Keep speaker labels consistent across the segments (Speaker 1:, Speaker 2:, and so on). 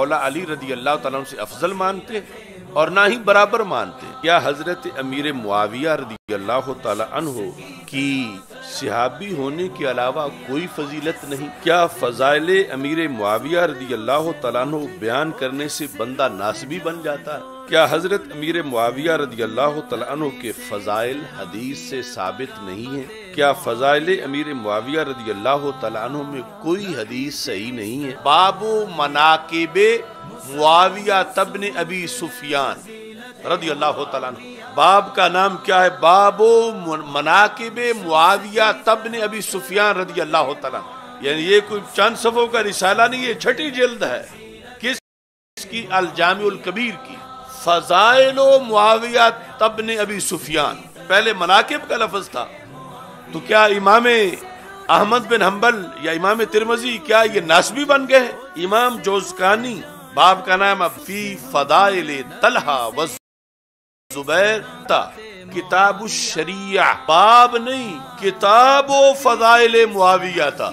Speaker 1: मौला अली रदी अल्लाह तला से अफजल मानते और ना ही बराबर मानते क्या हजरत अमीर मुआविया रदी अल्लाह तहो की सिहाबी होने के अलावा कोई फजीलत नहीं क्या फजाइल अमीर मुआविया रदी अल्लाह तहो बयान करने से बंदा नासबी बन जाता है क्या हजरत अमीर मुआविया रदी अल्लाह तु के फजाइल हदीस से साबित नहीं है क्या फजाइल अमीर मुआविया रदी अल्लाह तु में कोई हदीस सही नहीं है बाबू मनाकब मुआविया तबन अबी सुफियान रदी अल्लाह तला बाब का नाम क्या है बाबो मनाकब मुआविया तबन अबी सुफियान रदी अल्लाह तला यानी ये कोई चंद सफ़ों का रिसाला नहीं ये छठी जल्द है किस की अलजाम कबीर की फ़जाइल मुआविया तब ने अभी सुफियान पहले मनाकिब का लफज था तो क्या इमाम अहमद बिन हम्बल या इमाम तिरमजी क्या ये नासबी बन गए इमाम जोजकानी बाप का नाम अफी फदाइल तलहा किताब शरिया बाब नहीं किताब फजाइल मुआविया था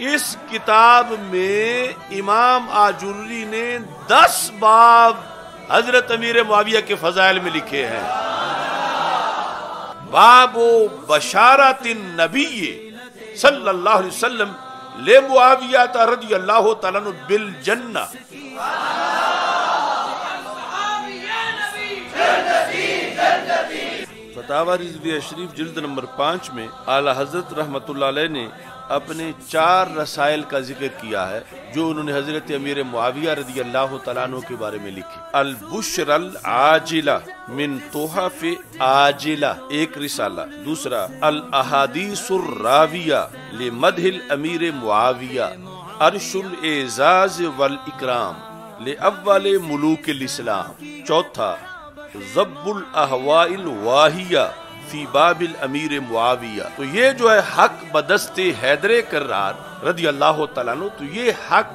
Speaker 1: इस किताब में इमाम आजुर्री ने दस बाब हजरत अमीर माविया के फजाइल में लिखे हैं बाबो बशारत नबी सल्लाम ले मुआविया रजी अल्लाह तला बिल जन्ना फतावा रिजविया शरीफ जल्द नंबर पाँच में आला हजरत रहमत ने अपने चार रसायल का जिक्र किया है जो उन्होंने हजरत अमीर मुआविया रजी अल्लाह तु के बारे में लिखी अलबुशर आजिला मिन तोहफ आजिला एक रिसाला दूसरा अल अहादीसुर राविया ले मदहिल अमीर मुआविया अरशुल एजाज वल इकराम ले अव्वल मलूक इस्लाम चौथा जब्बुल अहवाइल वाहिया फी बाबिल अमीर मुआविया तो ये जो है हक बदस्ते हैदर करार रदी अल्लाह तु तो ये हक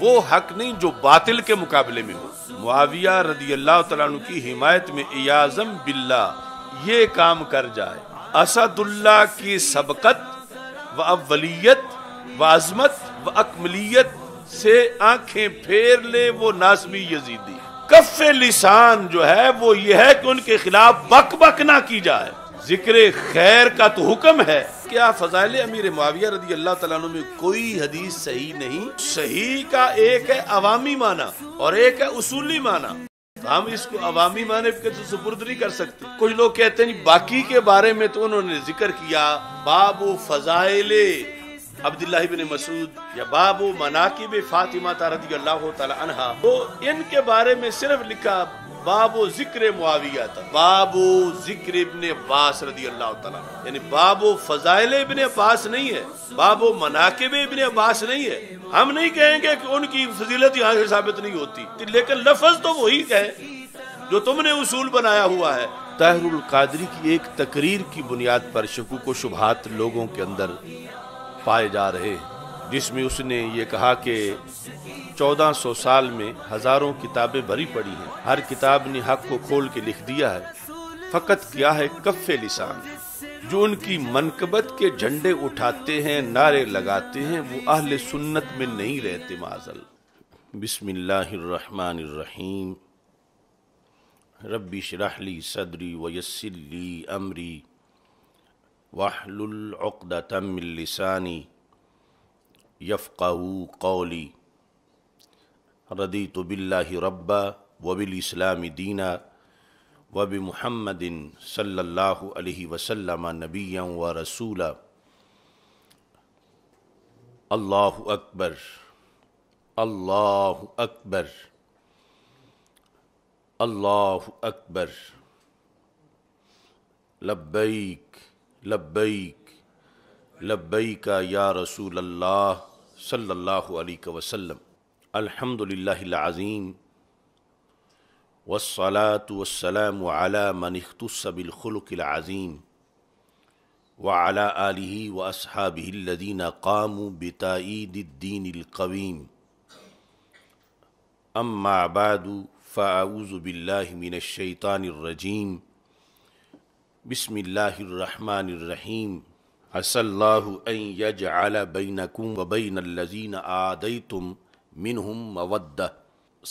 Speaker 1: वो हक नहीं जो बातिल के मुकाबले में हो मुआविया रदी अल्लाह तु की हिमायत में इयाजम बिल्ला ये काम कर जाए असदुल्ला की सबकत व अवलीत व अजमत व अकमलीत से आंखें फेर ले वो नासमी यजीदी कफ लिसान जो है वो ये है कि उनके खिलाफ बक बक ना की जाए जिक्र खैर का तो हुक्म है क्या फजाइल अमीर माविया रदी अल्लाह तला में कोई हदीस सही नहीं सही का एक है अवामी माना और एक है उसूली माना तो हम इसको अवामी माने के तो सुपुर्द नहीं कर सकते कुछ लोग कहते हैं बाकी के बारे में तो उन्होंने जिक्र किया बाबू फजाइले अब्दुल्ला बिन मसूद या बाबू मनाकिब फातिमा तारदी अल्लाह तहा तो इनके बारे में सिर्फ लिखा बाबू जिक्र मुआविया था बाबू जिक्र इबन अब्बास रदी अल्लाह तला यानी बाबू फजाइल इबन अब्बास नहीं है बाबू मनाकिब इबन अब्बास नहीं है हम नहीं कहेंगे कि उनकी फजीलत यहाँ से साबित नहीं होती लेकिन लफज तो वही कहे जो तुमने उसूल बनाया हुआ है तहरुल कादरी की एक तकरीर की बुनियाद पर शकूक शुभात लोगों के अंदर पाए जा रहे जिसमें उसने ये कहा कि 1400 साल में हजारों किताबें भरी पड़ी हैं हर किताब ने हक को खोल के लिख दिया है फकत क्या है कफ़े लिसान जो उनकी मनकबत के झंडे उठाते हैं नारे लगाते हैं वो अहल सुन्नत में नहीं रहते माजल बिसमीम रबी शराहली सदरी वयसली अमरी वाहलुलदातमिलसानी यफ़ाहू कौली रदी तो बिल्ला रब्बा वबिल इस्लाम दीना वब महमदिन सल्लल्लाहु अलैहि वसल्लम नबिया व रसूला अल्लाह अकबर अल्लाह अकबर अल्लाह अकबर लब्बैक लब्बैक लब्बैक या रसूल अल्लाह सल्लल्लाहु अलैहि वसल्लम अल्हम्दुलिल्लाहिल वस्सलातु वस्सलाम अला मन इख्तसबिलखलुकिल अज़ीम व अला आलिही व असहाबिल्लदीन कामू बिताईद्दीनकवीम अम्मा बादु फ़ाऊज़ुबिल्लामिनशैतानरजीम बिसमीम असल्लाबैनकुम वबैन लजीन आदई तुम मिनहम मवद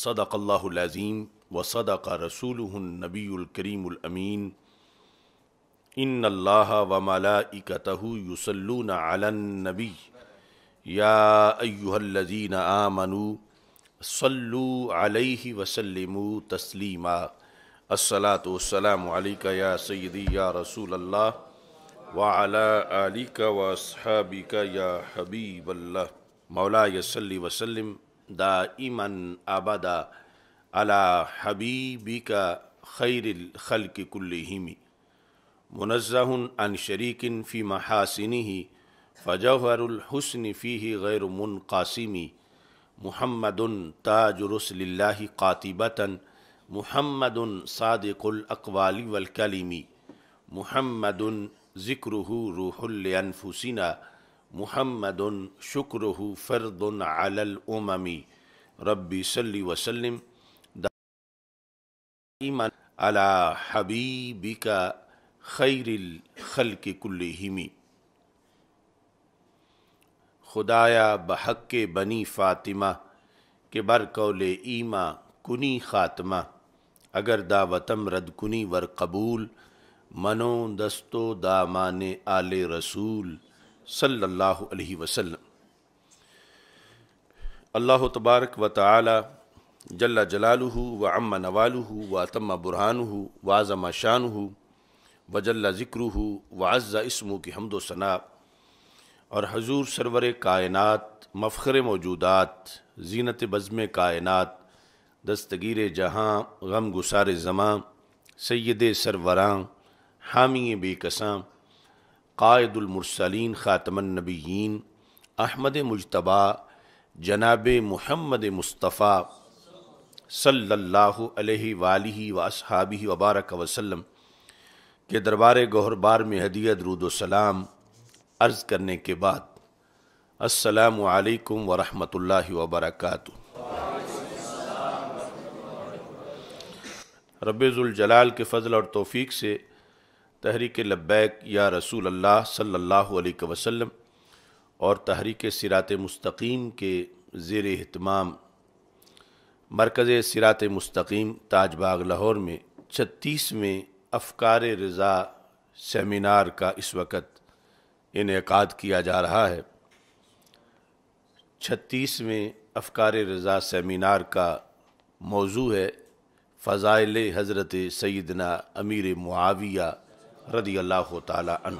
Speaker 1: सदक़ल्लाज़ीम व सदक़ रसूल नबीकरीमीन इन अल्लाह व मलाइकत युसल्लून अलनबी या अयुहल्लजीन आमनु सल्लु अलैहि वसल्लमु तस्लीमा असलातम या सैदी या रसूल अल्लाह वालिक वसहाबिक या हबीब अल्लाह मौला यसली वसलम दा इमन आबादा अला हबीबिका खैरिल खल की कुल्लिमी मुनज़हन अन शरीकिन फ़ी महासिनी फ़जहरुलहसन फ़ी गैर मुन कासिमी मुहमदन ताजुरसल्ला कातिबता मुहम्मद सादिकुल अकवाली वलकलीमी मुहम्मद ज़िक्र रूहुलफुसिना मुहम्मद शुक्र फ़र्द अलमी रबी सल्ली वसलम ईमान अला हबीबिका खैरिल खल के कुल्लिमी खुदाया बहक बनी फ़ातिमा के बरकौल ईमा कुनी ख़ात्मा अगर दावतम रदकुनी वर कबूल मनो दस्तो दामान आल रसूल सल्लल्लाहु अलैहि वसल्लम अल्लाह तबारक व तआला जल्ला जलालहू व अम्मा नवालहू व अतम बुरहानहू व आज़मा शानहू व जल्ला ज़िक्रू व अज़्ज़ा इस्मु की हमदो सना और हजूर सरवर कायनत मफ़र मौजूदात जीनत बज़म कायनत दस्तगीर जहाँ गम गुसार जमां सैद सरवरां हामी बेकसां कायदुलमरसलिन ख़ातमनबीन अहमद मुशतबा जनाब महमद मुस्तफ़ा सल्लल्लाहु अलैहि व वबारक वसल्लम के दरबार गहरबार में हदिया सलाम अर्ज़ करने के बाद अस्सलाम वालेकुम वबरकू रबाल के फ़ल और तोफ़ी से तहरीक लब्बैक या रसूल अल्लाह सल्लल्लाहु अलैहि वसल्लम और तहरीक सिरात मुस्तकीम के ज़ेर अहतमाम मरकज़ सिरात मुस्तकीम ताजबाग लाहौर में छत्तीसवें अफकार रज़ा सेमिनार का इस वक्त इनका किया जा रहा है छत्तीसवें अफकार रज़ा सेमिनार का मौजू है फ़ज़ाइल हज़रत सैदना अमीर मुआविया रदी अल्लाह तन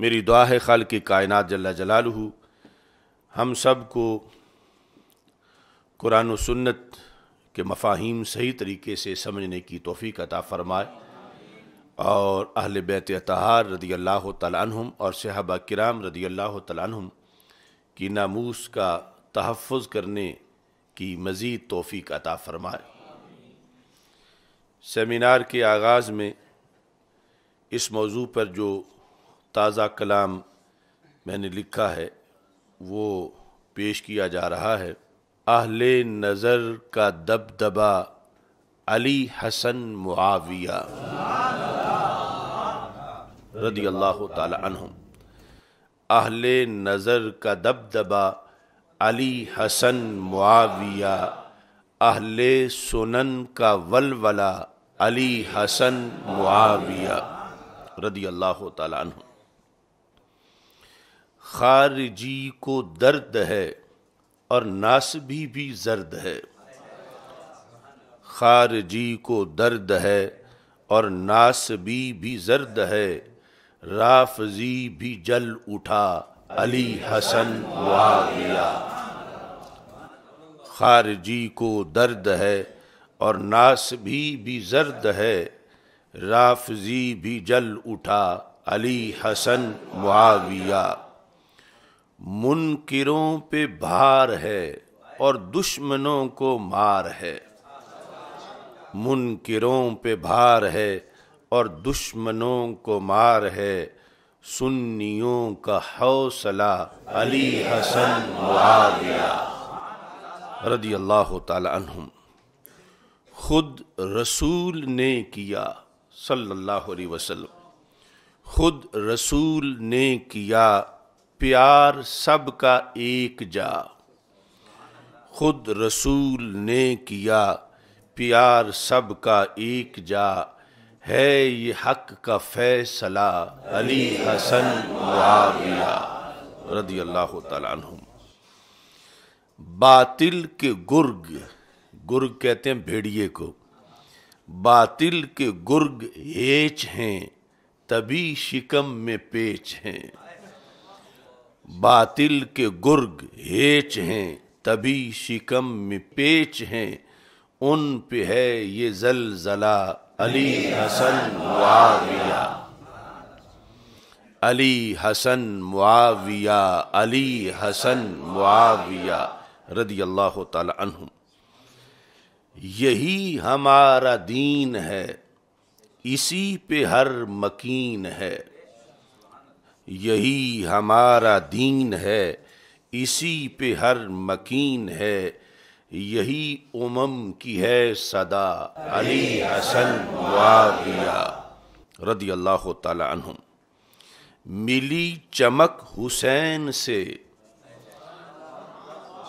Speaker 1: मेरी दुआ है खाल की कायनत जल्ला जलालहू हम सब को कुरान सन्नत के मफाहिम सही तरीके से समझने की तोफ़ी अता फ़रमाए और अहल बैत तहार रदी अल्लाह तम और सहाबा कराम रदी अल्लाह तम की नामूस का तहफ़ करने की मज़ीद तोफ़ी अता फरमाए सेमिनार के आगाज़ में इस मौजू पर जो ताज़ा कलाम मैंने लिखा है वो पेश किया जा रहा है आहल नज़र का दबदबा अली हसन मुआविया रदी अल्लाह तहल नज़र का दबदबा अली हसन मुआविया अहले सुनन का वलवला अली हसन मुआविया रदी अल्लाह तु खारजी को दर्द है और नासबी भी जर्द है खारजी को दर्द है और नासबी भी जर्द है राफजी भी जल उठा अली हसन वाविया खारजी को दर्द है और नास भी जर्द है राफजी भी जल उठा अली हसन मुआविया मुनकरों पे भार है और दुश्मनों को मार है मुनकरों पे भार है और दुश्मनों को मार है सुन्नियों का हौसला अली हसन रदी अल्लाह तुम खुद रसूल ने किया सल्लल्लाहु अलैहि वसल्लम खुद रसूल ने किया प्यार सब का एक जा खुद रसूल ने किया प्यार सब का एक जा है ये हक का फैसला अली हसन रदी अल्लाह तुम बातिल के गुर्ग गुर्ग कहते हैं भेड़िए को बातिल के गुर्ग हेच हैं तभी शिकम में पेच हैं बातिल के गुर्ग हेच हैं तभी शिकम में पेच हैं उन पे है ये जलजला अली हसन मुआविया अली हसन मुआविया अली हसन मुआविया रदी अल्लाह तहम यही हमारा दीन है इसी पे हर मकीन है यही हमारा दीन है इसी पे हर मकीन है यही उमम की है सदा अली हसन वाविया रदी अल्लाह तुम मिली चमक हुसैन से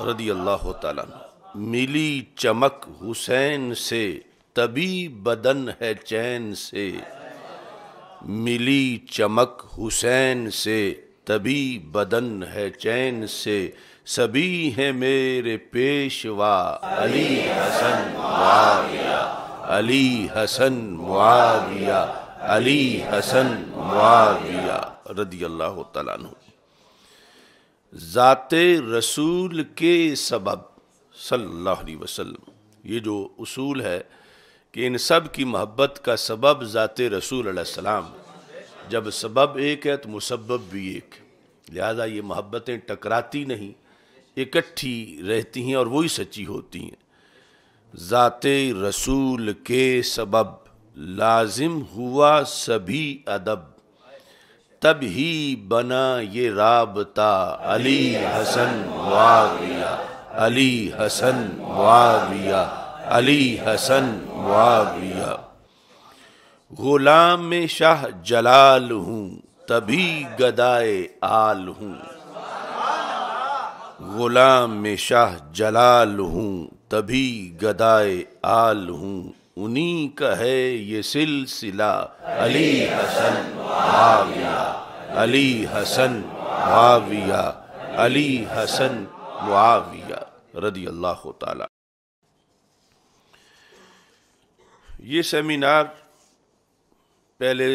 Speaker 1: रदी अल्लाह तुम मिली चमक हुसैन से तभी बदन है चैन से मिली चमक हुसैन से तभी बदन है चैन से सभी हैं मेरे पेशवा अली हसन मुआविया अली हसन मुआविया अली हसन मुआविया रदी अल्लाह तु ज़ात रसूल के सबब सल्लल्लाहु अलैहि वसल्लम ये जो उसूल है कि इन सब की मोहब्बत का सबब ज़ाते रसूल सलाम जब सबब एक है तो मुसबब भी एक लिहाजा ये मोहब्बतें टकराती नहीं इकट्ठी रहती हैं और वही सच्ची होती हैं जाते रसूल के सबब लाजिम हुआ सभी अदब तब ही बना ये राबता अली हसन वाविया अली हसन वाविया अली हसन वाविया गुलाम में शाह जलाल हूँ तभी गदाए आल हूँ गुलाम शाह जलाल हूँ तभी गदाए आल हूँ उन्हीं का है ये सिलसिला अली हसन मुआविया अली हसन मुआविया अली हसन मुआविया रदी अल्लाह ताला ये सेमिनार पहले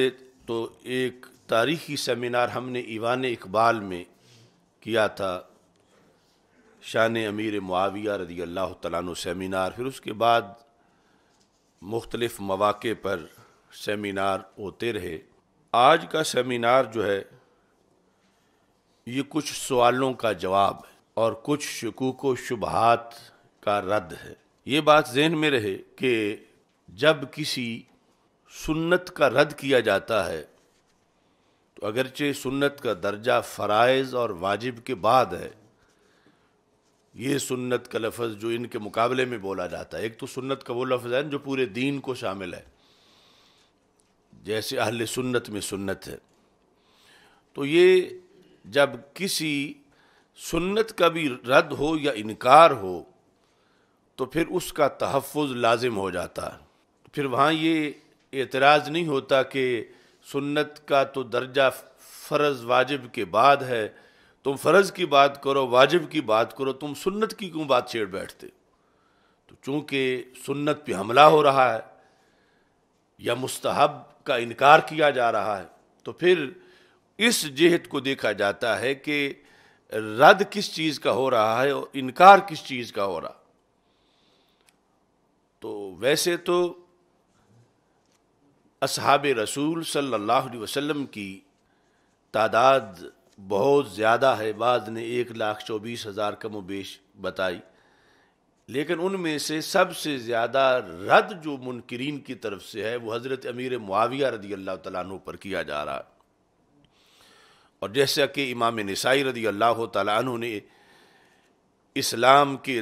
Speaker 1: तो एक तारीखी सेमिनार हमने ईवान इकबाल में किया था शान अमीर मुआविया रदी अल्लाह तु सेमिनार फिर उसके बाद मुख्तलफ़ मौाक़े पर सेमिनार होते रहे आज का सेमिनार जो है ये कुछ सवालों का जवाब है और कुछ शकूक व शुबहत का रद्द है ये बात जहन में रहे कि जब किसी सुन्नत का रद्द किया जाता है तो अगरचे सुन्नत का दर्जा फ़रज़ और वाजिब के बाद है ये सुन्नत का लफज जो इनके मुकाबले में बोला जाता है एक तो सुन्नत का वो लफज है जो पूरे दीन को शामिल है जैसे अहल सुन्नत में सुन्नत है तो ये जब किसी सुन्नत का भी रद्द हो या इनकार हो तो फिर उसका तहफ़ लाजिम हो जाता है फिर वहाँ ये एतराज़ नहीं होता कि सुन्नत का तो दर्जा फ़र्ज़ वाजिब के बाद है तुम फ़र्ज़ की बात करो वाजिब की बात करो तुम सुन्नत की क्यों बात छेड़ बैठते तो चूँकि सुन्नत पे हमला हो रहा है या मुस्तहब का इनकार किया जा रहा है तो फिर इस जहत को देखा जाता है कि रद्द किस चीज़ का हो रहा है और इनकार किस चीज़ का हो रहा तो वैसे तो असहाब रसूल सल्लल्लाहु अलैहि वसल्लम की तादाद बहुत ज़्यादा है बाद ने एक लाख चौबीस हज़ार कम वेश बताई लेकिन उनमें से सबसे ज़्यादा रद्द जो मुनकरीन की तरफ से है वो हज़रत अमीर मुआविया रदी अल्लाह तु पर किया जा रहा है और जैसा कि इमाम नसाई रदी अल्लाह तु ने इस्लाम के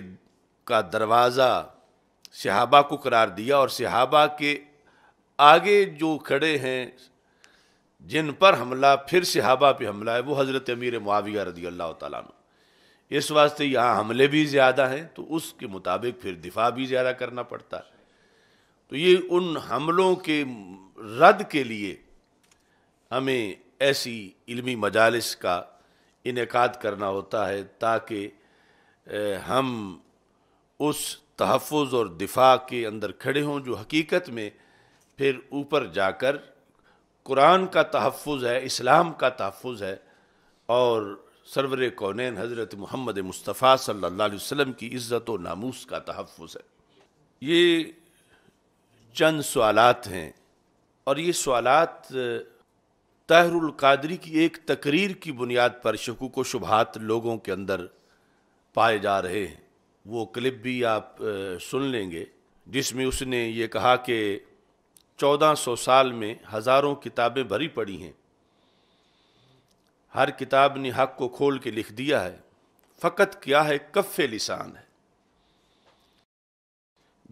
Speaker 1: का दरवाज़ा सहाबा को करार दिया और सहाबा के आगे जो खड़े हैं जिन पर हमला फिर सिहाबा पे हमला है वो हज़रत अमीर मुआविया रदी अल्लाह ताली इस वास्ते यहाँ हमले भी ज़्यादा हैं तो उसके मुताबिक फिर दिफा भी ज़्यादा करना पड़ता है तो ये उन हमलों के रद्द के लिए हमें ऐसी इल्मी मजालस का इनका करना होता है ताकि हम उस तहफ़ और दिफा के अंदर खड़े हों जो हकीकत में फिर ऊपर जाकर कुरान का तहफ़ है इस्लाम का तहफ़ है और सरवर कौन हज़रत महमद मुस्तफ़ा सल्ला वसम की इज़्ज़त व नामूस का तहफ़ है ये चंद सवाल हैं और ये सवालत तहरुलकादरी की एक तकरीर की बुनियाद पर शकूक व शुभात लोगों के अंदर पाए जा रहे हैं वो क्लिप भी आप सुन लेंगे जिसमें उसने ये कहा कि 1400 साल में हज़ारों किताबें भरी पड़ी हैं हर किताब ने हक को खोल के लिख दिया है फ़कत क्या है कफ़े लिसान है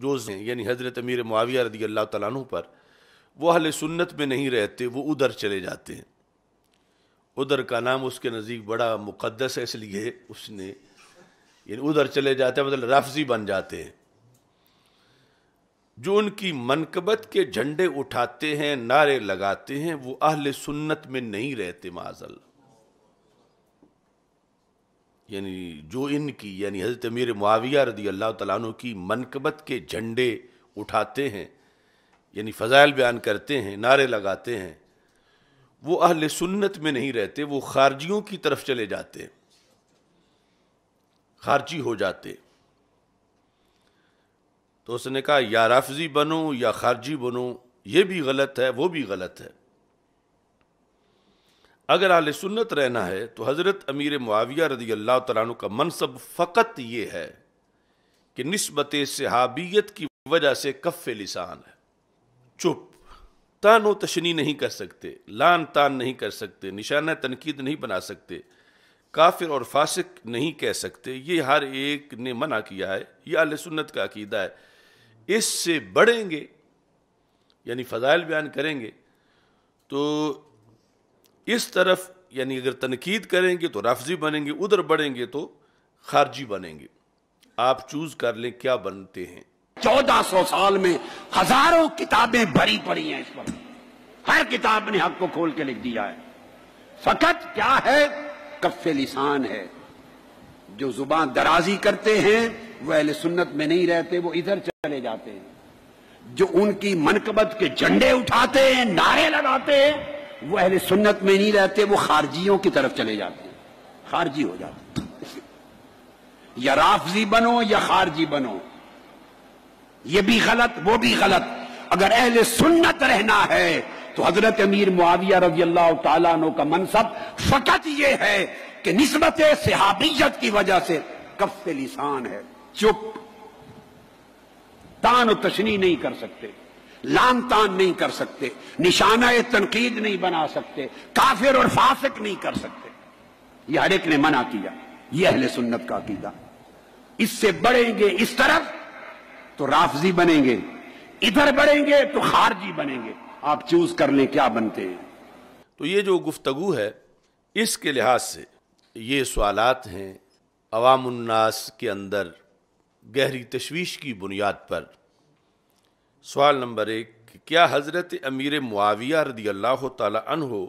Speaker 1: जो यानी हज़रत अमीर मुआविया रदी अल्लाह तु पर वो अहल सुन्नत में नहीं रहते वो उधर चले जाते हैं उधर का नाम उसके नज़दीक बड़ा मुक़दस है इसलिए उसने यानी उधर चले जाते हैं मतलब रफजी बन जाते हैं जो उनकी मनकबत के झंडे उठाते हैं नारे लगाते हैं वो अहल सुन्नत में नहीं रहते माजल यानी जो इनकी यानी हजरत मीर मुआविया रदी अल्लाह तु की मनकबत के झंडे उठाते हैं यानी फ़जाइल बयान करते हैं नारे लगाते हैं वो अहल सुन्नत में नहीं रहते वो खारजियों की तरफ चले जाते खारजी हो जाते तो उसने कहा या रफजी बनो या खारजी बनो ये भी गलत है वो भी गलत है अगर आल सुन्नत रहना है तो हज़रत अमीर मुआविया रजी अल्लाह तु का मनसब फ़कत ये है कि नस्बत सहाबियत की वजह से कफ़ लिसान है चुप व तशनी नहीं कर सकते लान तान नहीं कर सकते निशाना तनकीद नहीं बना सकते काफिर और फासिक नहीं कह सकते ये हर एक ने मना किया है यह आल सुन्नत का अकीदा है इससे बढ़ेंगे यानी फ़जाइल बयान करेंगे तो इस तरफ यानी अगर तनकीद करेंगे तो रफजी बनेंगे उधर बढ़ेंगे तो खारजी बनेंगे आप चूज कर लें क्या बनते हैं
Speaker 2: चौदह सौ साल में
Speaker 1: हजारों किताबें भरी पड़ी हैं इस पर हर किताब ने हक को खोल के लिख
Speaker 2: दिया है फकत क्या है कफ़े लिसान है जो जुबान दराजी करते हैं वह अहले सुन्नत में नहीं रहते वो इधर चले जाते हैं जो उनकी मनकबत के झंडे उठाते हैं नारे लगाते हैं वो अहले सुन्नत में नहीं रहते वो खारजियों की तरफ चले जाते हैं खारजी हो जाते या राफजी बनो या खारजी बनो ये भी गलत वो भी गलत अगर अहले सुन्नत रहना है तो हजरत अमीर मुआविया रजी अल्लाह तु का मनसब फकत ये है कि नस्बत सहाबियत की वजह से कफ से लिसान है चुप तान तशनी नहीं कर सकते लान तान नहीं कर सकते निशाना तनकीद नहीं बना सकते काफिर और फासक नहीं कर सकते यह हर एक ने मना किया यह अहले सुन्नत का अकीदा इससे बढ़ेंगे इस तरफ तो राफजी बनेंगे
Speaker 1: इधर बढ़ेंगे तो खारजी बनेंगे आप चूज कर लें क्या बनते हैं तो ये जो गुफ्तगु है इसके लिहाज से ये सवालत हैं अवामनास के अंदर गहरी तशवीश की बुनियाद पर सवाल नंबर एक क्या हज़रत अमीर मुआविया रदी अल्लाह तहो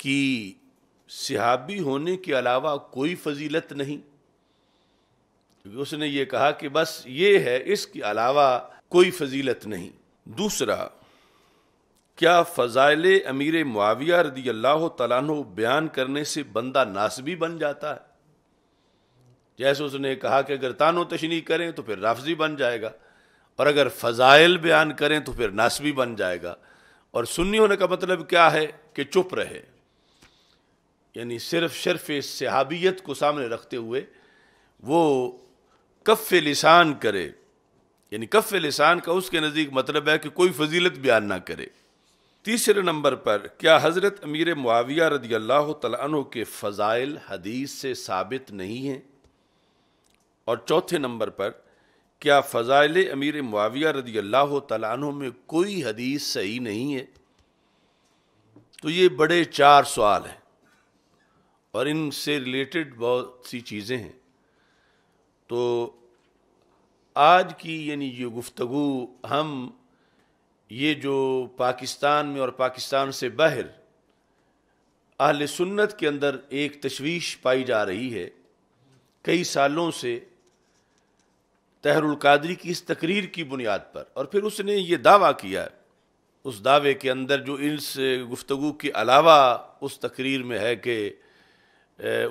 Speaker 1: की सिहाबी होने के अलावा कोई फजीलत नहीं क्योंकि उसने ये कहा कि बस ये है इसके अलावा कोई फजीलत नहीं दूसरा क्या फ़ज़ाइल अमीर मुआविया रदी अल्लाह तु बयान करने से बंदा नासबी बन जाता है जैसे उसने कहा कि अगर तानो तशनी करें तो फिर राफजी बन जाएगा और अगर फ़जाइल बयान करें तो फिर नासबी बन जाएगा और सुन्नी होने का मतलब क्या है कि चुप रहे यानी सिर्फ शर्फ सहाबियत को सामने रखते हुए वो कफ़ लिसान करे यानी कफ़ लिसान का उसके नज़दीक मतलब है कि कोई फजीलत बयान ना करे तीसरे नंबर पर क्या हज़रत अमीर मुआविया रदी अल्लाह तु के फ़ज़ाइल हदीस से साबित नहीं हैं और चौथे नंबर पर क्या फ़ज़ाइल अमीर मुआविया रदी अल्लाह तलानों में कोई हदीस सही नहीं है तो ये बड़े चार सवाल हैं और इनसे रिलेटेड बहुत सी चीज़ें हैं तो आज की यानी ये गुफ्तगु हम ये जो पाकिस्तान में और पाकिस्तान से बाहर अहल सुन्नत के अंदर एक तशवीश पाई जा रही है कई सालों से तहरुल कादरी की इस तकरीर की बुनियाद पर और फिर उसने ये दावा किया उस दावे के अंदर जो इस गुफ्तु के अलावा उस तकरीर में है कि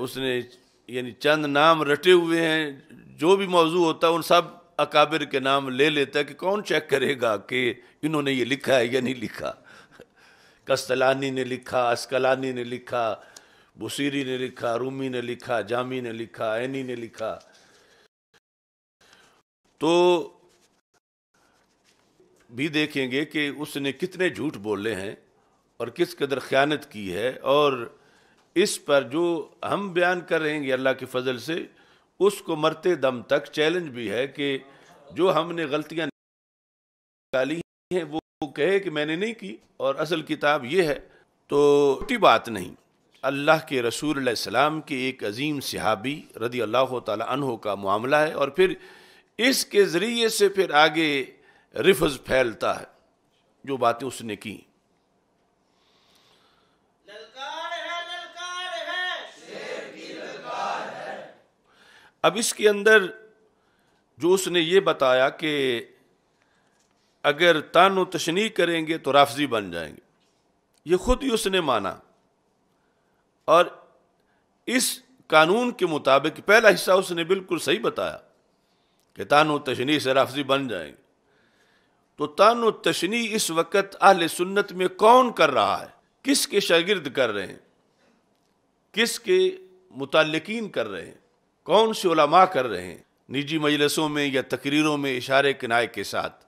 Speaker 1: उसने यानी चंद नाम रटे हुए हैं जो भी मौजू होता है उन सब अकाबिर के नाम ले लेता है कि कौन चेक करेगा कि इन्होंने ये लिखा है या नहीं लिखा कस्तलानी ने लिखा अस्कलानी ने लिखा बुसीरी ने लिखा रूमी ने लिखा जामी ने लिखा ऐनी ने लिखा तो भी देखेंगे कि उसने कितने झूठ बोले हैं और किस कदर ख़यानत की है और इस पर जो हम बयान कर रहे हैं अल्लाह के फजल से उसको मरते दम तक चैलेंज भी है कि जो हमने गलतियाँ निकाली हैं वो कहे कि मैंने नहीं की और असल किताब ये है तो छोटी बात नहीं अल्लाह के रसूल सलाम के एक अजीम सहाबी रदी अल्लाह तह का मामला है और फिर इसके ज़रिए से फिर आगे रिफज फैलता है जो बातें उसने की अब इसके अंदर जो उसने ये बताया कि अगर तान तशनी करेंगे तो राफजी बन जाएंगे ये खुद ही उसने माना और इस कानून के मुताबिक पहला हिस्सा उसने बिल्कुल सही बताया कि तान तशनी से सराफजी बन जाए तो तान तशनी इस वक्त अहल सुन्नत में कौन कर रहा है किसके शागिर्द कर रहे हैं किसके मुतलकिन कर रहे हैं कौन से उलमा कर रहे हैं निजी मजलसों में या तकरीरों में इशारे किनाए के साथ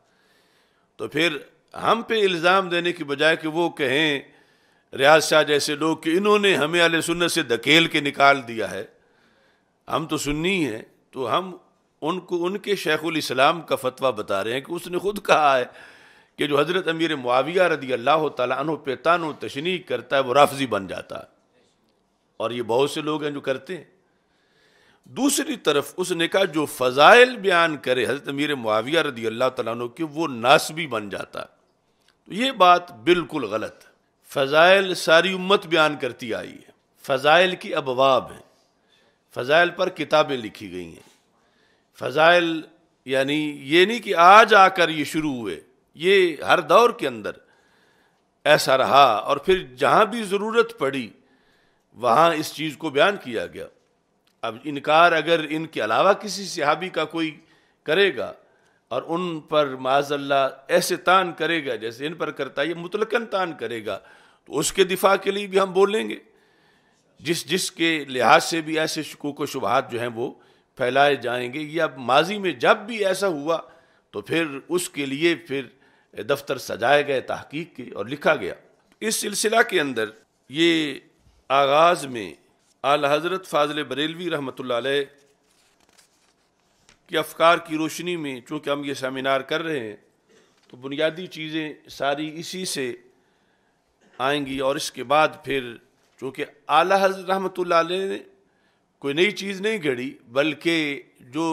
Speaker 1: तो फिर हम पे इल्ज़ाम देने की बजाय कि वो कहें रियाज शाह जैसे लोग कि इन्होंने हमें अल सुन्नत से धकेल के निकाल दिया है हम तो सुन्नी हैं तो हम उनको उनके शेख इस्लाम का फतवा बता रहे हैं कि उसने खुद कहा है कि जो हज़रत अमीर मुआविया रदी अल्लाह तन पे तान तशनी करता है वो राफजी बन जाता है और ये बहुत से लोग हैं जो करते हैं दूसरी तरफ उसने कहा जो फ़ज़ाइल बयान करे हज़रत अमीर मुआविया रदी अल्लाह तु के वो नासबी बन जाता तो ये बात बिल्कुल गलत फ़ज़ाइल सारी उम्मत बयान करती आई है फ़ज़ाइल की अबवाब हैं फ़ज़ाइल पर किताबें लिखी गई हैं फजाइल यानी ये नहीं कि आज आकर ये शुरू हुए ये हर दौर के अंदर ऐसा रहा और फिर जहाँ भी ज़रूरत पड़ी वहाँ इस चीज़ को बयान किया गया अब इनकार अगर इनके अलावा किसी सिहाबी का कोई करेगा और उन पर माजल्ला ऐसे तान करेगा जैसे इन पर करता है ये मुतलकन तान करेगा तो उसके दिफा के लिए भी हम बोलेंगे जिस जिसके लिहाज से भी ऐसे शकूक शुबहत जो हैं वो फैलाए जाएंगे या माजी में जब भी ऐसा हुआ तो फिर उसके लिए फिर दफ्तर सजाए गए तहकीक के और लिखा गया इस सिलसिला के अंदर ये आगाज़ में आल हज़रत फाजल बरेलवी रहमत के अफकार की रोशनी में चूँकि हम ये सेमिनार कर रहे हैं तो बुनियादी चीज़ें सारी इसी से आएंगी और इसके बाद फिर चूँकि आला हज़रत रहमत ने कोई नई चीज़ नहीं घड़ी बल्कि जो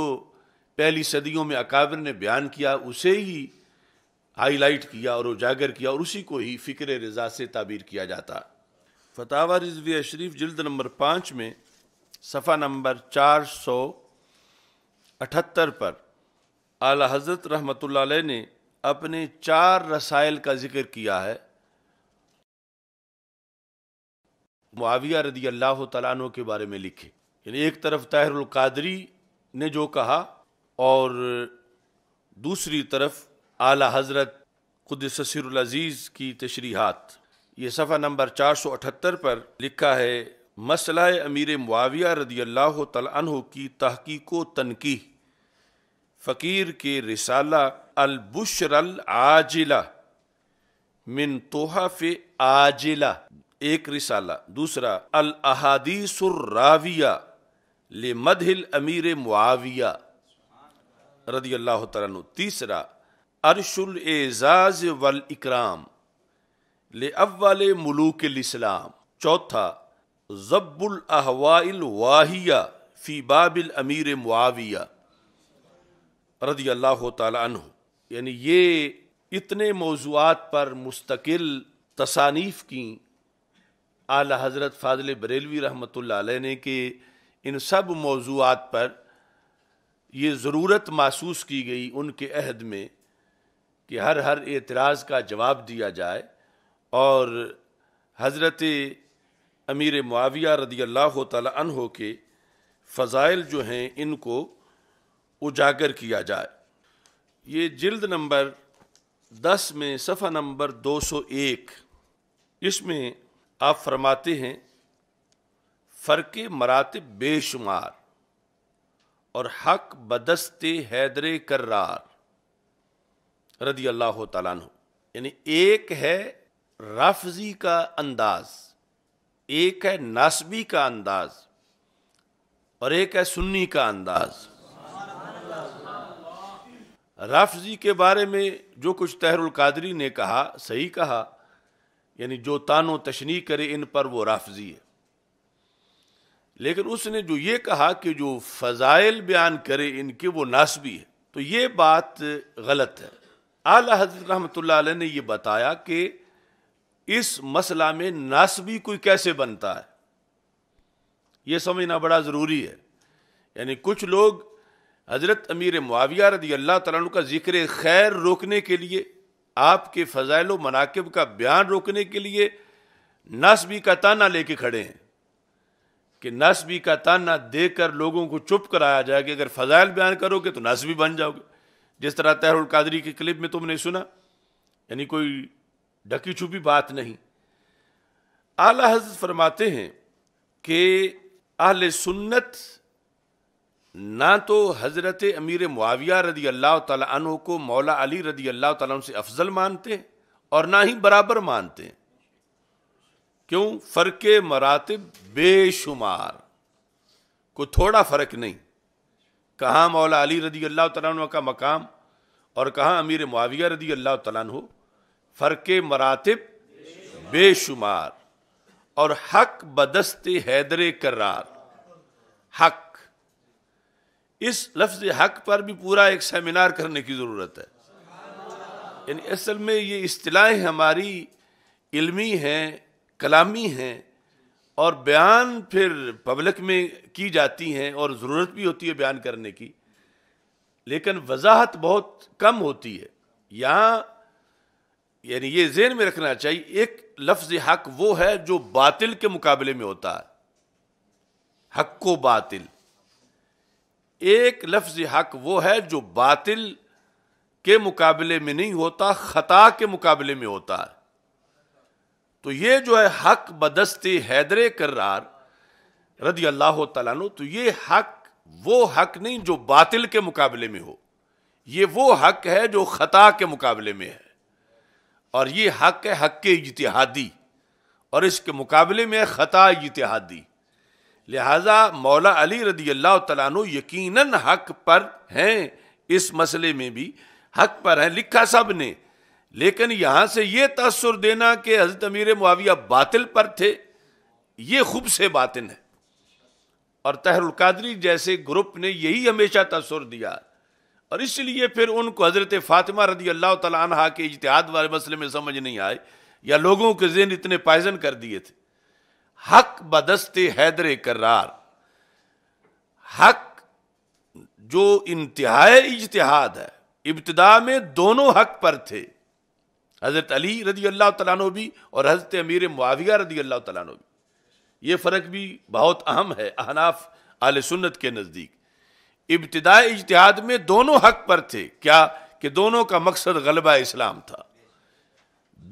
Speaker 1: पहली सदियों में अकाबर ने बयान किया उसे ही हाईलाइट किया और उजागर किया और उसी को ही फ़िक्र रज़ा से ताबीर किया जाता फतावा रिजवी शरीफ जल्द नंबर पाँच में सफ़ा नंबर चार सौ अठहत्तर पर आला हज़रत रहमत ने अपने चार रसायल का जिक्र किया है मुआविया रदी अल्लाह तु के बारे में लिखे यानी एक तरफ ताहिरुल कादरी ने जो कहा और दूसरी तरफ आला हज़रत खुद ससरजीज़ की तशरीहत ये सफ़ा नंबर चार सौ अठहत्तर पर लिखा है मसला अमीर मुआविया रदी अल्लाह तह की तहकीक तनकी फ़कीर के रिसाला अलबुशरल आजिला मिन तोहफ़ आजिला एक रिसाला दूसरा अल अहादीसुर्राविया ले मदहिल अमीर मुआविया रदी अल्लाह तु तीसरा अरशुल एजाज वल इकराम ले अव्वल मलूक इस्लाम चौथा जब्बुल अहवाइल वाहिया फ़ी बाबिल अमीर मुआविया रदी अल्लाह तु यानी ये इतने मौजूद पर मुस्तकिल तसानीफ की आला हज़रत फ़ाजिल बरेलवी रहमत ला ने के इन सब मौजूद पर ये ज़रूरत महसूस की गई उनके अहद में कि हर हर एतराज़ का जवाब दिया जाए और हज़रत अमीर माविया रदी अल्लाह तहो के फ़ज़ाइल जो हैं इनको उजागर किया जाए ये जल्द नंबर दस में सफ़ा नंबर दो सौ एक इसमें आप फरमाते हैं फ़र्क मरातब बेशुमार और हक बदस्ते हैदर करार रदी अल्लाह तु यानी एक है राफजी का अंदाज एक है नासबी का अंदाज और एक है सुन्नी का अंदाज राफजी के बारे में जो कुछ तहरुल कादरी ने कहा सही कहा यानी जो तानो तशनी करे इन पर वो राफजी है लेकिन उसने जो ये कहा कि जो फ़ज़ाइल बयान करे इनके वो नासबी है तो ये बात गलत है आला हजरत रहमत ने यह बताया कि इस मसला में नासबी कोई कैसे बनता है ये समझना बड़ा ज़रूरी है यानी कुछ लोग हज़रत अमीर मुआविया रदी अल्लाह तु का ज़िक्र खैर रोकने के लिए आपके फ़जाइल मनाकब का बयान रोकने के लिए नासबी का ताना लेके खड़े हैं कि नस भी का ताना देकर कर लोगों को चुप कराया जाए कि अगर फ़जाइल बयान करोगे तो नस भी बन जाओगे जिस तरह तहरुल कादरी के क्लिप में तुमने सुना यानी कोई ढकी छुपी बात नहीं आला हजरत फरमाते हैं कि अहल सुन्नत ना तो हज़रत अमीर मुआविया रदी अल्लाह तन को मौला अली रदी अल्लाह तुम से अफजल मानते हैं और ना ही बराबर मानते हैं क्यों फ़र्क मरातब बेशुमार को थोड़ा फ़र्क नहीं कहाँ मौला अली रदी अल्लाह तन का मकाम और कहाँ अमीर मुआविया रदी अल्लाह हो फ़र्क मरातब बेशुमार और हक बदस्त हैदर करार हक इस लफ्ज हक पर भी पूरा एक सेमिनार करने की ज़रूरत है यानी असल में ये असलाहें हमारी इल्मी हैं कलामी हैं और बयान फिर पब्लिक में की जाती हैं और ज़रूरत भी होती है बयान करने की लेकिन वजाहत बहुत कम होती है यहाँ यानी ये जेन में रखना चाहिए एक लफ्ज हक वो है जो बातिल के मुकाबले में होता है हक को बातिल एक लफ्ज हक वो है जो बातिल के मुकाबले में नहीं होता खता के मुकाबले में होता है तो ये जो है हक बदस्ते हैदर करार रदी अल्लाह तु तो ये हक वो हक नहीं जो बातिल के मुकाबले में हो ये वो हक है जो ख़ता के मुकाबले में है और ये हक है हक के इतिहादी और इसके मुकाबले में है ख़ता इतिहादी लिहाजा मौला अली रदी अल्लाह तु यकीन हक पर हैं इस मसले में भी हक पर हैं लिखा सब ने लेकिन यहां से यह तसर देना कि हजरत अमीर मुआविया बातिल पर थे ये खूब से बातिन है और तहरुलकादरी जैसे ग्रुप ने यही हमेशा तसर दिया और इसलिए फिर उनको हजरत फातिमा रदी अल्लाह तला के इजतहाद वाले मसले में समझ नहीं आए या लोगों के जेन इतने पायजन कर दिए थे हक बदस्ते हैदर करार हक जो इंतहा इजतहाद है इब्तदा में दोनों हक पर थे हज़रत अली रदी अल्लाह तला भी और हज़रत अमीर मुआविया रदी अल्लाह तला भी ये फ़र्क भी बहुत अहम है अहनाफ आल सुन्नत के नज़दीक इब्तदा इजतहाद में दोनों हक पर थे क्या कि दोनों का मकसद गलबा इस्लाम था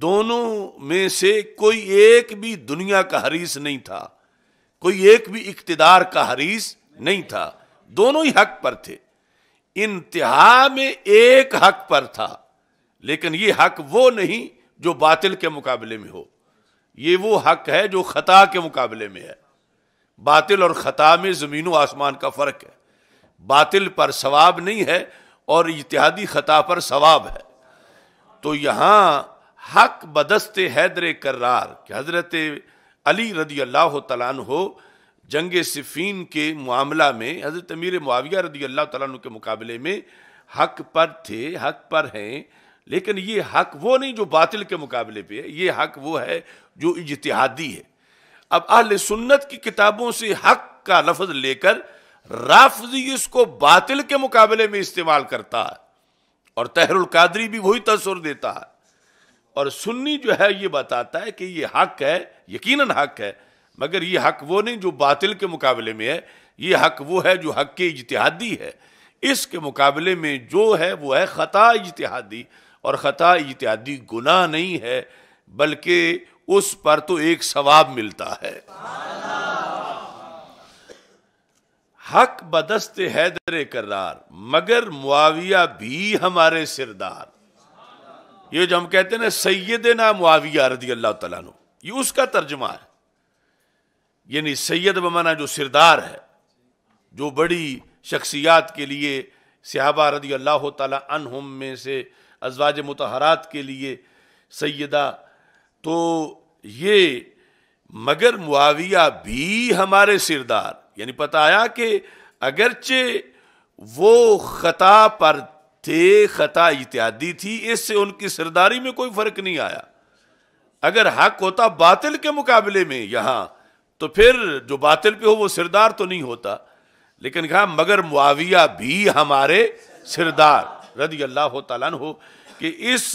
Speaker 1: दोनों में से कोई एक भी दुनिया का हरीस नहीं था कोई एक भी इकतदार का हरीस नहीं था दोनों ही हक पर थे इंतहा में एक हक पर था लेकिन ये हक वो नहीं जो बातिल के मुकाबले में हो ये वो हक है जो ख़ता के मुकाबले में है बातिल और ख़ता में ज़मीन आसमान का फ़र्क है बातिल पर सवाब नहीं है और इतिहादी ख़ता पर सवाब है तो यहां हक बदस्त हैदर करार हज़रत अली रदी अल्लाह तला हो जंग सिफ़ीन के मामला में हज़रत अमीर मुआविया रदी अल्लाह तन के मुकाबले में हक पर थे हक पर हैं लेकिन ये हक वो नहीं जो बातिल के मुकाबले पे है ये हक वो है जो इजतहादी है अब अहल सुन्नत की किताबों से हक का लफज लेकर राफजी इसको बातिल के मुकाबले में इस्तेमाल करता है और तहरुल कादरी भी वही तस्वर देता है और सुन्नी जो है ये बताता है कि ये हक है यकीनन हक है मगर ये हक वो नहीं जो बातिल के मुकाबले में है ये हक वो है जो हक के इजतहादी है इसके मुकाबले में जो है वो है ख़ता इजतहादी और ख़ता इत्यादि गुनाह नहीं है बल्कि उस पर तो एक सवाब मिलता है हक बदस्त हैदर करार मगर मुआविया भी हमारे सिरदार ये जो हम कहते हैं ना सैयद ना मुआविया रदी अल्लाह तु ये उसका तर्जमा है यानी सैयद बमाना जो सिरदार है जो बड़ी शख्सियात के लिए सिहाबा रदी अल्लाह तुम में से अजवाज मतहरात के लिए सैदा तो ये मगर मुआविया भी हमारे सिरदार यानी पता आया कि अगरचे वो ख़ता पर थे ख़ता इत्यादि थी इससे उनकी सिरदारी में कोई फ़र्क नहीं आया अगर हक होता बातिल के मुकाबले में यहाँ तो फिर जो बातिल पे हो वो सिरदार तो नहीं होता लेकिन कहा मगर मुआविया भी हमारे सिरदार रदी अल्लाह तन हो कि इस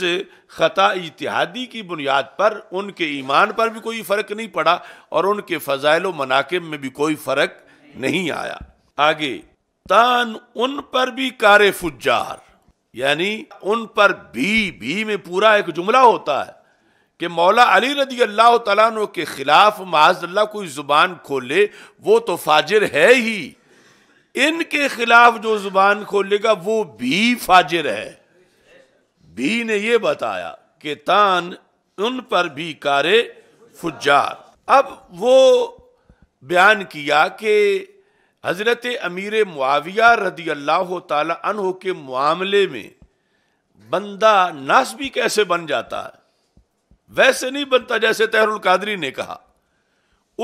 Speaker 1: ख़ता इतिहादी की बुनियाद पर उनके ईमान पर भी कोई फ़र्क नहीं पड़ा और उनके फ़जाइल मनाकब में भी कोई फ़र्क नहीं आया आगे तान उन पर भी कार फुजार यानी उन पर भी भी में पूरा एक जुमला होता है कि मौला अली रदी अल्लाह तला के खिलाफ माज अल्लाह कोई जुबान खोले वो तो फाजिर है ही इनके खिलाफ जो जुबान खोलेगा वो भी फाजिर है भी ने ये बताया कि तान उन पर भी कारे फुजार अब वो बयान किया कि हजरत अमीर मुआविया रदी अल्लाह तहो के मामले में बंदा भी कैसे बन जाता है वैसे नहीं बनता जैसे तहरुल कादरी ने कहा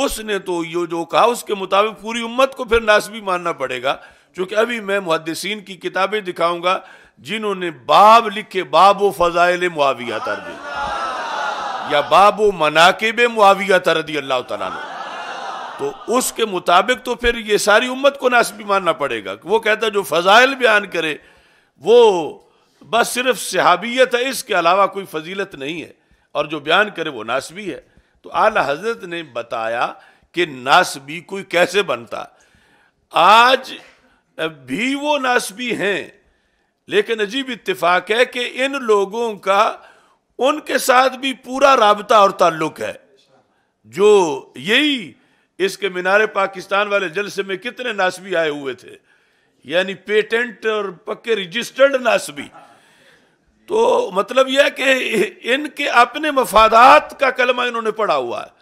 Speaker 1: उसने तो यो जो कहा उसके मुताबिक पूरी उम्मत को फिर नासबी मानना पड़ेगा क्योंकि अभी मैं मुहदसिन की किताबें दिखाऊंगा जिन्होंने बाब लिखे बाब व फजाइल मुआविया तरदी या बाब व मनाकब मुआविया तरदी अल्लाह तला तो उसके मुताबिक तो फिर ये सारी उम्मत को नासबी मानना पड़ेगा वो कहता जो फजाइल बयान करे वो बस सिर्फ सहाबियत है इसके अलावा कोई फजीलत नहीं है और जो बयान करे वो नासबी है तो आला हजरत ने बताया कि नासबी कोई कैसे बनता आज भी वो नासबी हैं लेकिन अजीब इतफाक है कि इन लोगों का उनके साथ भी पूरा रबता और ताल्लुक है जो यही इसके मीनारे पाकिस्तान वाले जलसे में कितने नासबी आए हुए थे यानी पेटेंट और पक्के रजिस्टर्ड नासबी तो मतलब यह कि इनके अपने मफादात का कलमा इन्होंने पढ़ा हुआ है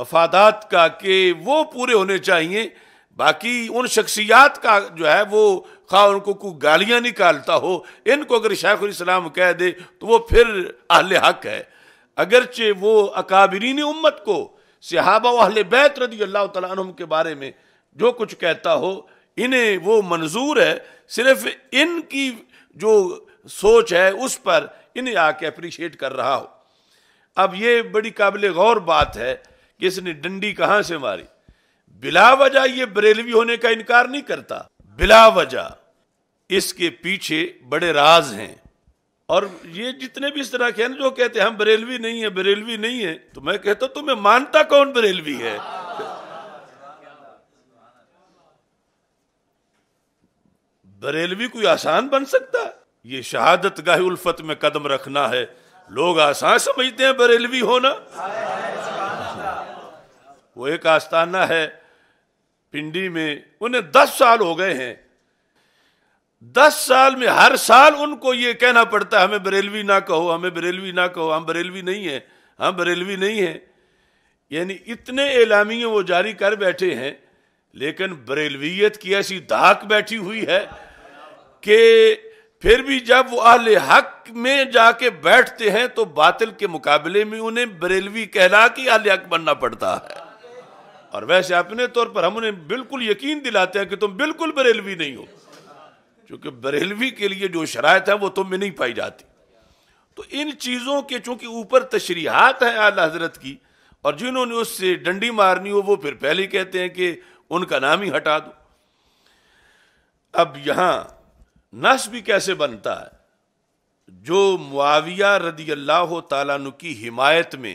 Speaker 1: मफादात का कि वो पूरे होने चाहिए बाकी उन शख्सियात का जो है वो खा उनको को गालियाँ निकालता हो इनको अगर शेख इस्लाम कह दे तो वो फिर अहल हक है अगरचे वो अकाबरीन उम्मत को सिहाबा अहल बैत रदी अल्लाह तुम के बारे में जो कुछ कहता हो इन्हें वो मंजूर है सिर्फ इनकी जो सोच है उस पर इन्हें आके अप्रिशिएट कर रहा हो अब ये बड़ी काबिल गौर बात है कि इसने डंडी कहां से मारी बिला वजह ये बरेलवी होने का इनकार नहीं करता बिला वजह इसके पीछे बड़े राज हैं और ये जितने भी इस तरह के हैं जो कहते हैं हम बरेलवी नहीं है बरेलवी नहीं है तो मैं कहता हूं तुम्हें मानता कौन बरेलवी है बरेलवी कोई आसान बन सकता है ये शहादत गाह उल्फत में कदम रखना है लोग आसान समझते हैं बरेलवी होना वो एक आस्ताना है पिंडी में उन्हें दस साल हो गए हैं दस साल में हर साल उनको ये कहना पड़ता है हमें बरेलवी ना कहो हमें बरेलवी ना कहो हम बरेलवी नहीं है हम बरेलवी नहीं है यानी इतने एलामिये वो जारी कर बैठे हैं लेकिन बरेलवियत की ऐसी धाक बैठी हुई है कि फिर भी जब वो अहल हक में जाके बैठते हैं तो बातिल के मुकाबले में उन्हें बरेलवी कहला के अहल हक बनना पड़ता है और वैसे अपने तौर पर हम उन्हें बिल्कुल यकीन दिलाते हैं कि तुम बिल्कुल बरेलवी नहीं हो क्योंकि बरेलवी के लिए जो शरात है वो तुम में नहीं पाई जाती तो इन चीज़ों के चूंकि ऊपर तशरीहत हैं आला हजरत की और जिन्होंने उससे डंडी मारनी हो वो फिर पहले कहते हैं कि उनका नाम ही हटा दो अब यहां नस भी कैसे बनता है जो मुआविया रदी अल्लाह तु की हिमायत में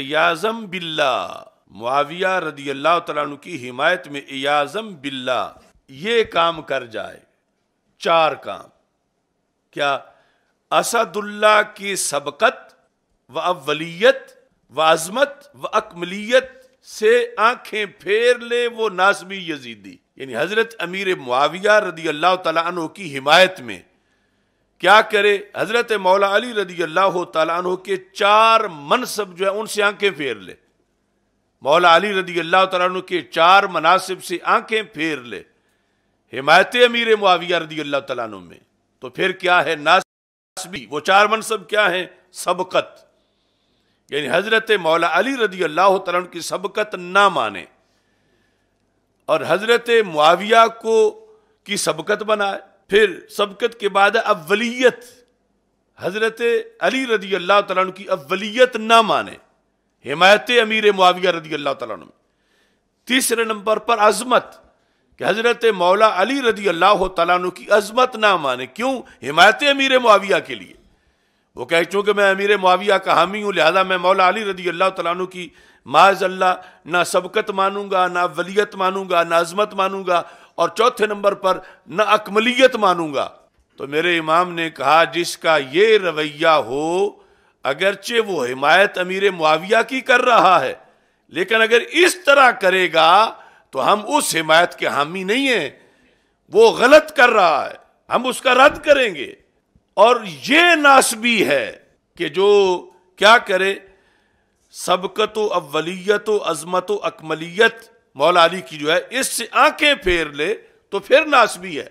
Speaker 1: अयाजम बिल्ला मुआविया रदी अल्लाह तु की हिमायत में अयाजम बिल्ला ये काम कर जाए चार काम क्या असदुल्ला की सबकत व अवलीत व अजमत व अकमलीत से आंखें फेर ले वो नासमी यजीदी यानी हज़रत अमीर मुआविया रदी अल्लाह तु की हिमायत में क्या करे हज़रत मौला अली रदी अल्लाह तु के चार मनसब जो है उनसे आंखें फेर ले मौला अली रदी अल्लाह तु के चार मनासिब से आंखें फेर ले हिमायत अमीर मुआविया रदी अल्लाह तु में तो फिर क्या है नासबी वो चार मनसब क्या है सबकत यानी हज़रत मौला अली रदी अल्लाह तु की सबकत ना माने और हजरत मुआविया को की सबकत बनाए फिर सबकत के बाद अवलीत हजरत अली रदी अल्लाह तला की अवलीत ना माने हिमायत अमीर मुआविया रदी अल्लाह तला तीसरे नंबर पर अजमत कि हजरत मौला अली रदी अल्लाह तला की अजमत ना माने क्यों हिमायत अमीर मुआविया के लिए वो कहे चूंकि मैं अमीर मुआविया का हामी हूं लिहाजा मैं मौला अली रदी अल्लाह तला की माज अल्लाह ना सबकत मानूंगा ना वलियत मानूंगा ना अजमत मानूंगा और चौथे नंबर पर ना अकमलियत मानूंगा तो मेरे इमाम ने कहा जिसका ये रवैया हो अगरचे वो हिमायत अमीर मुआविया की कर रहा है लेकिन अगर इस तरह करेगा तो हम उस हिमायत के हामी नहीं है वो गलत कर रहा है हम उसका रद्द करेंगे और ये नासबी है कि जो क्या करे सबकत अवलीत अजमत अकमलीत मौला अली की जो है इससे आंखें फेर ले तो फिर नासबी है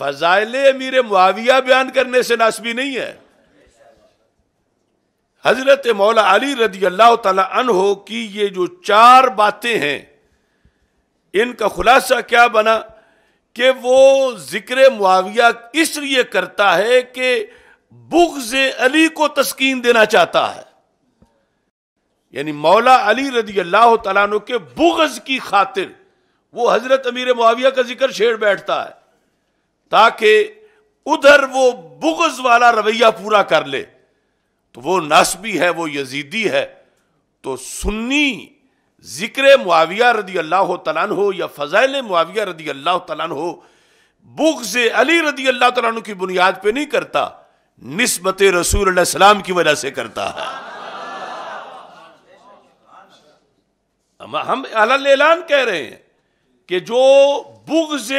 Speaker 1: फजाइल अमीर मुआविया बयान करने से नासबी नहीं है हजरत मौला अली रदी अल्लाह तहो की ये जो चार बातें हैं इनका खुलासा क्या बना कि वो जिक्र मुआविया इसलिए करता है कि बुग्ज अली को तस्कीन देना चाहता है यानी मौला अली रजी अल्लाह तला के बुगज की खातिर वो हजरत अमीर मुआविया का जिक्र शेर बैठता है ताकि उधर वो बुगज वाला रवैया पूरा कर ले तो वो नस्बी है वो यजीदी है तो सुन्नी जिक्र मुआविया रदी अल्लाह तलान हो या फ़ज़ाइल मुआविया रदी अल्लाह तलान हो बुक से अली रदी अल्लाह तला की बुनियाद पर नहीं करता नस्बत रसूल सलाम की वजह से करता है हम, अलल ऐलान कह रहे हैं कि जो बुग्ज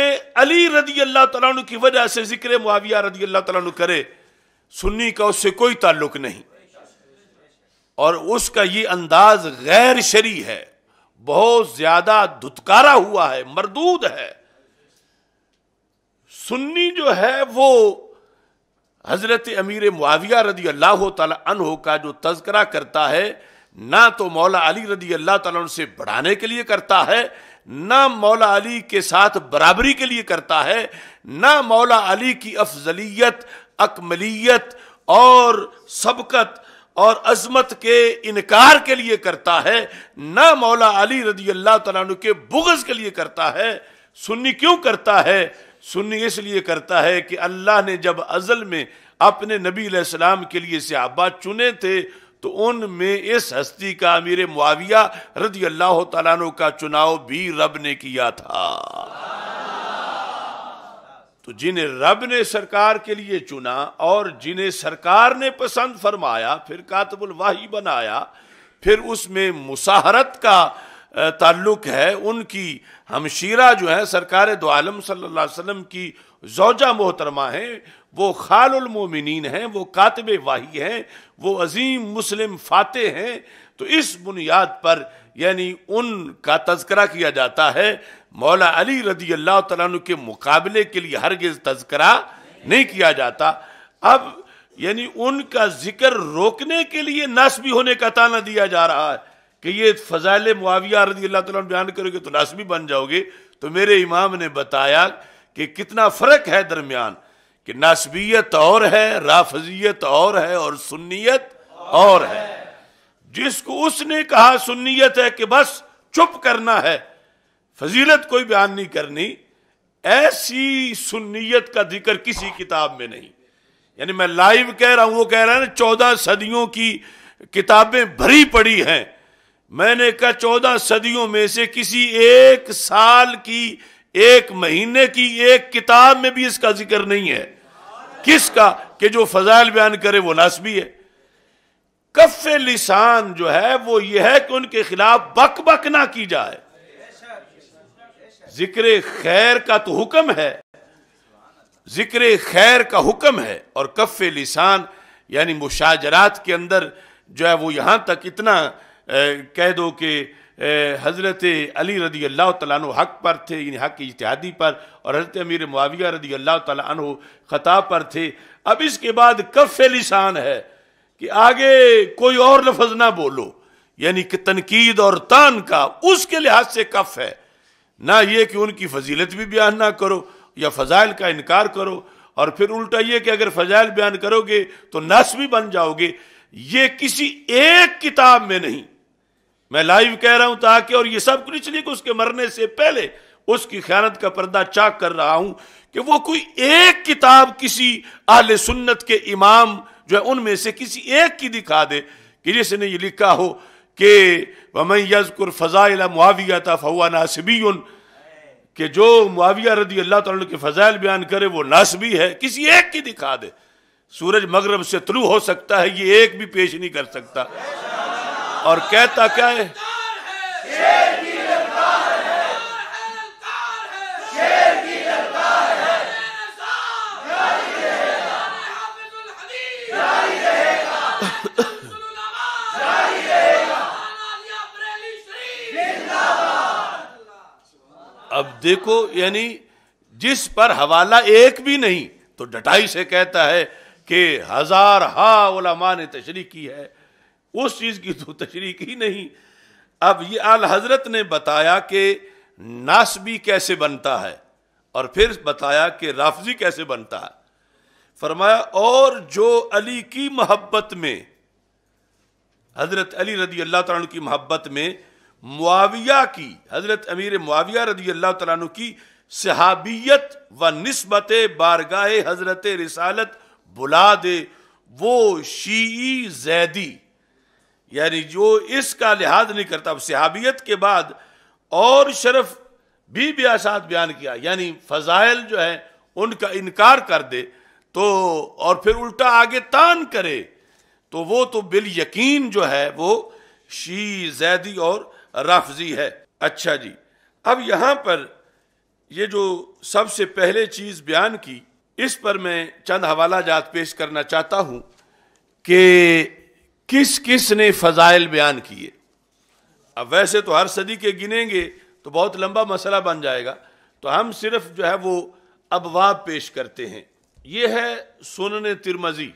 Speaker 1: अली रदी अल्लाह तला की वजह से जिक्र मुआविया रदी अल्लाह तला करे सुन्नी का उससे कोई ताल्लुक नहीं और उसका ये अंदाज गैर शरी है बहुत ज्यादा धुतकारा हुआ है मरदूद है सुन्नी जो है वो हजरत अमीर मुआविया रदी अल्लाह तला का जो तस्करा करता है ना तो मौला अली रदी अल्लाह तला से बढ़ाने के लिए करता है ना मौला अली के साथ बराबरी के लिए करता है ना मौला अली की अफजलियत अकमलियत और सबकत और अजमत के इनकार के लिए करता है ना मौला अली रदी अल्लाह तला के बुगज के लिए करता है सुन्नी क्यों करता है सुन्नी इसलिए करता है कि अल्लाह ने जब अजल में अपने नबी सलाम के लिए सहाबा चुने थे तो उनमें इस हस्ती का अमीर मुआविया रजी अल्लाह तु का चुनाव भी रब ने किया था तो जिन्हें रब ने सरकार के लिए चुना और जिन्हें सरकार ने पसंद फरमाया फिर कातबुल वाही बनाया फिर उसमें मुसाहरत का ताल्लुक है उनकी हमशीरा जो है सरकार दो आलम सल्लल्लाहु अलैहि वसल्लम की जोजा मोहतरमा हैं वो खालमिन हैं वो कातब वाही हैं वो अजीम मुस्लिम फाते हैं तो इस बुनियाद पर यानी उनका तस्करा किया जाता है मौला अली रदी अल्लाह तु के मुकाबले के लिए हरगिज तस्करा नहीं किया जाता अब यानी उनका जिक्र रोकने के लिए नासबी होने का ताना दिया जा रहा है कि ये फजाइल मुआविया रदी अल्लाह तुम बयान करोगे तो नासबी बन जाओगे तो मेरे इमाम ने बताया कि कितना फ़र्क है दरमियान कि नासबियत और है राफजियत और है और सुन्नियत और है जिसको उसने कहा सुन्नियत है कि बस चुप करना है फजीलत कोई बयान नहीं करनी ऐसी सुन्नियत का जिक्र किसी किताब में नहीं यानी मैं लाइव कह रहा हूं वो कह रहा है ना चौदह सदियों की किताबें भरी पड़ी हैं मैंने कहा चौदह सदियों में से किसी एक साल की एक महीने की एक किताब में भी इसका जिक्र नहीं है किसका कि जो फजाइल बयान करे वो नासबी है कफ लिसान जो है वो यह है कि उनके खिलाफ बक बक ना की जाए जिक्र खैर का तो हुक्म है जिक्र खैर का हुक्म है और कफ लिसान यानी मुशाजरात के अंदर जो है वो यहां तक इतना कह दो कि हज़रत अली रदी अल्लाह तु हक पर थे यानी हक की इतिहादी पर और हज़रत अमीर मुआविया रदी अल्लाह तु ख़ता पर थे अब इसके बाद कफ़ लिसान है कि आगे कोई और लफज ना बोलो यानी कि तनकीद और तान का उसके लिहाज से कफ़ है ना ये कि उनकी फजीलत भी बयान ना करो या फ़जाइल का इनकार करो और फिर उल्टा ये कि अगर फ़जाइल बयान करोगे तो नस भी बन जाओगे ये किसी एक किताब में नहीं मैं लाइव कह रहा हूं ताकि और ये सब कुछ लिख उसके मरने से पहले उसकी ख्यानत का पर्दा चाक कर रहा हूं कि वो कोई एक किताब किसी आल सुन्नत के इमाम जो है उनमें से किसी एक की दिखा दे कि जिसने ये लिखा हो कि वमन यजकुर फ़ज़ाइल मुआविया था फवा नासबी कि जो मुआविया रदी अल्लाह तुम के फ़ज़ाइल बयान करे वो नासबी है किसी एक की दिखा दे सूरज मगरब से तुलू हो सकता है ये एक भी पेश नहीं कर सकता और कहता क्या है अब देखो यानी जिस पर हवाला एक भी नहीं तो डटाई से कहता है कि हजार हा उलमा ने तशरी की है उस चीज की तो तशरीक ही नहीं अब ये आल हजरत ने बताया कि नासबी कैसे बनता है और फिर बताया कि राफजी कैसे बनता है फरमाया और जो अली की मोहब्बत में हजरत अली रदी अल्लाह तु की मोहब्बत में मुआविया की हजरत अमीर मुआविया रदी अल्लाह तु की सहाबियत व नस्बत बारगाह हजरत रिसालत बुला दे वो शी जैदी यानी जो इसका लिहाज नहीं करता अब सहाबियत के बाद और शरफ भी ब्यासात बयान किया यानी फ़जाइल जो है उनका इनकार कर दे तो और फिर उल्टा आगे तान करे तो वो तो बिल यकीन जो है वो शी जैदी और राफजी है अच्छा जी अब यहाँ पर ये जो सबसे पहले चीज़ बयान की इस पर मैं चंद हवाला जात पेश करना चाहता हूँ कि किस किस ने फजाइल बयान किए अब वैसे तो हर सदी के गिनेंगे तो बहुत लंबा मसला बन जाएगा तो हम सिर्फ जो है वो अबवाब पेश करते हैं ये है सुनन तिरमजी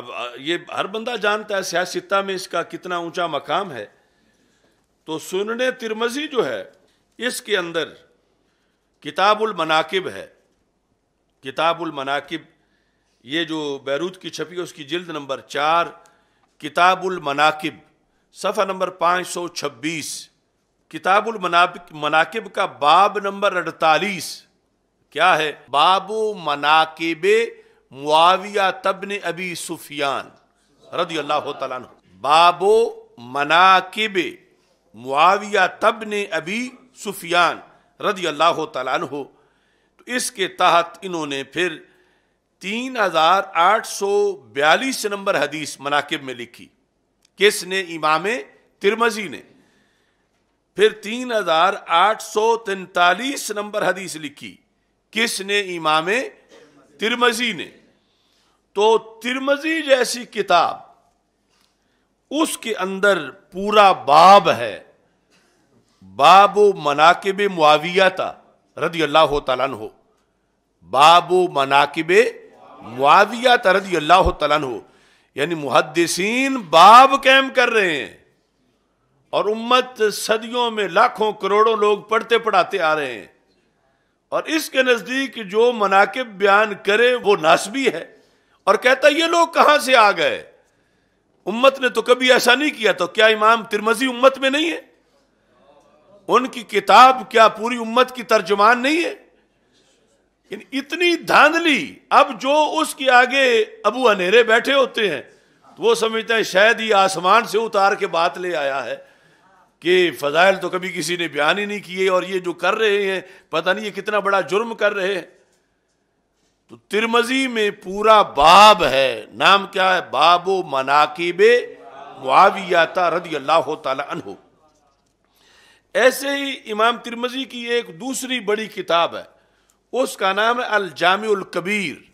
Speaker 1: अब ये हर बंदा जानता है सियासिता में इसका कितना ऊंचा मकाम है तो सुनने तिरमजी जो है इसके अंदर किताबुल मनाकिब है किताबुल मनाकिब ये जो बैरूत की छपी है उसकी जिल्द नंबर चार किताबुल मनाकिब सफ़ा नंबर पाँच सौ छब्बीस किताबुल मनाकिब का बाब नंबर अड़तालीस क्या है बाबू मनाकिबे मुआविया तबन अबी सुफियान रदी अल्लाह तला बाबो मनाकिब मुआविया तबन अबी सुफियान रदी अल्लाह तला तो इसके तहत इन्होंने फिर तीन हजार आठ सौ बयालीस नंबर हदीस मनाकिब में लिखी किसने इमाम तिरमजी ने फिर तीन हजार आठ सौ तैतालीस नंबर हदीस लिखी किसने इमाम तिरमजी ने तो तिरमजी जैसी किताब उसके अंदर पूरा बाब है बाबो मनाकिब मुआविया था रदी अल्लाह तला हो बाबो मनाकिबे मुआविया तरदी अल्लाह तला हो यानी मुहदसिन बाब कैम कर रहे हैं और उम्मत सदियों में लाखों करोड़ों लोग पढ़ते पढ़ाते आ रहे हैं और इसके नज़दीक जो मनाकब बयान करे वो नासबी है और कहता ये लोग कहां से आ गए उम्मत ने तो कभी ऐसा नहीं किया तो क्या इमाम तिरमजी उम्मत में नहीं है उनकी किताब क्या पूरी उम्मत की तर्जुमान नहीं है इतनी धांधली अब जो उसके आगे अबू अनेरे बैठे होते हैं तो वो समझते हैं शायद ही आसमान से उतार के बात ले आया है कि फजाइल तो कभी किसी ने बयान ही नहीं किए और ये जो कर रहे हैं पता नहीं ये कितना बड़ा जुर्म कर रहे हैं तो तिरमजी में पूरा बाब है नाम क्या है बाबो मनाकिबे मुआवियाता रदी अल्लाह तहो ऐसे ही इमाम तिरमजी की एक दूसरी बड़ी किताब है उसका नाम है अल जामिउल कबीर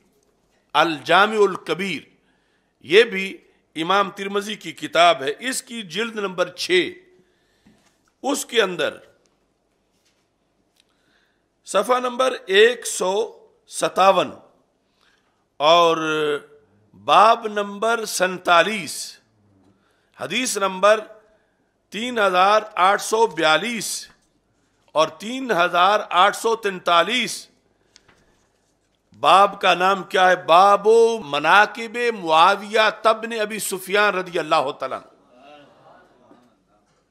Speaker 1: अलजाम कबीर ये भी इमाम तिरमजी की किताब है इसकी जिल्द नंबर छ उसके अंदर सफ़ा नंबर एक सौ सतावन और बाब नंबर सैतालीस हदीस नंबर तीन हज़ार आठ सौ बयालीस और तीन हज़ार आठ सौ तैंतालीस बाब का नाम क्या है बाबो मनाकिब मुआविया तब ने अभी सुफियान रदी अल्लाह तला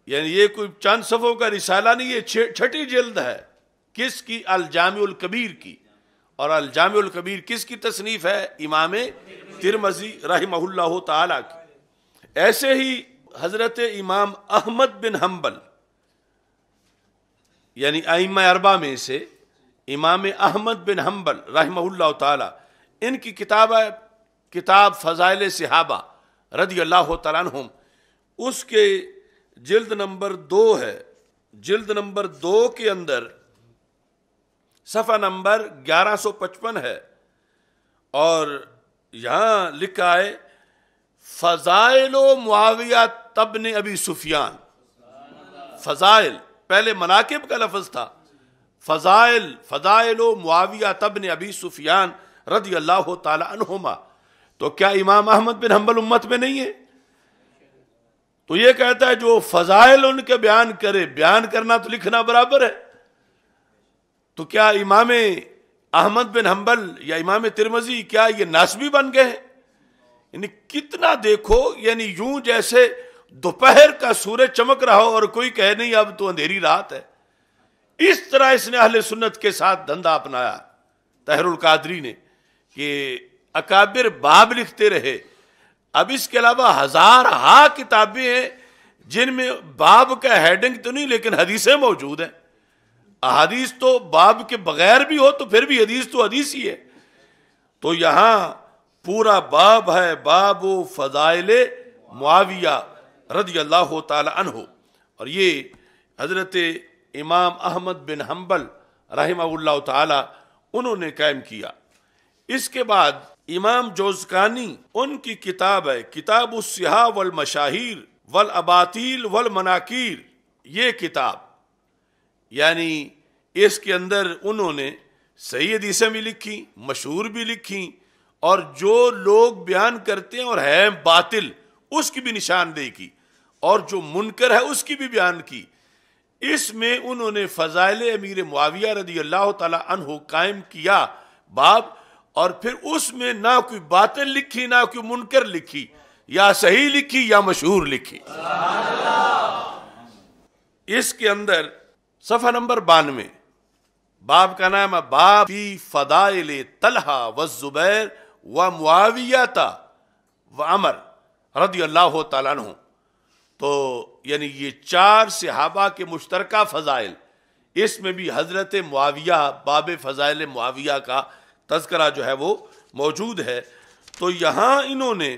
Speaker 1: यानी ये कोई चंद सफ़ों का रिसाला नहीं ये छठी जल्द है किसकी अलजाम कबीर की और अलजाम कबीर किसकी तसनीफ है इमाम तिरमजी रही तला की ऐसे ही हज़रत इमाम अहमद बिन हम्बल यानी आइम अरबा में से इमाम अहमद बिन हम्बल रहमल्ला ताला इनकी किताब है किताब फ़ज़ाइल सहाबा रदी अल्लाह तुम उसके जिल्द नंबर दो है जिल्द नंबर दो के अंदर सफ़ा नंबर 1155 है और यहाँ लिखा है फ़ज़ाइल मुआविया तबन अबी सुफियान फ़ज़ाइल पहले मनाकब का लफज था फ़ज़ाइल फ़ज़ाइल मुआविया तब ने अभी सुफियान रदी अल्लाह तुमा तो क्या इमाम अहमद बिन हम्बल उम्मत में नहीं है तो ये कहता है जो फ़ज़ाइल उनके बयान करे बयान करना तो लिखना बराबर है तो क्या इमाम अहमद बिन हम्बल या इमाम तिरमजी क्या ये नासबी बन गए यानी कितना देखो यानी यूं जैसे दोपहर का सूरज चमक रहा हो और कोई कहे नहीं अब तो अंधेरी रात है इस तरह इसने अहल सुन्नत के साथ धंधा अपनाया तहरुल कादरी ने कि अकाबिर बाब लिखते रहे अब इसके अलावा हजार हा किताबें हैं जिनमें बाब का हेडिंग तो नहीं लेकिन हदीसें मौजूद हैं अदीस तो बाब के बगैर भी हो तो फिर भी हदीस तो हदीस ही है तो यहां पूरा बाब है बाब फजाइल मुआविया रदी अल्लाह तन हो और ये हजरत इमाम अहमद बिन हम्बल रहीमल्ला उन्होंने कायम किया इसके बाद इमाम जोजकानी उनकी किताब है किताब सिहा वल मशाहिर वल अबातील वल मनाकिर ये किताब यानी इसके अंदर उन्होंने सही हदीसें भी लिखी मशहूर भी लिखी और जो लोग बयान करते हैं और है बातिल उसकी भी निशानदेही की और जो मुनकर है उसकी भी बयान की इसमें उन्होंने फजाइल अमीर मुआविया रदी अल्लाह तहु कायम किया बाब और फिर उसमें ना कोई बातें लिखी ना कोई मुनकर लिखी या सही लिखी या मशहूर लिखी इसके अंदर सफा नंबर बानवे बाब का नाम है बाब फदाइल तलहा व जुबैर व मुआविया व अमर रदी अल्लाह तु तो यानी ये चार सिहाबा के मुश्तर फ़ज़ाइल इसमें भी हज़रत मुआविया बाब फ़ज़ाइल मुआविया का तस्करा जो है वो मौजूद है तो यहाँ इन्होंने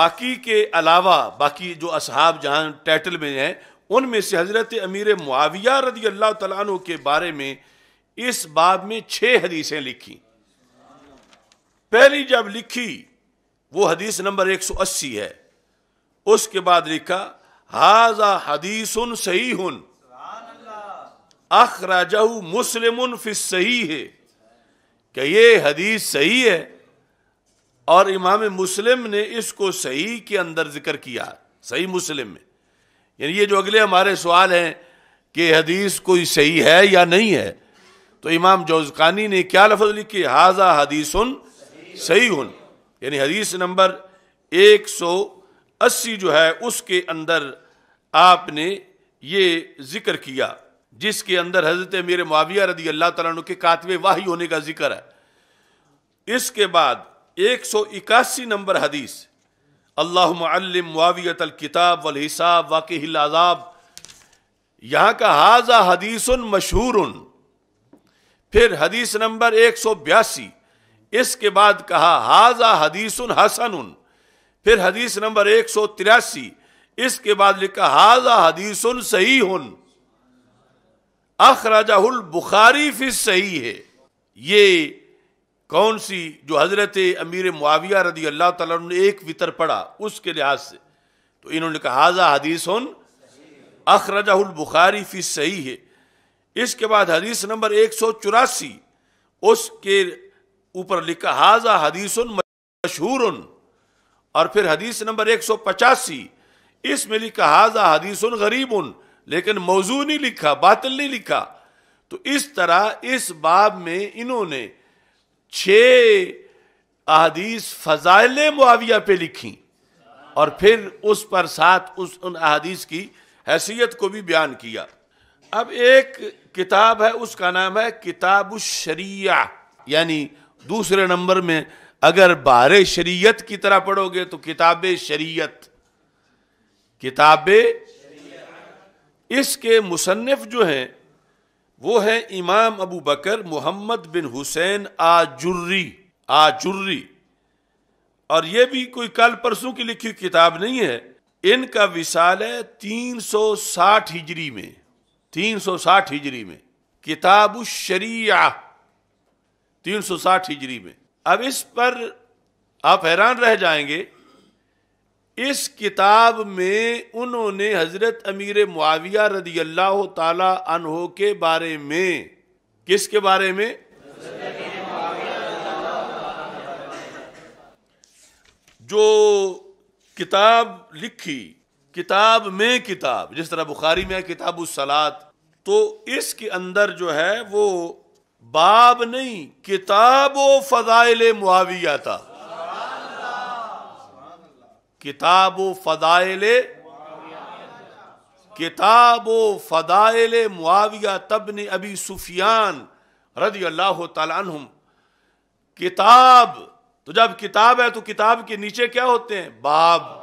Speaker 1: बाकी के अलावा बाकी जो असहाब जहाँ टाइटल में हैं उनमें से हज़रत अमीर मुआविया रदी अल्लाह तु के बारे में इस बाब में छः हदीसें लिखी पहली जब लिखी वो हदीस नंबर 180 है उसके बाद लिखा हाजा उन सही हन अखराजहू मुस्लिम फिस सही है कि ये हदीस सही है और इमाम मुस्लिम ने इसको सही के अंदर जिक्र किया सही मुस्लिम में यानी ये जो अगले हमारे सवाल हैं कि हदीस कोई सही है या नहीं है तो इमाम जोजकानी ने क्या लफज लिखी हाजा हदीसन सही हुन यानी हदीस नंबर एक सौ अस्सी जो है उसके अंदर आपने ये जिक्र किया जिसके अंदर हजरत मेरे माविया रदी अल्लाह तु के कातवे वाही होने का जिक्र है इसके बाद एक सौ इक्यासी नंबर हदीस अल्लाह मावियत किताब वल हिसाब वाक़ आज़ाब यहाँ का हाजा हदीस मशहूर उन फिर हदीस नंबर एक सौ बयासी इसके बाद कहा हाजा हदीस हसन उन फिर हदीस नंबर एक सौ तिरासी इसके बाद लिखा हाजा हदीस सही हन अखराजाहुल बुखारी फिर सही है ये कौन सी जो हजरत अमीर मुआविया रदी अल्लाह तला ने एक वितर पढ़ा उसके लिहाज से तो इन्होंने कहा हाजा हदीस अखरजाहुल बुखारी फी सही है इसके बाद हदीस नंबर एक सौ चौरासी उसके ऊपर लिखा हाजा हदीस मशहूर और फिर हदीस नंबर एक सौ पचासी इसमें लिखा हाजा हदीस उन गरीब उन लेकिन मौजू नहीं लिखा बातल नहीं लिखा तो इस तरह इस बाब में इन्होंने छ अहदीस फजाइल मुआविया पे लिखी और फिर उस पर साथ उस उन अदीस की हैसियत को भी बयान किया अब एक किताब है उसका नाम है किताब शरिया यानी दूसरे नंबर में अगर बार शरीयत की तरह पढ़ोगे तो किताब शरीयत किताब इसके मुसन्फ जो हैं वो हैं इमाम अबू बकर मोहम्मद बिन हुसैन आजुर्री आजुर्री और ये भी कोई कल परसों की लिखी किताब नहीं है इनका विशाल है 360 हिजरी में 360 हिजरी में किताब शरीया 360 हिजरी में अब इस पर आप हैरान रह जाएंगे इस किताब में उन्होंने हज़रत अमीर मुआविया रदी अल्लाह तहो के बारे में किसके बारे में जो किताब लिखी किताब में किताब जिस तरह बुखारी में है किताब सलात तो इसके अंदर जो है वो बाब नहीं किताब फ़ज़ाइल मुआविया था किताब फ़ज़ाइल किताब फ़ज़ाइल मुआविया तबन अबी सुफियान रदी अल्लाह तुम किताब तो जब किताब है तो किताब के नीचे क्या होते हैं बाब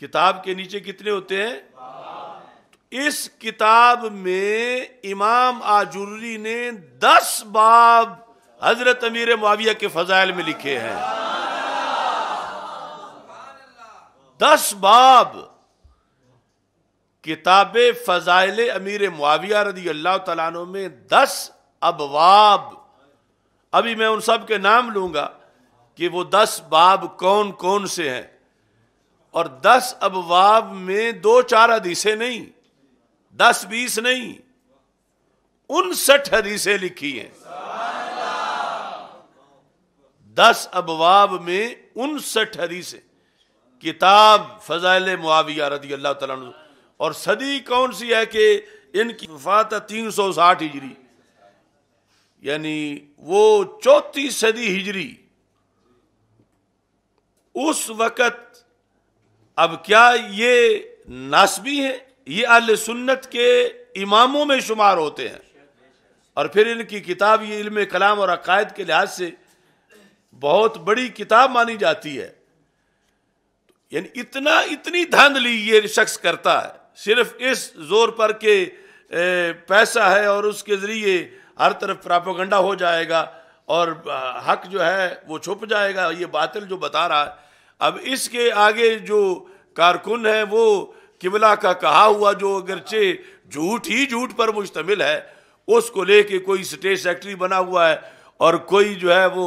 Speaker 1: किताब के नीचे कितने होते हैं इस किताब में इमाम आजुर्री ने दस बाब हजरत अमीर माविया के फजाइल में लिखे हैं दस बाब किताब फजाइल अमीर मुआविया रदी अल्लाह तु में दस अबवाब अभी मैं उन सब के नाम लूंगा कि वो दस बाब कौन कौन से हैं और दस अबवाब में दो चार हदीसें नहीं दस बीस नहीं उनसठ हदीसें लिखी हैं दस अबवाब में उनसठ हदीसें किताब फजाइल मुआविया रदी अल्लाह तला और सदी कौन सी है कि इनकी वफात है तीन सौ साठ हिजरी यानी वो चौथी सदी हिजरी उस वक़्त अब क्या ये नासबी है ये अल सुन्नत के इमामों में शुमार होते हैं और फिर इनकी किताब ये इल्म कलाम और अकायद के लिहाज से बहुत बड़ी किताब मानी जाती है यानी इतना इतनी धांधली ये शख्स करता है सिर्फ इस जोर पर के पैसा है और उसके ज़रिए हर तरफ प्रापोगंडा हो जाएगा और हक जो है वो छुप जाएगा ये बातिल जो बता रहा है अब इसके आगे जो कारकुन है वो किबला का कहा हुआ जो अगरचे झूठ ही झूठ पर मुश्तमिल है उसको लेके कोई स्टेट सेक्रेटरी बना हुआ है और कोई जो है वो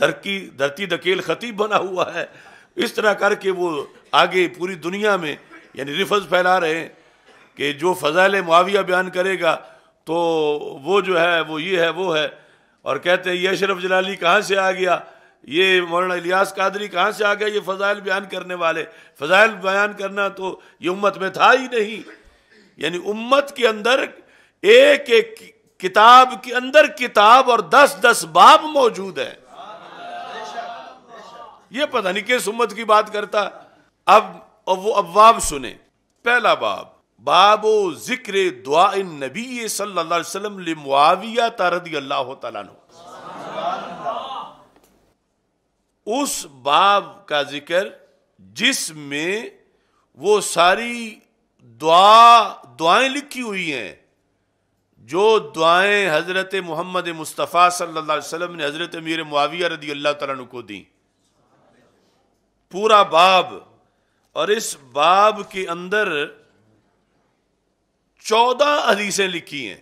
Speaker 1: धरती धरती धकेल खतीब बना हुआ है इस तरह करके वो आगे पूरी दुनिया में यानी रिफज फैला रहे हैं कि जो फ़जाइल मुआविया बयान करेगा तो वो जो है वो ये है वो है और कहते हैं ये अशरफ जलाली कहाँ से आ गया ये मौलाना इलियास कादरी कहाँ से आ गया ये फ़जाइल बयान करने वाले फ़जाइल बयान करना तो ये उम्मत में था ही नहीं यानी उम्मत के अंदर एक एक किताब के अंदर किताब और दस दस बाब मौजूद है ये पता नहीं किस उम्मत की बात करता अब और वो अब्वाब सुने पहला बाब बाबो जिक्र दुआ नबी सल्लल्लाहु अलैहि वसल्लम लिमुआविया तारदी अल्लाह तआला उस बाब का जिक्र जिसमें वो सारी दुआ दुआएं लिखी हुई हैं जो दुआएं हज़रत मोहम्मद मुस्तफ़ा सल्लल्लाहु अलैहि वसल्लम ने हज़रत मीर मुआविया रदी अल्लाह तला को दी पूरा बाब और इस बाब के अंदर चौदह हदीसें लिखी हैं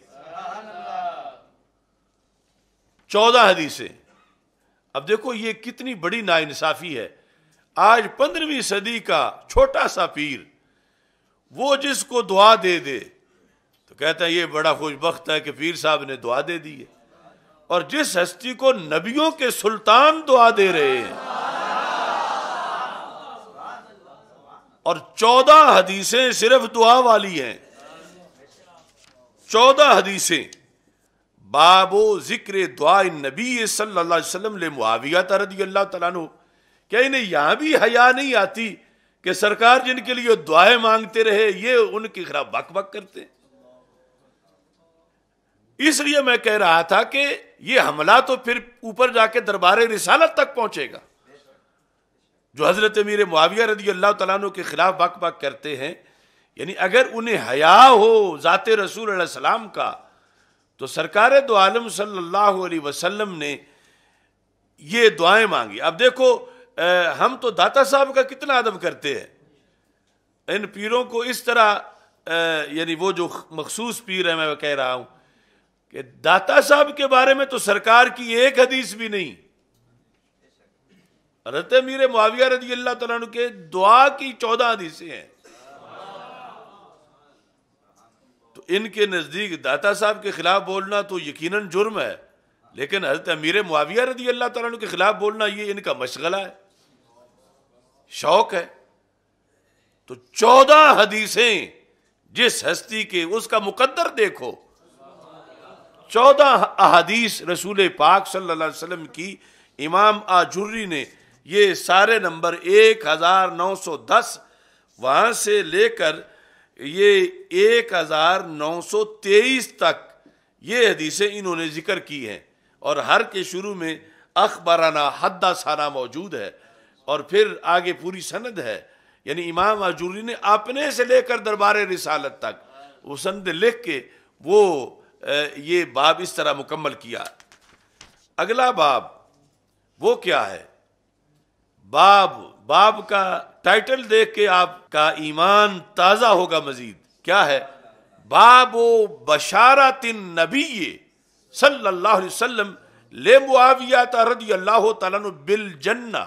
Speaker 1: चौदह हदीसें अब देखो ये कितनी बड़ी नाइंसाफ़ी है आज पंद्रहवीं सदी का छोटा सा पीर वो जिसको दुआ दे दे तो कहता है ये बड़ा खुशबक है कि पीर साहब ने दुआ दे दी है और जिस हस्ती को नबियों के सुल्तान दुआ दे रहे हैं और चौदह हदीसें सिर्फ दुआ वाली हैं चौदह हदीसें बाबो जिक्र दुआ नबी सल्ला ले मुआविया तरदी अल्लाह तु क्या इन्हें यहाँ भी हया नहीं आती कि सरकार जिनके लिए दुआएं मांगते रहे ये उनके खिलाफ बक बक करते इसलिए मैं कह रहा था कि ये हमला तो फिर ऊपर जाके दरबार रिसालत तक पहुंचेगा जो हजरत मीर मुआविया रदी अल्लाह तु के खिलाफ बक बक करते हैं यानी अगर उन्हें हया हो जाते रसूल सलाम का तो सरकार दो तो आलम सल्लल्लाहु अलैहि वसल्लम ने ये दुआएं मांगी अब देखो आ, हम तो दाता साहब का कितना अदब करते हैं इन पीरों को इस तरह यानी वो जो मखसूस पीर है मैं कह रहा हूं कि दाता साहब के बारे में तो सरकार की एक हदीस भी नहीं रत मीर मुआविया रजी अल्लाह तुके के दुआ की चौदह हदीसें हैं इनके नज़दीक दाता साहब के खिलाफ बोलना तो यकीनन जुर्म है लेकिन हजरत अमीर मुआविया रदी अल्लाह तु के खिलाफ बोलना ये इनका मशगला है शौक है तो चौदह हदीसें जिस हस्ती के उसका मुकद्दर देखो चौदह अहदीस रसूल पाक सल्ला वसलम की इमाम आजुर्री ने ये सारे नंबर एक हजार नौ सौ दस वहां से लेकर ये एक हजार नौ सौ तेईस तक ये हदीसें इन्होंने जिक्र की हैं और हर के शुरू में अखबाराना हद्दा साना मौजूद है और फिर आगे पूरी सनद है यानी इमाम अजूरी ने अपने से लेकर दरबार रिसालत तक वो सनद लिख के वो ये बाब इस तरह मुकम्मल किया अगला बाब वो क्या है बाब बाब का टाइटल देख के आपका ईमान ताज़ा होगा मजीद क्या है बाब ओ बाबो तिन नबी ये अलैहि वसल्लम ले मुआविया बिल जन्ना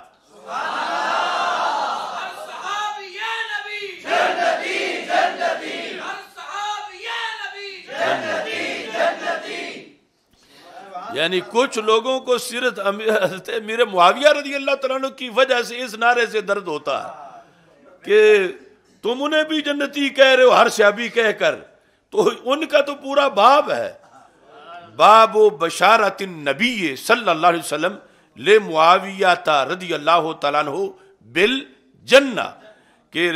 Speaker 1: यानी कुछ लोगों को सिरत मेरे मुआविया रजी अल्लाह तला की वजह से इस नारे से दर्द होता है कि तुम उन्हें भी जन्नती कह रहे हो हर श्याबी कहकर तो उनका तो पूरा बाब है बाब बशारत नबी सल्लाम ले मुआविया था रदी अल्लाह तहो बिल जन्ना के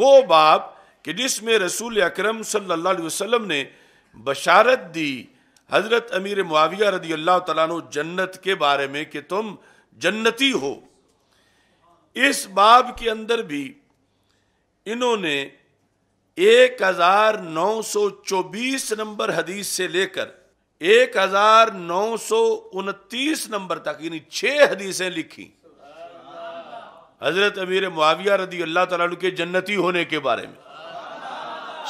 Speaker 1: वो बाब कि जिसमें रसूल अक्रम सल्ला वसलम ने बशारत दी हजरत अमीर मुआविया रदी अल्लाह तु जन्नत के बारे में कि तुम जन्नती हो इस बाब के अंदर भी इन्होंने 1924 नंबर हदीस से लेकर 1929 नंबर तक यानी छह हदीसें लिखी हजरत अमीर मुआविया रदी अल्लाह तु के जन्नती होने के बारे में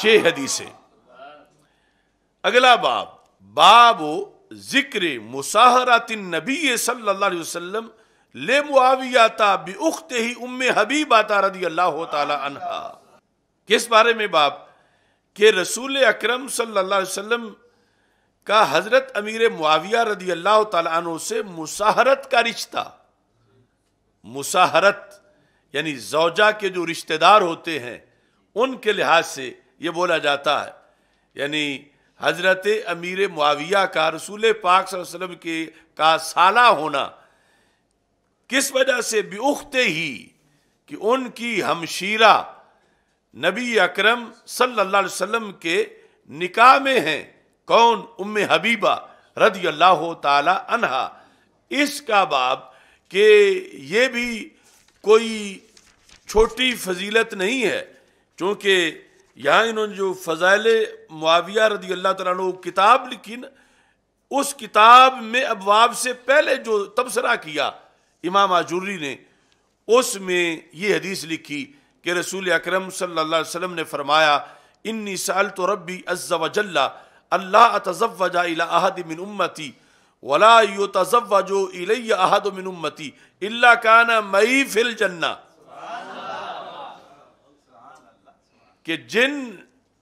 Speaker 1: छह हदीसें अगला बाब बाबो जिक्र मुसाहरातिन नबी सल्लल्लाहु ले मुआवियाता बी उख्त ही उम्म हबीबाता रदी अल्लाह तहा किस बारे में बाप के रसूल अकरम सल्लल्लाहु का हजरत अमीर मुआविया रदी अल्लाह तु से मुसाहरत का रिश्ता मुसाहरत यानी जौजा के जो रिश्तेदार होते हैं उनके लिहाज से ये बोला जाता है यानी हज़रत अमीर मुआविया का रसूल पाक वसलम के का साला होना किस वजह से बेउखते ही कि उनकी हमशीरा नबी अकरम सल्लल्लाहु अलैहि वसल्लम के निकाह में हैं कौन उम हबीबा रदी अल्लाह तहा इसका बाब कि ये भी कोई छोटी फजीलत नहीं है चूँकि यहाँ इन्होंने जो फ़ज़ाइल मुआविया रदी अल्लाह तु किताब लिखी न उस किताब में अबवाब से पहले जो तबसरा किया इमाम आजूरी ने उसमें ये हदीस लिखी कि रसूल अक्रम सल्लाम ने फरमाया इन्नी साल तो रबी अज्जा वजल्ला अल्लाह तजवजा अहद मिन उम्मती वला यो तजवजो इलैया अहद मिन उम्मती इल्ला काना मई फिल जन्ना कि जिन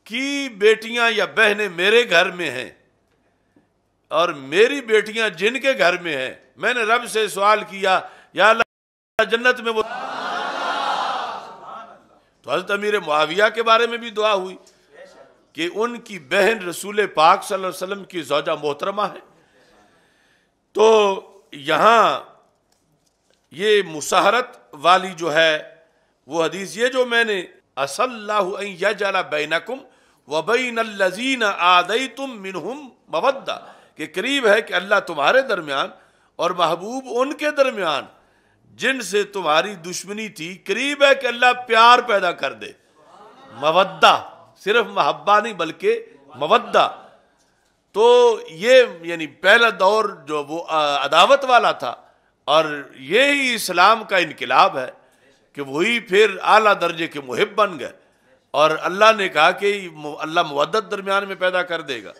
Speaker 1: की बेटियां या बहनें मेरे घर में हैं और मेरी बेटियां जिनके घर में हैं मैंने रब से सवाल किया या जन्नत में वो तो हजरत अमीर मुआविया के बारे में भी दुआ हुई कि उनकी बहन रसूल पाक सल्लल्लाहु अलैहि वसल्लम की जौजा मोहतरमा है तो यहां ये मुसाहरत वाली जो है वो हदीस ये जो मैंने असल्ला बैनकुम वबैन लजीन आदई तुम मिनहुम मवद्दा के करीब है कि अल्लाह तुम्हारे दरमियान और महबूब उनके दरमियान जिनसे तुम्हारी दुश्मनी थी करीब है कि अल्लाह प्यार पैदा कर दे मवद्दा सिर्फ महब्बा नहीं बल्कि मवद्दा तो ये यानी पहला दौर जो वो अदावत वाला था और यही इस्लाम का इनकलाब है कि वही फिर आला दर्जे के मुहिब बन गए और अल्लाह ने कहा कि अल्लाह मुद्दत दरमियान में पैदा कर देगा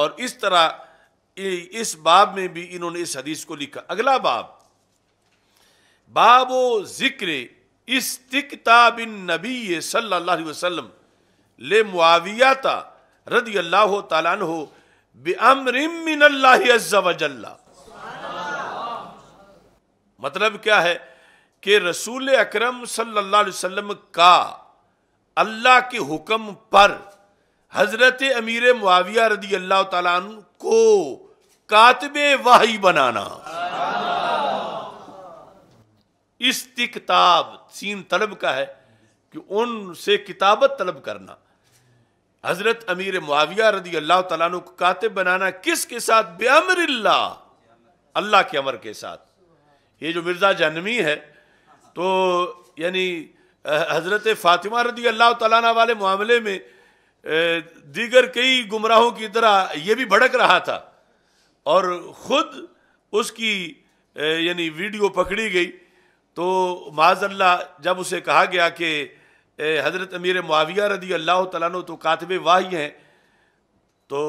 Speaker 1: और इस तरह इस बाब में भी इन्होंने इस हदीस को लिखा अगला बाब बाबो ज़िक्र इस्तिकता बिन नबी सल्ला ले मुआविया था रदी अल्लाह तन हो बेअमरिमिन अल्लाह मतलब क्या है कि रसूल अकरम सल्लल्लाहु अलैहि वसल्लम का अल्लाह के हुक्म पर हजरत अमीर मुआविया रदी अल्लाह तन को कातब वाही बनाना इस किताब सीन तलब का है कि उनसे किताबत तलब करना हजरत अमीर मुआविया रदी अल्लाह तु को कातब बनाना किसके साथ बेअमर अल्लाह के अमर के साथ ये जो मिर्जा जन्मी है तो यानी हज़रत फ़ातिमा रदी अल्लाह तला वाले मामले में दीगर कई गुमराहों की तरह ये भी भड़क रहा था और ख़ुद उसकी यानी वीडियो पकड़ी गई तो माजल्ला जब उसे कहा गया कि हज़रत अमीर मुआविया रदी अल्लाह तला तो कातब वाही हैं तो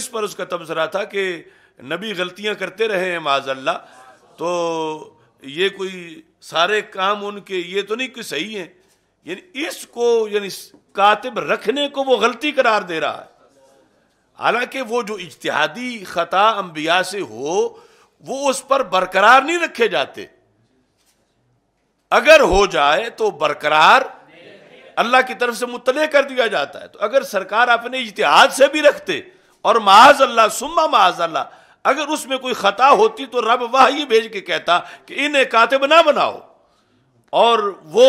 Speaker 1: इस पर उसका तबसरा था कि नबी गलतियां करते रहे हैं माजल्ला तो ये कोई सारे काम उनके ये तो नहीं कि सही है यानी इसको यानी कातिब रखने को वो गलती करार दे रहा है हालांकि वो जो इज्तिहादी ख़ता अंबिया से हो वो उस पर बरकरार नहीं रखे जाते अगर हो जाए तो बरकरार अल्लाह की तरफ से मुतले कर दिया जाता है तो अगर सरकार अपने इज्तिहाद से भी रखते और माज अल्लाह सुम्मा माज अल्लाह अगर उसमें कोई खता होती तो रब वाह ये भेज के कहता कि इन कातिब ना बनाओ और वो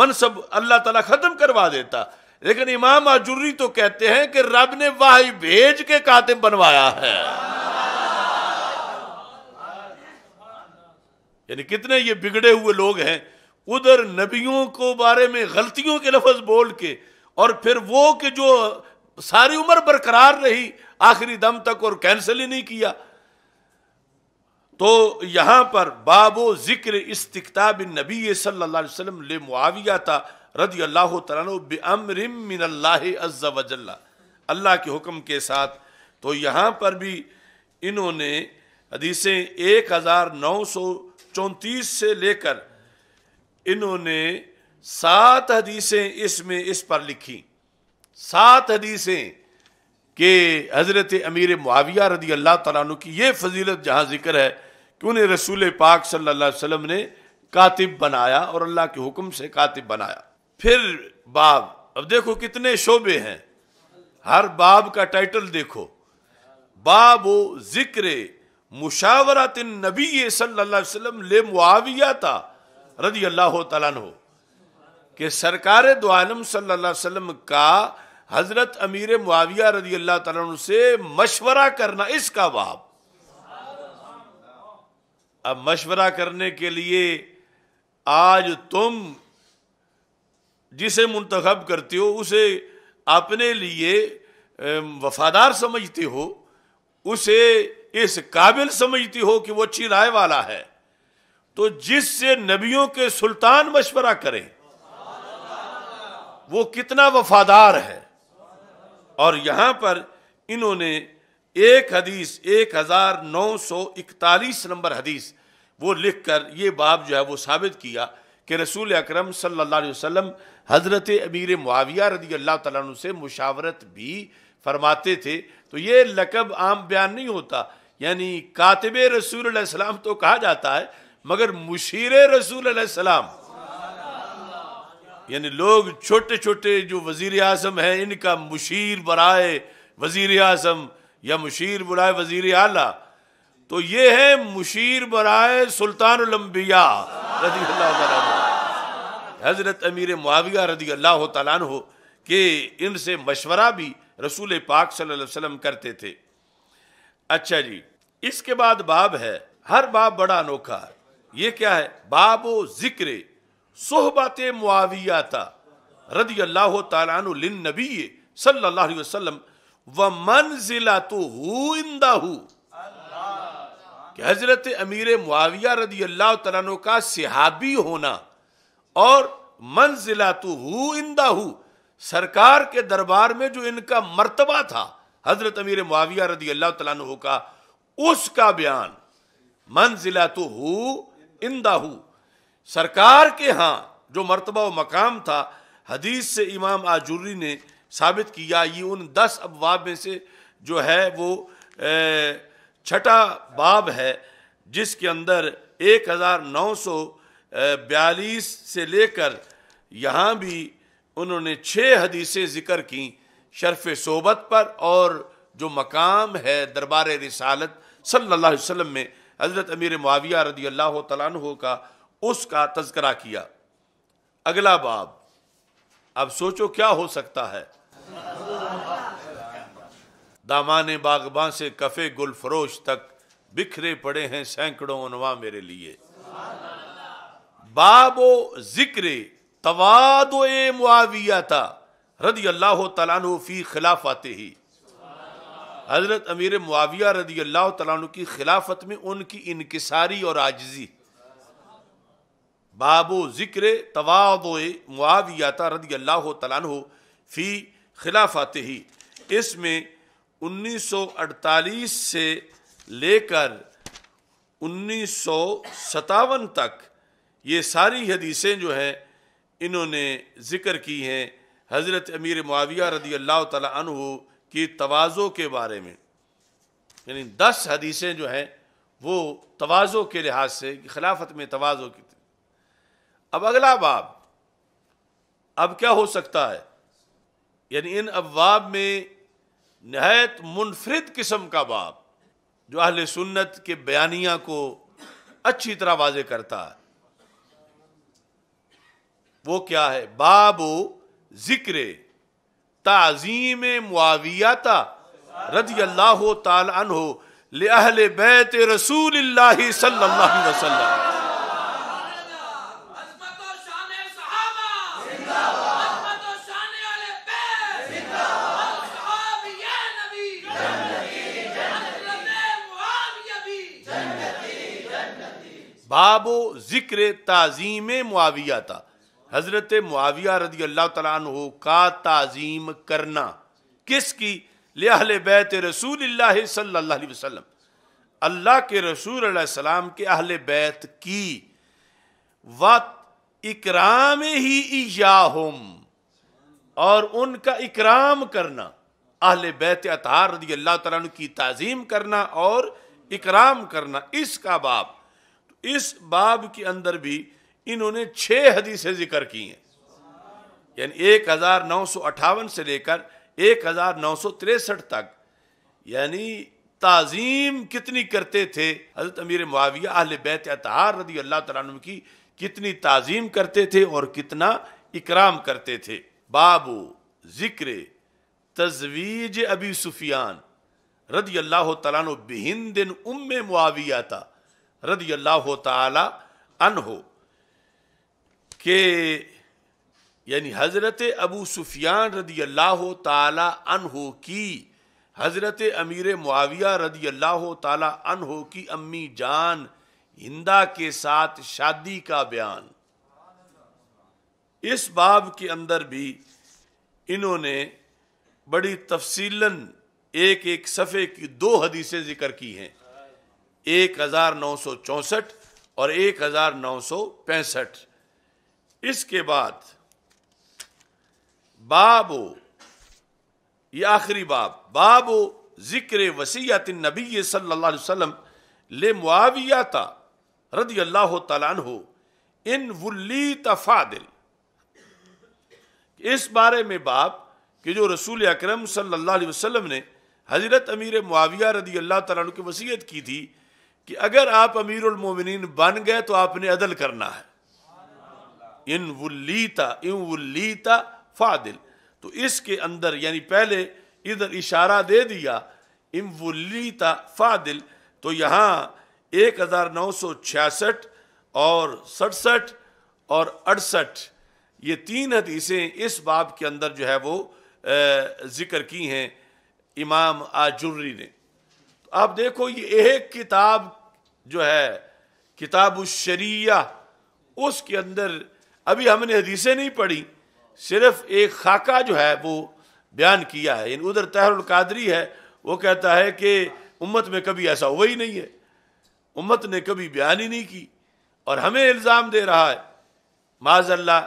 Speaker 1: मनसब अल्लाह तला ख़त्म करवा देता लेकिन इमाम आजुर्री तो कहते हैं कि रब ने वाह भेज के कातिब बनवाया है यानी कितने ये बिगड़े हुए लोग हैं उधर नबियों को बारे में गलतियों के लफज बोल के और फिर वो कि जो सारी उम्र बरकरार रही आखिरी दम तक और कैंसिल ही नहीं किया तो यहां पर बाबो जिक्र इस तिकताब नबी सल्लाम ले मुआविया था रदी अल्लाह तमरमिनल्लाज़ अल्लाह के हुक्म के साथ तो यहां पर भी इन्होंने हदीसें एक हज़ार नौ सौ चौंतीस से लेकर इन्होंने सात हदीसें इसमें इस पर लिखी सात हदीसें कि हज़रत अमीर मुआविया रदी अल्लाह तु की ये फजीलत जहाँ ज़िक्र है कि उन्हें रसूल पाक सल्ला अलैहि ने कातिब बनाया और अल्लाह के हुक्म से कातिब बनाया फिर बाब अब देखो कितने शोबे हैं हर बाब का टाइटल देखो बाब ज़िक्र मुशावरत नबी सल्लाम ले मुआविया था रदी अल्लाह तला के सरकार दो आलम सल्ला वसम का हजरत अमीर मुआविया रजी अल्लाह तला से मशवरा करना इसका बाब अब मशवरा करने के लिए आज तुम जिसे मुंतखब करते हो उसे अपने लिए वफादार समझते हो उसे इस काबिल समझती हो कि वो अच्छी राय वाला है तो जिससे नबियों के सुल्तान मशवरा करें वो कितना वफादार है और यहाँ पर इन्होंने एक हदीस एक हज़ार नौ सौ इकतालीस नंबर हदीस वो लिख कर ये बाब जो है वो साबित किया कि रसूल अक्रम सल्ला वसम हज़रत अमीर मुआविया रदी अल्लाह तु से मुशावरत भी फरमाते थे तो ये लकब आम बयान नहीं होता यानी कातब रसूल तो कहा जाता है मगर मुशीर रसूल सलाम यानी लोग छोटे छोटे जो वजीर अजम हैं इनका मुशीर बराए वजीर अजम या मुशीर बुलाए वजीर अला तो ये है मुशीर बराए सुल्तान रजी हज़रत अमीर मुआविया रजी अल्लाह तला के इनसे मशवरा भी रसूल पाक सल्लम करते थे अच्छा जी इसके बाद बाब है हर बाब बड़ा अनोखा है ये क्या है बाबो ज़िक्र सोहबात मुआविया था रदी अल्लाह तन नबी सल्लाम व मन मंजिला तो इंदा कि हजरत अमीर मुआविया रदी अल्लाह तु का सिहाबी होना और मंजिला तो इंदा सरकार के दरबार में जो इनका मरतबा था हजरत अमीर मुआविया रदी अल्लाह तु का उसका बयान मंजिला तो इंदा सरकार के यहाँ जो मरतबा व मकाम था हदीस से इमाम आजूरी ने साबित किया ये उन दस अबवाब में से जो है वो छठा बाब है जिसके अंदर एक हज़ार नौ सौ बयालीस से लेकर यहाँ भी उन्होंने छः हदीसें ज़िक्र कं शरफ़ सोबत पर और जो मकाम है दरबार रिसालत सल्लल्लाहु अलैहि वसल्लम में हज़रत अमीर मुआविया रदी अल्लाह तला का उसका तस्करा किया अगला बाब अब सोचो क्या हो सकता है दामान बागबां से कफे गुलफरोश तक बिखरे पड़े हैं सैकड़ों अनवा मेरे लिए बाबो जिक्र तवादो ए मुआविया था रदी अल्लाह खिलाफ आते ही हजरत अमीर मुआविया रदी अल्लाह तला की खिलाफत में उनकी इनकसारी और आजजी बाबो ज़िक्र तवाद मुआविया रदी अल्लाह तलानहो फ़ी खिलाफात ही इसमें 1948 से लेकर उन्नीस तक ये सारी हदीसें जो हैं इन्होंने ज़िक्र की हैं हज़रत अमीर मुआविया रदी अल्लाह तु की तोज़ो के बारे में यानी दस हदीसें जो हैं वो तोज़ो के लिहाज से खिलाफत में तोज़ो की अब अगला बाब अब क्या हो सकता है यानी इन अबाब में नहायत मुनफरद किस्म का बाब जो अहल सुन्नत के बयानिया को अच्छी तरह वाज करता है वो क्या है बाबो जिक्र ताज़ीम मुआवियाता रजी अल्लाह तन हो लहल बैत रसूल सल्ला बाबो ज़िक्र ताजीम मुआविया था हज़रत मुआविया रदी अल्लाह तु का तज़ीम करना किसकी लिहल बैत रसूल सल्ला वसलम अल्लाह के रसूल सलाम के अहल बैत की व इकराम ही ईयाहुम और उनका इकराम करना अहल बैत अतहार रदी अल्लाह तु की ताजीम करना और इकराम करना इसका बाप इस बाब के अंदर भी इन्होंने छह हदीसें जिक्र की हैं यानी एक हज़ार नौ सौ अठावन से लेकर एक हज़ार नौ सौ तिरसठ तक यानी ताज़ीम कितनी करते थे हज़रत अमीर मुआविया अहल बैत अतहार रदी अल्लाह तुम की कितनी ताज़ीम करते थे और कितना इकराम करते थे बाबू ज़िक्र तजवीज अबी सुफियान रदी अल्लाह तन बिहिंद उम मुआविया था रदी अल्लाह तन हो के यानी हज़रत अबू सुफियान रदी अल्लाह तन हो की हज़रत अमीर मुआविया रदी अल्लाह तन हो की अम्मी जान हिंदा के साथ शादी का बयान इस बाब के अंदर भी इन्होंने बड़ी तफसीलन एक एक सफ़े की दो हदीसें ज़िक्र की हैं एक हजार नौ सौ चौसठ और एक हजार नौ सौ पैंसठ इसके बाद बाबो ये आखिरी बाब बाबो जिक्र वसीयत नबी सल्लल्लाहु अलैहि वसल्म ले था रदी अल्लाह तला हो इन वुल्ली तफादिल इस बारे में बाप कि जो रसूल अक्रम सल्ला वसलम ने हज़रत अमीर मुआविया रदी अल्लाह तला की वसीयत की थी कि अगर आप अमीर उलमोमिन बन गए तो आपने अदल करना है इन वुल्लीता इन लीता फादिल तो इसके अंदर यानी पहले इधर इशारा दे दिया इन वीता फादिल तो यहाँ एक हज़ार नौ सौ छियासठ और सड़सठ और अड़सठ ये तीन हदीसें इस बाब के अंदर जो है वो ज़िक्र की हैं इमाम आजुर्री ने आप देखो ये एक किताब जो है किताब शरिया उसके अंदर अभी हमने हदीसें नहीं पढ़ी सिर्फ एक खाका जो है वो बयान किया है उधर तहरुल कादरी है वो कहता है कि उम्मत में कभी ऐसा हुआ ही नहीं है उम्मत ने कभी बयान ही नहीं की और हमें इल्ज़ाम दे रहा है माजल्ला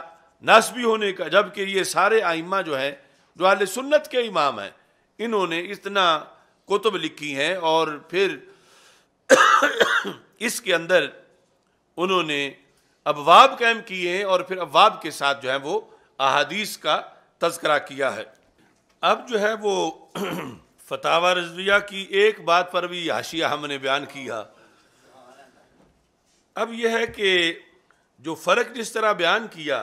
Speaker 1: नसबी होने का जबकि ये सारे आइमा जो हैं जो आल सुन्नत के इमाम हैं इन्होंने इतना कुतुब लिखी हैं और फिर इसके अंदर उन्होंने अबवाब कैम किए हैं और फिर अबवाब के साथ जो है वो अहादीस का तस्करा किया है अब जो है वो फतावा रजविया की एक बात पर भी हाशिया हमने बयान किया अब यह है कि जो फ़र्क जिस तरह बयान किया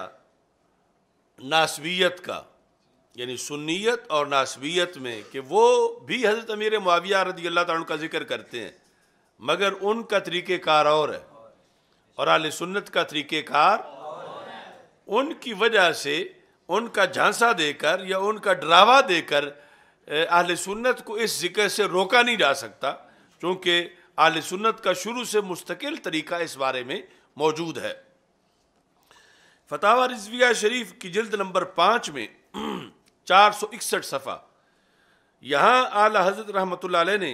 Speaker 1: नासवियत का यानी सुन्नीत और नासवीत में कि वो भी हज़रत अमीर मुआविया रदी अल्लाह तु का जिक्र करते हैं मगर उनका तरीक़ार और है और आल सुन्नत का तरीक़ार उनकी वजह से उनका झांसा देकर या उनका डरावा देकर आल सुन्नत को इस जिक्र से रोका नहीं जा सकता क्योंकि आल सुन्नत का शुरू से मुस्तकिल तरीका इस बारे में मौजूद है फतावा रिजविया शरीफ की जल्द नंबर पाँच में चार सौ इकसठ सफ़ा यहाँ आला हजरत रहमत ने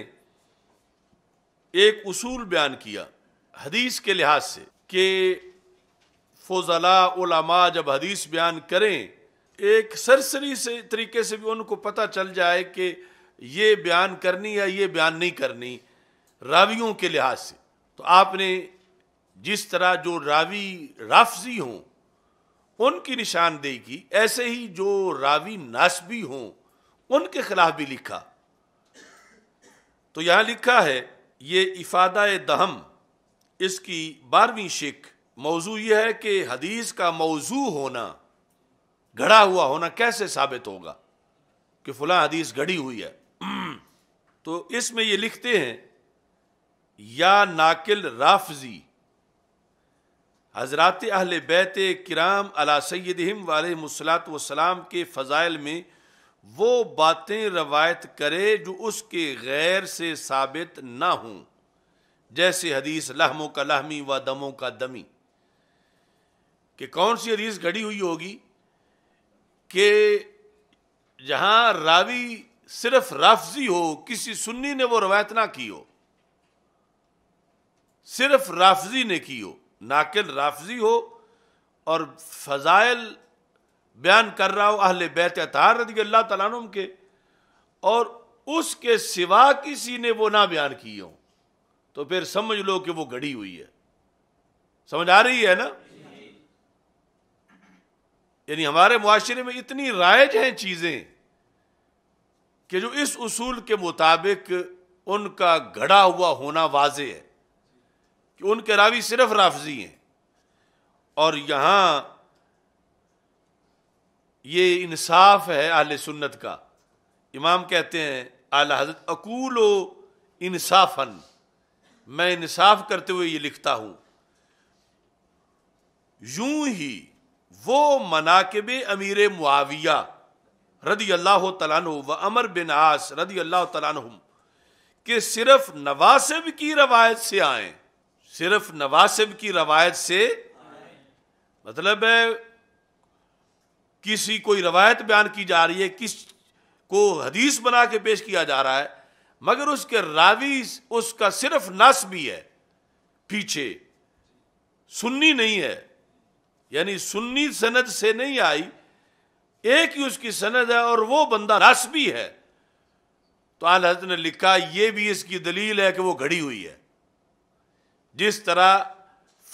Speaker 1: एक उसूल बयान किया हदीस के लिहाज से कि फोजला उलमा जब हदीस बयान करें एक सरसरी से तरीके से भी उनको पता चल जाए कि ये बयान करनी या ये बयान नहीं करनी रावियों के लिहाज से तो आपने जिस तरह जो रावी राफजी हों उनकी निशानदेही की ऐसे ही जो रावी नासबी हों उनके खिलाफ भी लिखा तो यहां लिखा है ये इफादा दहम इसकी बारहवीं शिक मौजू यह है कि हदीस का मौजू होना घड़ा हुआ होना कैसे साबित होगा कि फुला हदीस घड़ी हुई है तो इसमें ये लिखते हैं या नाकिल राफजी हज़रत अहल बैत कराम अला सैदम वालसलात वसलाम के फ़ज़ाइल में वो बातें रवायत करे जो उसके गैर से साबित ना हों जैसे हदीस लहमों का लहमी व दमों का दमी कि कौन सी हदीस घड़ी हुई होगी कि जहाँ रावी सिर्फ राफजी हो किसी सुन्नी ने वो रवायत ना की हो सिर्फ राफजी ने की हो नाकिल राफजी हो और फ़ज़ाइल बयान कर रहा हो अहल बैत रदी अल्लाह तुम के और उसके सिवा किसी ने वो ना बयान की हो तो फिर समझ लो कि वो घड़ी हुई है समझ आ रही है ना यानी हमारे माशरे में इतनी राइज हैं चीज़ें कि जो इस उसूल के मुताबिक उनका घड़ा हुआ होना वाज है कि उनके रावी सिर्फ राफजी हैं और यहां ये इंसाफ है आल सुन्नत का इमाम कहते हैं आला हजरत अकूल इंसाफन मैं इंसाफ करते हुए ये लिखता हूं यूं ही वो मनाकब अमीर मुआविया रदी अल्लाह तलान व अमर बिन आस रदी अल्लाह तलान के सिर्फ नवासिब की रवायत से आएं सिर्फ नवासिब की रवायत से मतलब है किसी कोई रवायत बयान की जा रही है किस को हदीस बना के पेश किया जा रहा है मगर उसके रावी उसका सिर्फ नस भी है पीछे सुन्नी नहीं है यानी सुन्नी सनद से नहीं आई एक ही उसकी सनद है और वो बंदा भी है तो आल हजरत ने लिखा ये भी इसकी दलील है कि वो घड़ी हुई है जिस तरह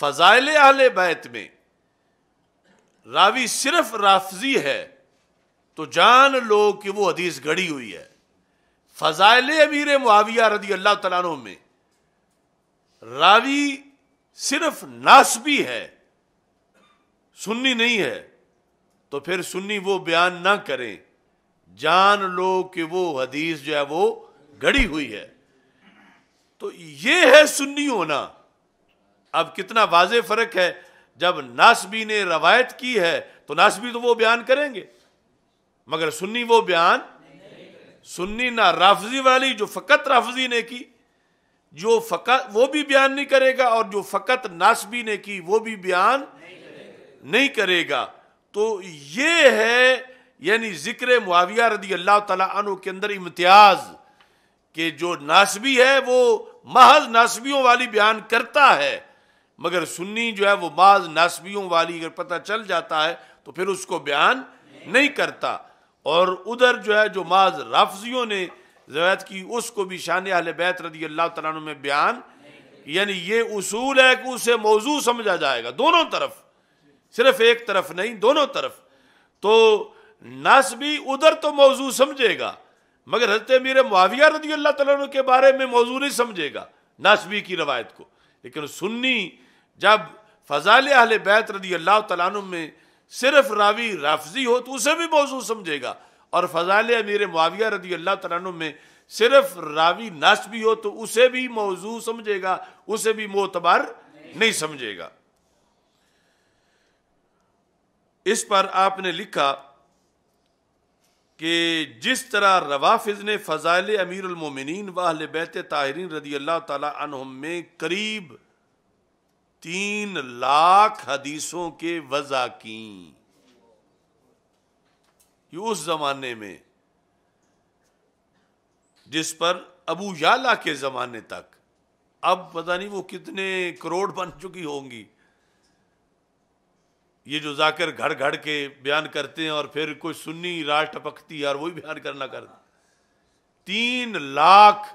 Speaker 1: फजाइल आल बैत में रावी सिर्फ राफजी है तो जान लो कि वो हदीस गढ़ी हुई है फजाइल अमीर मुआविया रदी अल्लाह तला में रावी सिर्फ नासबी है सुन्नी नहीं है तो फिर सुन्नी वो बयान ना करें जान लो कि वो हदीस जो है वो गढ़ी हुई है तो ये है सुन्नी होना अब कितना वाज फ़र्क है जब नासबी ने रवायत की है तो नासबी तो वो बयान करेंगे मगर सुन्नी वो बयान सुन्नी ना राफजी वाली जो फ़कत राफजी ने की जो फ़कत वो भी बयान नहीं करेगा और जो फ़कत नासबी ने की वो भी बयान नहीं करेगा, नहीं करेगा। तो ये है यानी ज़िक्र मुआविया रदी अल्लाह तु के अंदर इम्तियाज़ के जो नासबी है वो महज नासबियों वाली बयान करता है मगर सुन्नी जो है वो बाज नासबियों वाली अगर पता चल जाता है तो फिर उसको बयान नहीं, नहीं करता और उधर जो है जो माज राफजियों ने जवैत की उसको भी शान अल बैत रदी अल्लाह तला में बयान यानी ये उसूल है कि उसे मौजू समझा जाएगा दोनों तरफ सिर्फ एक तरफ नहीं दोनों तरफ तो भी उधर तो मौजू समझेगा मगर हजरत मीर मुआविया रदी अल्लाह तला के बारे में मौजू नहीं समझेगा नासबी की रवायत को लेकिन सुन्नी जब फजाल अहल बैत रदी अल्लाह तु में सिर्फ रावी राफजी हो तो उसे भी मौजूद समझेगा और फजाल अमीर मुआविया रदी अल्लाह तु में सिर्फ रावी नस भी हो तो उसे भी मौजू समझेगा उसे भी मोतबार नहीं समझेगा इस पर आपने लिखा कि जिस तरह रवाफिज ने फजाइल अमीर वाहल बैत ताहरीन रदी अल्लाह तम में करीब तीन लाख हदीसों के वजा की ये उस जमाने में जिस पर अबू याला के जमाने तक अब पता नहीं वो कितने करोड़ बन चुकी होंगी ये जो जाकर घड़ घड़ के बयान करते हैं और फिर कोई सुन्नी राष्ट्रपक्ति यार वही बयान करना कर तीन लाख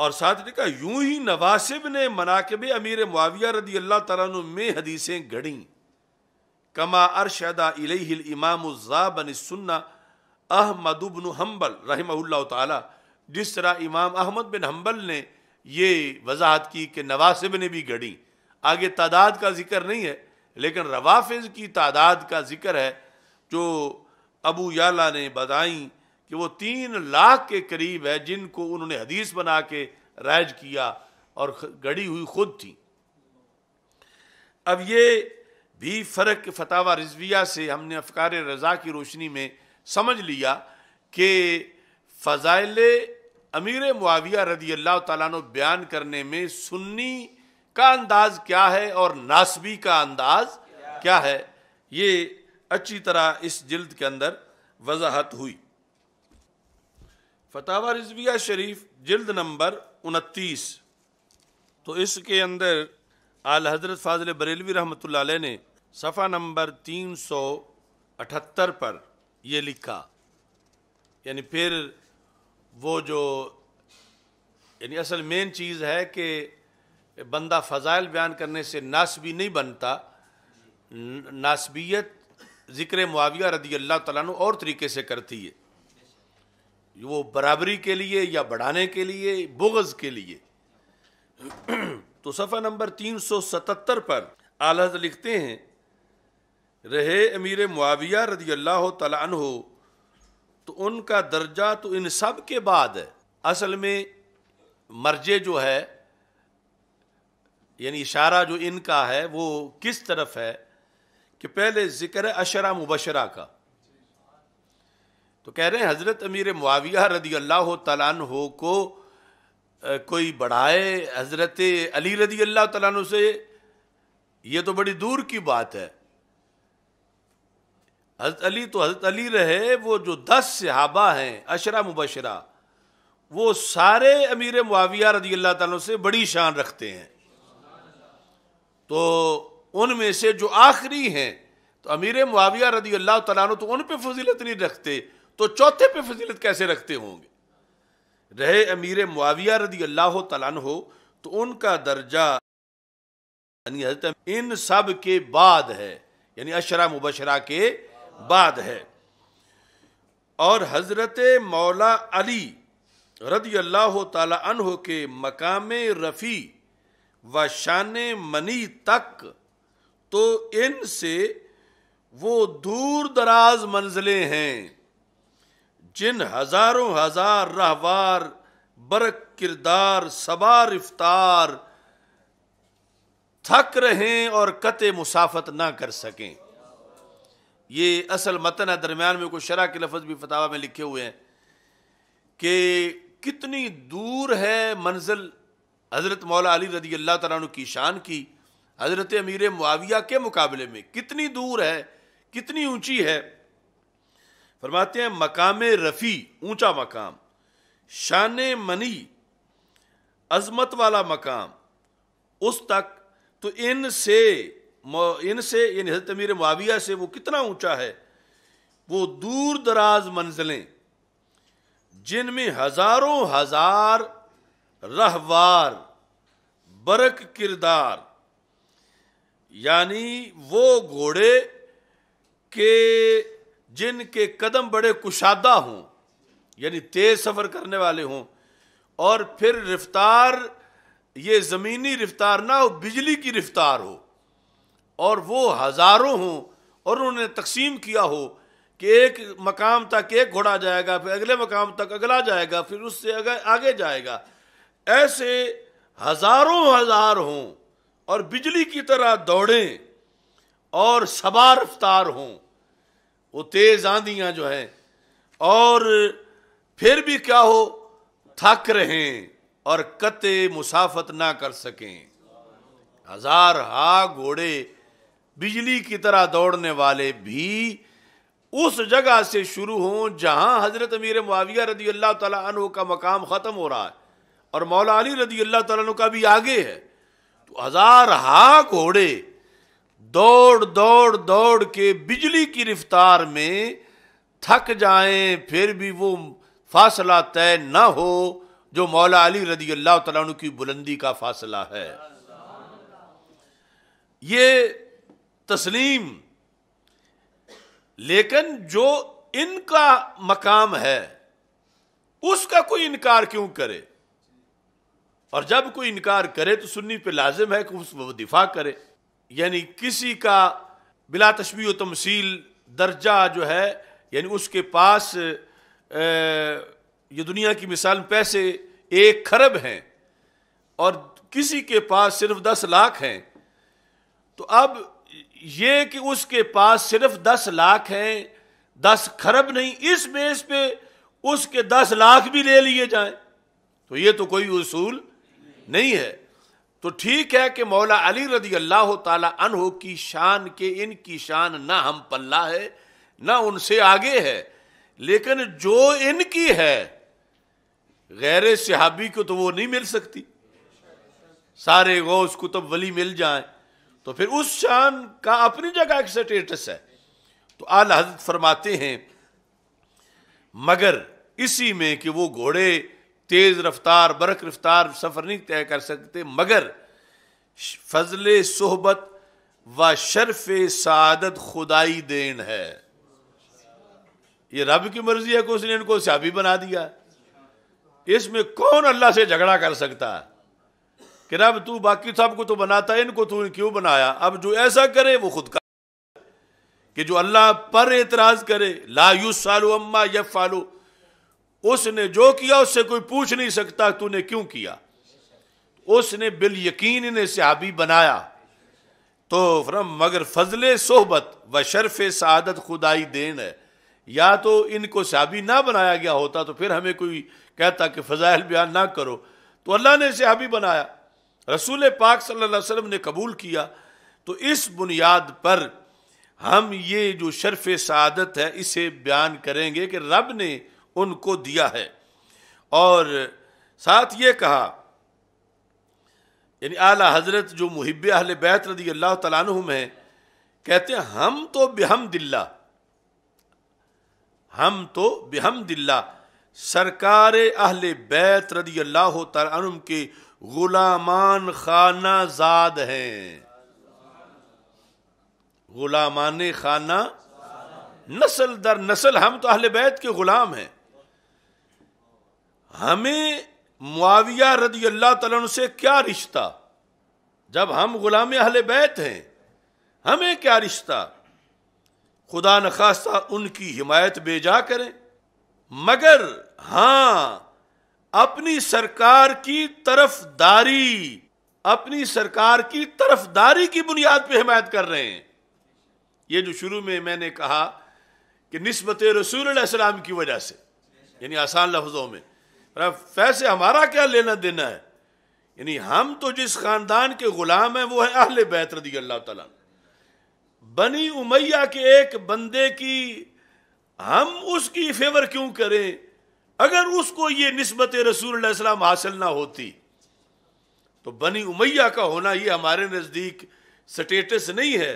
Speaker 1: और साथ ने कहा यूं ही नवासिब ने मनाकब अमीर मुआविया रदी अल्लाह तु में हदीसें गढ़ी कमा अरशदा इलेहिल इमाम बन सुन्ना अहमद हम्बल रही ताला जिस तरह इमाम अहमद बिन हम्बल ने ये वजाहत की कि नवासिब ने भी गढ़ी आगे तादाद का जिक्र नहीं है लेकिन रवाफिज की तादाद का जिक्र है जो अबू याला ने बदाई कि वो तीन लाख के करीब है जिनको उन्होंने हदीस बना के राज किया और गढ़ी हुई खुद थी अब ये भी फ़र्क फतावा रिजविया से हमने अफकार रज़ा की रोशनी में समझ लिया कि फ़जाइल अमीर मुआविया रदी अल्लाह तु बयान करने में सुन्नी का अंदाज़ क्या है और नासबी का अंदाज़ क्या है ये अच्छी तरह इस जल्द के अंदर वजाहत हुई फतावा रिजविया शरीफ जल्द नंबर उनतीस तो इसके अंदर आल हजरत फाजल बरेलवी रहमत ने सफ़ा नंबर तीन सौ अठहत्तर पर यह लिखा यानी फिर वो जो यानी असल मेन चीज़ है कि बंदा फ़जाइल बयान करने से नासबी नहीं बनता नासबियत ज़िक्र मुआविया रदी अल्लाह तु और तरीके से करती है वो बराबरी के लिए या बढ़ाने के लिए बुगज के लिए तो सफ़ा नंबर 377 पर आलहत लिखते हैं रहे अमीर मुआविया रदी अल्लाह तला हो तो उनका दर्जा तो इन सब के बाद है असल में मर्जे जो है यानी इशारा जो इनका है वो किस तरफ है कि पहले ज़िक्र अशरा मुबशरा का तो कह रहे हैं हज़रत अमीर मुआविया रदी अल्लाह हो को आ, कोई बढ़ाए हज़रत अली रदी अल्लाह तु से ये तो बड़ी दूर की बात है हज़रत अली तो हज़रत अली रहे वो जो दस सहाबा हैं अशरा मुबशरा वो सारे अमीर मुआविया रदी अल्लाह तु से बड़ी शान रखते हैं तो उनमें से जो आखिरी हैं तो अमीर मुआविया रदी अल्लाह तु तो उन पर फजीलत नहीं रखते तो चौथे पे फजीलत कैसे रखते होंगे रहे अमीर मुआविया रदी अल्लाह तलान हो तो उनका दर्जा इन सब के बाद है यानी अशरा मुबशरा के बाद है और हज़रत मौला अली रदी अल्लाह तह के मकाम रफ़ी व शान मनी तक तो इनसे वो दूर दराज मंजिलें हैं जिन हजारों हजार रहवार बरक किरदार सबार इफ्तार थक रहें और कत मुसाफत ना कर सकें ये असल मतन है दरम्यान में कुछ शरा के लफज भी फतावा में लिखे हुए हैं कि कितनी दूर है मंजिल हज़रत मौला अली रदी अल्लाह तु की शान की हज़रत अमीर मुआविया के मुकाबले में कितनी दूर है कितनी ऊंची है फरमाते हैं मकाम रफ़ी ऊंचा मकाम शान मनी अजमत वाला मकाम उस तक तो इन से इन से इन हजरत अमीर माविया से वो कितना ऊंचा है वो दूर दराज मंजिलें जिनमें हज़ारों हज़ार रहवार बरक किरदार यानी वो घोड़े के जिनके कदम बड़े कुशादा हों यानी तेज सफ़र करने वाले हों और फिर रफ्तार ये ज़मीनी रफ्तार ना हो बिजली की रफ्तार हो और वो हज़ारों हों और उन्होंने तकसीम किया हो कि एक मकाम तक एक घोड़ा जाएगा फिर अगले मकाम तक अगला जाएगा फिर उससे अगर आगे जाएगा ऐसे हज़ारों हज़ार हों और बिजली की तरह दौड़ें और सबा रफ्तार हों वो तेज आंधियां जो हैं और फिर भी क्या हो थक रहे और कते मुसाफत ना कर सकें हजार हा घोड़े बिजली की तरह दौड़ने वाले भी उस जगह से शुरू हों जहां हजरत अमीर मुआविया रदी अल्लाह तु का मकाम ख़त्म हो रहा है और मौला अली रदी अल्लाह तु का भी आगे है तो हजार हा घोड़े दौड़ दौड़ दौड़ के बिजली की रफ्तार में थक जाएं फिर भी वो फासला तय न हो जो मौला अली रदी अल्लाह तु की बुलंदी का फासला है ये तस्लीम लेकिन जो इनका मकाम है उसका कोई इनकार क्यों करे और जब कोई इनकार करे तो सुन्नी पे लाजिम है कि उस वो दिफा करे यानी किसी का बिला तशबी तमसील दर्जा जो है यानी उसके पास ये दुनिया की मिसाल पैसे एक खरब हैं और किसी के पास सिर्फ दस लाख हैं तो अब ये कि उसके पास सिर्फ दस लाख हैं दस खरब नहीं इस बेस पे उसके दस लाख भी ले लिए जाएं तो ये तो कोई उसूल नहीं है तो ठीक है कि मौला अली रदी अल्लाह तहो की शान के इनकी शान ना हम पल्ला है ना उनसे आगे है लेकिन जो इनकी है गैर सिहाबी को तो वो नहीं मिल सकती सारे गौस कुतुब वली मिल जाए तो फिर उस शान का अपनी जगह एक स्टेटस है तो आल हजरत फरमाते हैं मगर इसी में कि वो घोड़े तेज़ रफ्तार बरक रफ्तार सफ़र नहीं तय कर सकते मगर फजल सोहबत व शर्फ सदत खुदाई देन है ये रब की मर्जी है कि उसने इनको सयाबी बना दिया इसमें कौन अल्लाह से झगड़ा कर सकता है कि रब तू बाकी सब को तो बनाता है इनको तू क्यों बनाया अब जो ऐसा करे वो खुद का कि जो अल्लाह पर एतराज़ करे ला यूस सालो अम्मा यफ फालू उसने जो किया उससे कोई पूछ नहीं सकता तूने क्यों किया उसने बिल यकीन ने सहाबी बनाया तो फ्रम मगर फजल सोहबत व शर्फ सदत खुदाई देन है या तो इनको सहाबी ना बनाया गया होता तो फिर हमें कोई कहता कि फ़जाइल बयान ना करो तो अल्लाह ने सहाबी बनाया रसूल पाक सल्लम ने कबूल किया तो इस बुनियाद पर हम ये जो शर्फ सदत है इसे बयान करेंगे कि रब ने उनको दिया है और साथ ये कहा यानी आला हज़रत जो मुहब अहल बैत रदी अल्लाह तुम है कहते हैं हम तो बेहम दिल्ला हम तो बेहम दिल्ला सरकार अहल बैत रदी अल्लाह तुम के गुलामान खाना जाद हैं गुलामान खाना नस्ल दर नस्ल हम तो अहल बैत के ग़ुलाम हैं हमें मुआविया रदी अल्लाह तला से क्या रिश्ता जब हम गुलाम अहल बैत हैं हमें क्या रिश्ता खुदा नखास्ता उनकी हिमायत बेजा करें मगर हां अपनी सरकार की तरफदारी अपनी सरकार की तरफदारी की बुनियाद पर हिमायत कर रहे हैं ये जो शुरू में मैंने कहा कि नस्बत रसूल की वजह से यानी आसान लफ्ज़ों में फैसे हमारा क्या लेना देना है यानी हम तो जिस खानदान के गुलाम हैं वो है अहल बैत रदी अल्लाह तला बनी उमैया के एक बंदे की हम उसकी फेवर क्यों करें अगर उसको ये नस्बत रसूल हासिल ना होती तो बनी उमैया का होना ये हमारे नज़दीक स्टेटस नहीं है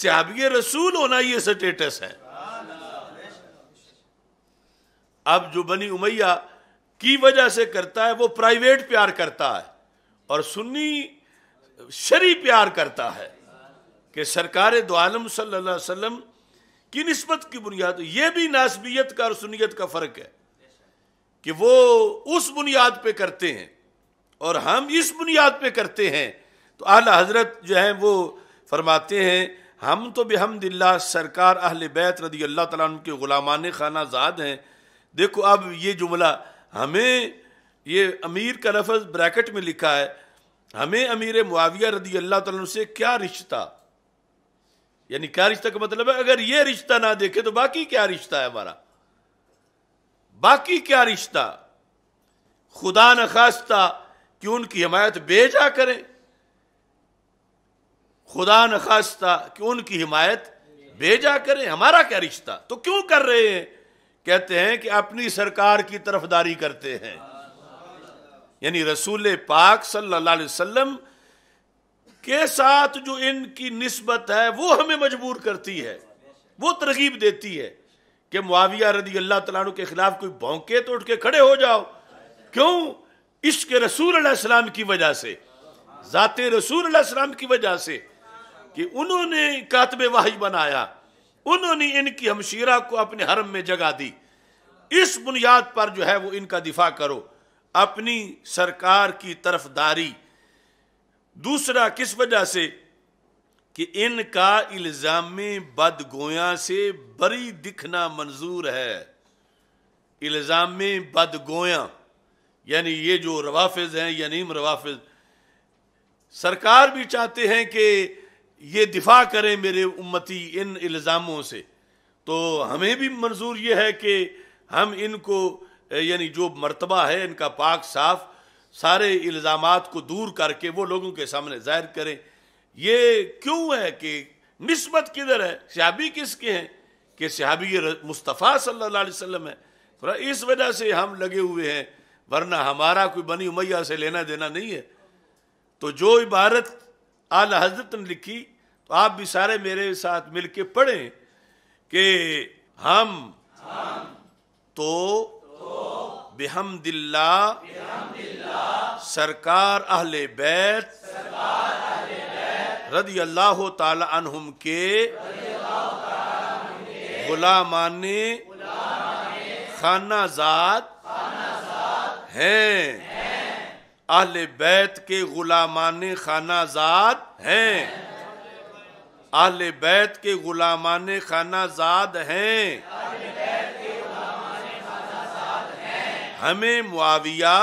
Speaker 1: सिहाब रसूल होना ये स्टेटस है अब जो बनी उमैया की वजह से करता है वो प्राइवेट प्यार करता है और सुन्नी शरी प्यार करता है कि सरकार दो आलम की नस्बत की बुनियाद ये भी नासबियत का और सुनीत का फ़र्क है कि वो उस बुनियाद पे करते हैं और हम इस बुनियाद पे करते हैं तो आला हज़रत जो है वो फरमाते हैं हम तो बेहमदिल्ला सरकार अहल बैत रदी अल्लाह तला के ग़ुलामान खाना जाद हैं देखो अब ये जुमला हमें ये अमीर का लफज ब्रैकेट में लिखा है हमें अमीर मुआविया रदी अल्लाह तु से क्या रिश्ता यानी क्या रिश्ता का मतलब है अगर ये रिश्ता ना देखे तो बाकी क्या रिश्ता है हमारा बाकी क्या रिश्ता खुदा न खास्ता कि उनकी हिमायत बेजा करें खुदा न खास्ता कि उनकी हिमायत बेजा करें हमारा क्या रिश्ता तो क्यों कर रहे हैं कहते हैं कि अपनी सरकार की तरफदारी करते हैं यानी रसूल पाक सल्लल्लाहु अलैहि वसल्लम के साथ जो इनकी नस्बत है वो हमें मजबूर करती है वो तरगीब देती है कि मुआविया रदी अल्लाह तला के खिलाफ कोई भौंके तो उठ के खड़े हो जाओ क्यों इसके रसूल सलाम की वजह से जाते रसूल सलाम की वजह से कि उन्होंने कातब वाहि बनाया उन्होंने इनकी हमशीरा को अपने हरम में जगा दी इस बुनियाद पर जो है वो इनका दिफा करो अपनी सरकार की तरफदारी दूसरा किस वजह से कि इनका इल्ज़ाम बदगोया से बरी दिखना मंजूर है इल्ज़ाम बदगोया यानी ये जो रवाफिज हैं या नीम रवाफिज सरकार भी चाहते हैं कि ये दिफा करें मेरे उम्मती इन इल्ज़ामों से तो हमें भी मंजूर ये है कि हम इनको यानी जो मरतबा है इनका पाक साफ सारे इल्ज़ाम को दूर करके वो लोगों के सामने जाहिर करें ये क्यों है कि नस्बत किधर है सहाबी किसके हैं कि सहाबी मुस्तफ़ा सल्ला वसम है थोड़ा इस वजह से हम लगे हुए हैं वरना हमारा कोई बनी उमैया से लेना देना नहीं है तो जो इबारत आला हजरत ने लिखी तो आप भी सारे मेरे साथ मिलके पढ़ें कि हम, हम तो, तो बेहम दिल्ला सरकार अहले बैत रदी अल्लाह तुम के गुलामान जात हैं आले बैत के गुलामान खानाजाद हैं आले बैत के गुलामान खानाजाद हैं हमें मुआविया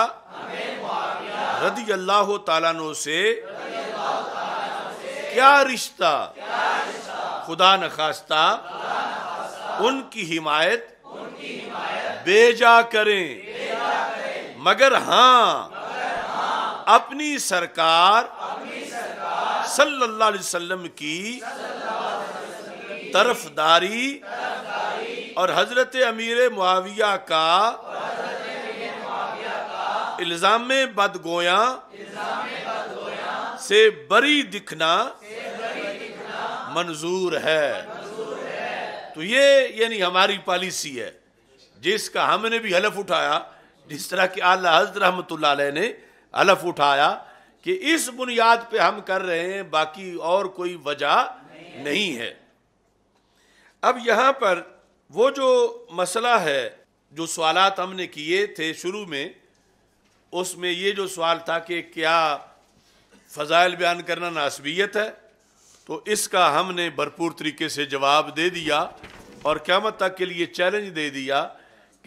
Speaker 1: रदी अल्लाह तु से क्या रिश्ता खुदा न खास्ता उनकी हिमायत बेजा करें मगर हाँ अपनी सरकार, सल्लल्लाहु अलैहि वसल्लम की तरफदारी और हजरत अमीर मुआविया का इल्ज़ाम बदगोया से बरी दिखना, मंजूर है।, तो ये यानी हमारी पॉलिसी है जिसका हमने भी हलफ उठाया जिस तरह की आला हजरत रहमत ने हलफ उठाया कि इस बुनियाद पे हम कर रहे हैं बाकी और कोई वजह नहीं, नहीं है अब यहाँ पर वो जो मसला है जो सवालत हमने किए थे शुरू में उसमें ये जो सवाल था कि क्या फ़जाइल बयान करना नासबियत है तो इसका हमने भरपूर तरीके से जवाब दे दिया और क्यामत तक के लिए चैलेंज दे दिया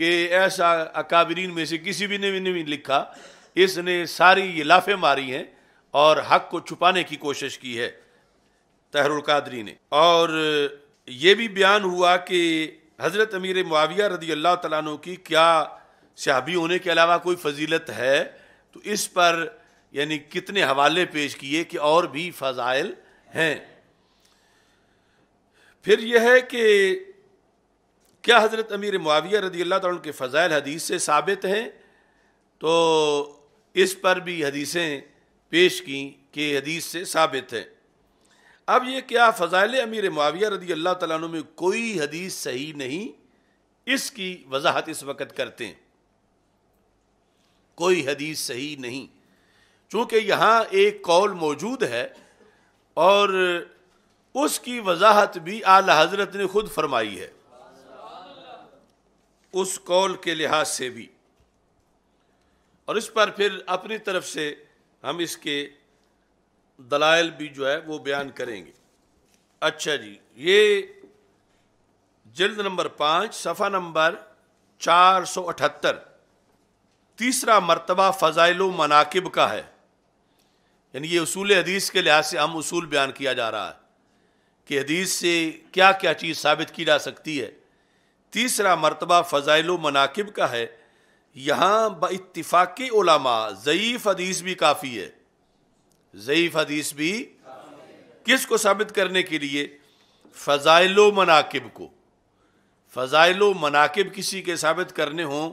Speaker 1: कि ऐसा अकाबरीन में से किसी भी ने भी नहीं लिखा इसने सारी ये लाफे मारी हैं और हक को छुपाने की कोशिश की है तहरुल कादरी ने और ये भी बयान हुआ कि हज़रत अमीर मुआविया रदी अल्लाह तु की क्या सहाबी होने के अलावा कोई फजीलत है तो इस पर यानी कितने हवाले पेश किए कि और भी फ़जाइल हैं फिर यह है कि क्या हज़रत अमीर मुआविया रदी अल्लाह तु के फ़जाइल हदीस से साबित हैं तो इस पर भी हदीसें पेश की कि हदीस से साबित है अब ये क्या फ़जाइल अमीर माविया रदी अल्लाह तला में कोई हदीस सही नहीं इसकी वजाहत इस वक्त करते हैं कोई हदीस सही नहीं चूँकि यहाँ एक कौल मौजूद है और उसकी वजाहत भी आला हजरत ने खुद फरमाई है उस कौल के लिहाज से भी और इस पर फिर अपनी तरफ से हम इसके दलाइल भी जो है वो बयान करेंगे अच्छा जी ये जल्द नंबर पाँच सफ़ा नंबर चार सौ अठहत्तर तीसरा मरतबा फ़जाइल मनाकब का है यानी ये असूल हदीस के लिहाज से हम उसूल बयान किया जा रहा है कि हदीस से क्या क्या चीज़ साबित की जा सकती है तीसरा मरतबा फ़जाइल मनाकब का है यहां ब इतफाक़ी उलामा ज़यीफ़ हदीस भी काफ़ी है ज़यीफ़ हदीस भी किस को साबित करने के लिए फजाइलो मनाकब को फजाइलो मनाकब किसी के साबित करने हों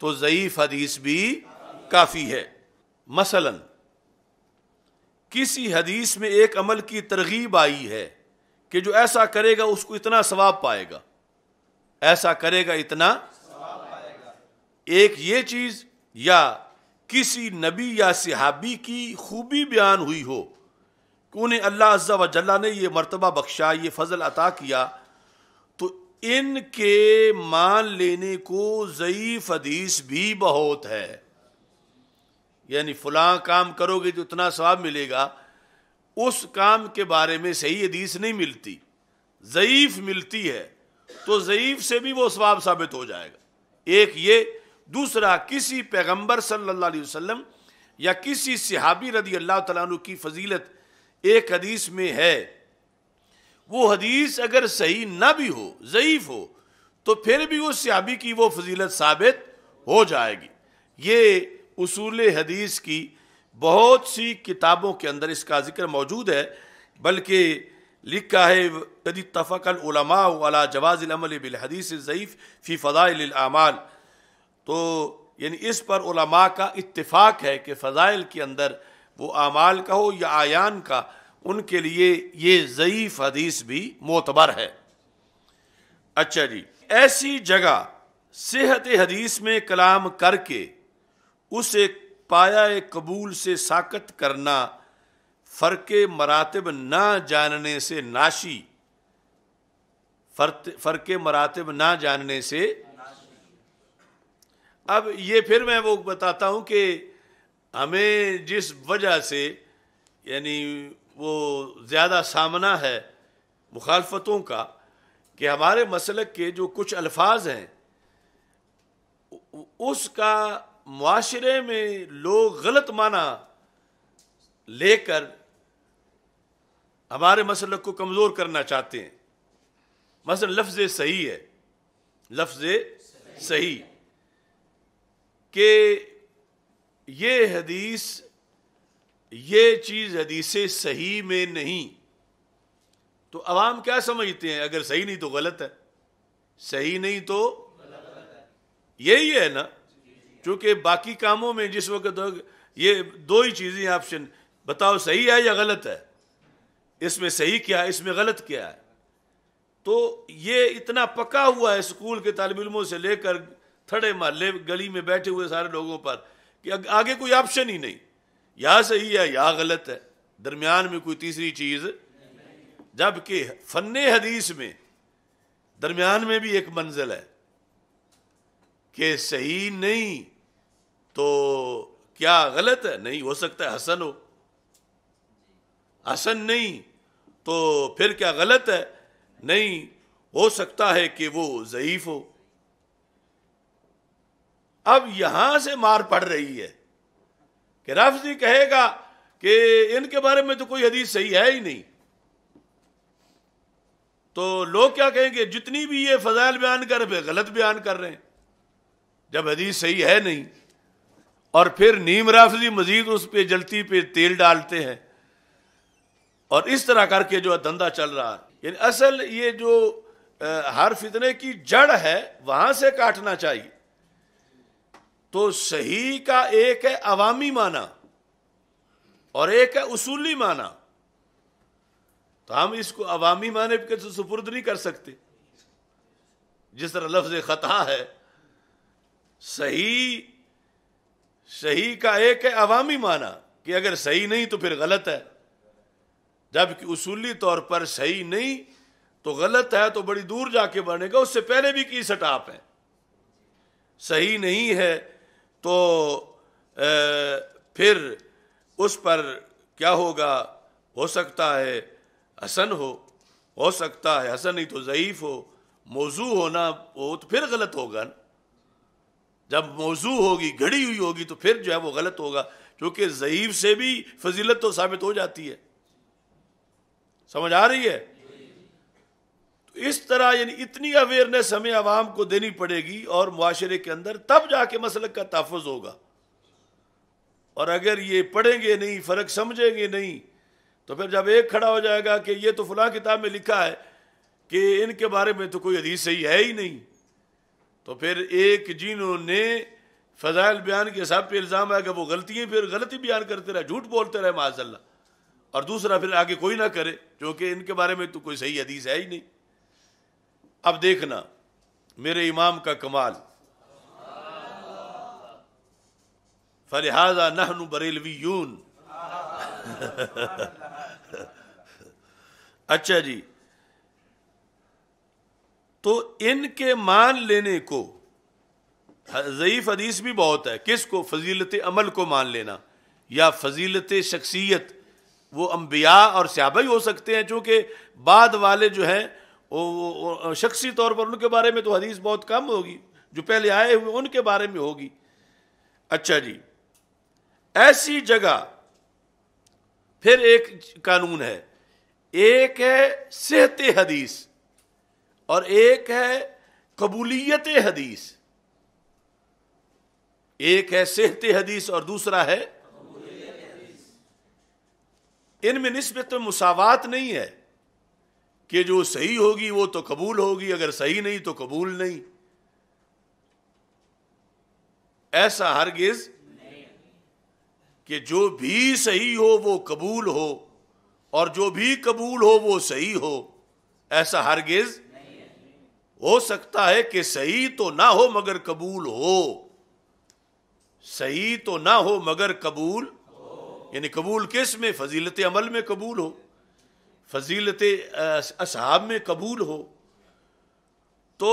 Speaker 1: तो ज़यीफ़ हदीस भी काफ़ी है मसलन किसी हदीस में एक अमल की तरगीब आई है कि जो ऐसा करेगा उसको इतना सवाब पाएगा ऐसा करेगा इतना एक ये चीज़ या किसी नबी या सिहाबी की खूबी बयान हुई हो कि उन्हें अल्लाह अज्जा वजल्ला ने यह मरतबा बख्शा ये फजल अता किया तो इनके मान लेने को ज़यीफ़ हदीस भी बहुत है यानी फलां काम करोगे तो इतना स्वाब मिलेगा उस काम के बारे में सही हदीस नहीं मिलती ज़यीफ़ मिलती है तो ज़यीफ़ से भी वो स्वाब साबित हो जाएगा एक ये दूसरा किसी पैगंबर सल्ला वसम या किसी सिहाबी रदी अल्लाह तु की फजीलत एक हदीस में है वो हदीस अगर सही ना भी हो ज़यीफ़ हो तो फिर भी उस सिहाबी की वो फजीलत साबित हो जाएगी ये उसूल हदीस की बहुत सी किताबों के अंदर इसका जिक्र मौजूद है बल्कि लिखा है कदी तफ़कल उलमा वाला जवाज़िल बिलहदीस ज़यीफ़ फ़ी फ़दाल आमाल तो यानी इस पर उलमा का इतफाक़ है कि फ़ज़ाइल के अंदर वो आमाल का हो या आयान का उनके लिए ये ज़यीफ़ हदीस भी मोतबर है अच्छा जी ऐसी जगह सेहत हदीस में कलाम करके उसे पाया कबूल से साकत करना फ़र्क मरातब ना जानने से नाशी फ़र्क मरातब ना जानने से अब ये फिर मैं वो बताता हूँ कि हमें जिस वजह से यानी वो ज़्यादा सामना है मुखालफतों का कि हमारे मसलक के जो कुछ अल्फाज हैं उसका माशरे में लोग गलत माना लेकर हमारे मसलक को कमज़ोर करना चाहते हैं मसल लफ्ज़ सही है लफ्ज़ सही, सही। कि ये हदीस ये चीज़ हदीस सही में नहीं तो अवाम क्या समझते हैं अगर सही नहीं तो गलत है सही नहीं तो यही है ना क्योंकि बाकी कामों में जिस वक्त ये दो ही चीज़ें ऑप्शन बताओ सही है या गलत है इसमें सही क्या है इसमें गलत क्या है तो ये इतना पका हुआ है स्कूल के तालब इलमों से लेकर थड़े महल्ले गली में बैठे हुए सारे लोगों पर कि आगे कोई ऑप्शन ही नहीं या सही है या गलत है दरमियान में कोई तीसरी चीज़ जबकि फ़न हदीस में दरमियान में भी एक मंजिल है कि सही नहीं तो क्या गलत है नहीं हो सकता है हसन हो हसन नहीं तो फिर क्या गलत है नहीं हो सकता है कि वो ज़यीफ़ हो अब यहां से मार पड़ रही है कि रफ्जी कहेगा कि इनके बारे में तो कोई हदीस सही है ही नहीं तो लोग क्या कहेंगे जितनी भी ये फजाइल बयान कर रहे गलत बयान कर रहे हैं जब हदीस सही है नहीं और फिर नीम राफजी मजीद उस पर जलती पे तेल डालते हैं और इस तरह करके जो धंधा चल रहा है असल ये जो हर फितने की जड़ है वहां से काटना चाहिए तो सही का एक है अवामी माना और एक है उसूली माना तो हम इसको अवामी माने के तो सुपुर्द नहीं कर सकते जिस तरह लफ्ज खता है सही सही का एक है अवामी माना कि अगर सही नहीं तो फिर गलत है जबकि उसूली तौर पर सही नहीं तो गलत है तो बड़ी दूर जाके बनेगा उससे पहले भी की सटाप है सही नहीं है तो ए, फिर उस पर क्या होगा हो सकता है हसन हो हो सकता है हसन नहीं तो ज़यीफ़ हो मौजू होना हो तो फिर गलत होगा ना जब मौजू होगी घड़ी हुई होगी तो फिर जो है वो गलत होगा क्योंकि ज़यीफ़ से भी फजीलत तो साबित हो जाती है समझ आ रही है इस तरह यानी इतनी अवेयरनेस हमें आवाम को देनी पड़ेगी और मुआरे के अंदर तब जाके मसलक का तहफ़ होगा और अगर ये पढ़ेंगे नहीं फ़र्क समझेंगे नहीं तो फिर जब एक खड़ा हो जाएगा कि ये तो फलां किताब में लिखा है कि इनके बारे में तो कोई हदीस सही है ही नहीं तो फिर एक जिन्होंने फ़जाइल बयान के हिसाब पर इल्ज़ाम कि वो गलतियाँ फिर गलती बयान करते रहे झूठ बोलते रहे माजल्ला और दूसरा फिर आगे कोई ना करे क्योंकि इनके बारे में तो कोई सही हदीस है ही नहीं अब देखना मेरे इमाम का कमाल फलिहाजा नहनु बरेलवी यून अच्छा जी तो इनके मान लेने को ज़यीफ़ हदीस भी बहुत है किसको फजीलत अमल को मान लेना या फजीलत शख्सियत वो अम्बिया और सहाबा ही हो सकते हैं चूंकि बाद वाले जो हैं वो शख्सी तौर पर उनके बारे में तो हदीस बहुत कम होगी जो पहले आए हुए उनके बारे में होगी अच्छा जी ऐसी जगह फिर एक कानून है एक है सेहत हदीस और एक है कबूलियत हदीस एक है सेहत हदीस और दूसरा है इनमें नस्बत मुसावात नहीं है कि जो सही होगी वो तो कबूल होगी अगर सही नहीं तो कबूल नहीं ऐसा हरगिज कि जो भी सही हो वो कबूल हो और जो भी कबूल हो वो सही हो ऐसा हरगिज हो सकता है कि सही तो ना हो मगर कबूल हो सही तो ना हो मगर कबूल यानी कबूल किस में फजीलत अमल में कबूल हो फजीलत असहाब में कबूल हो तो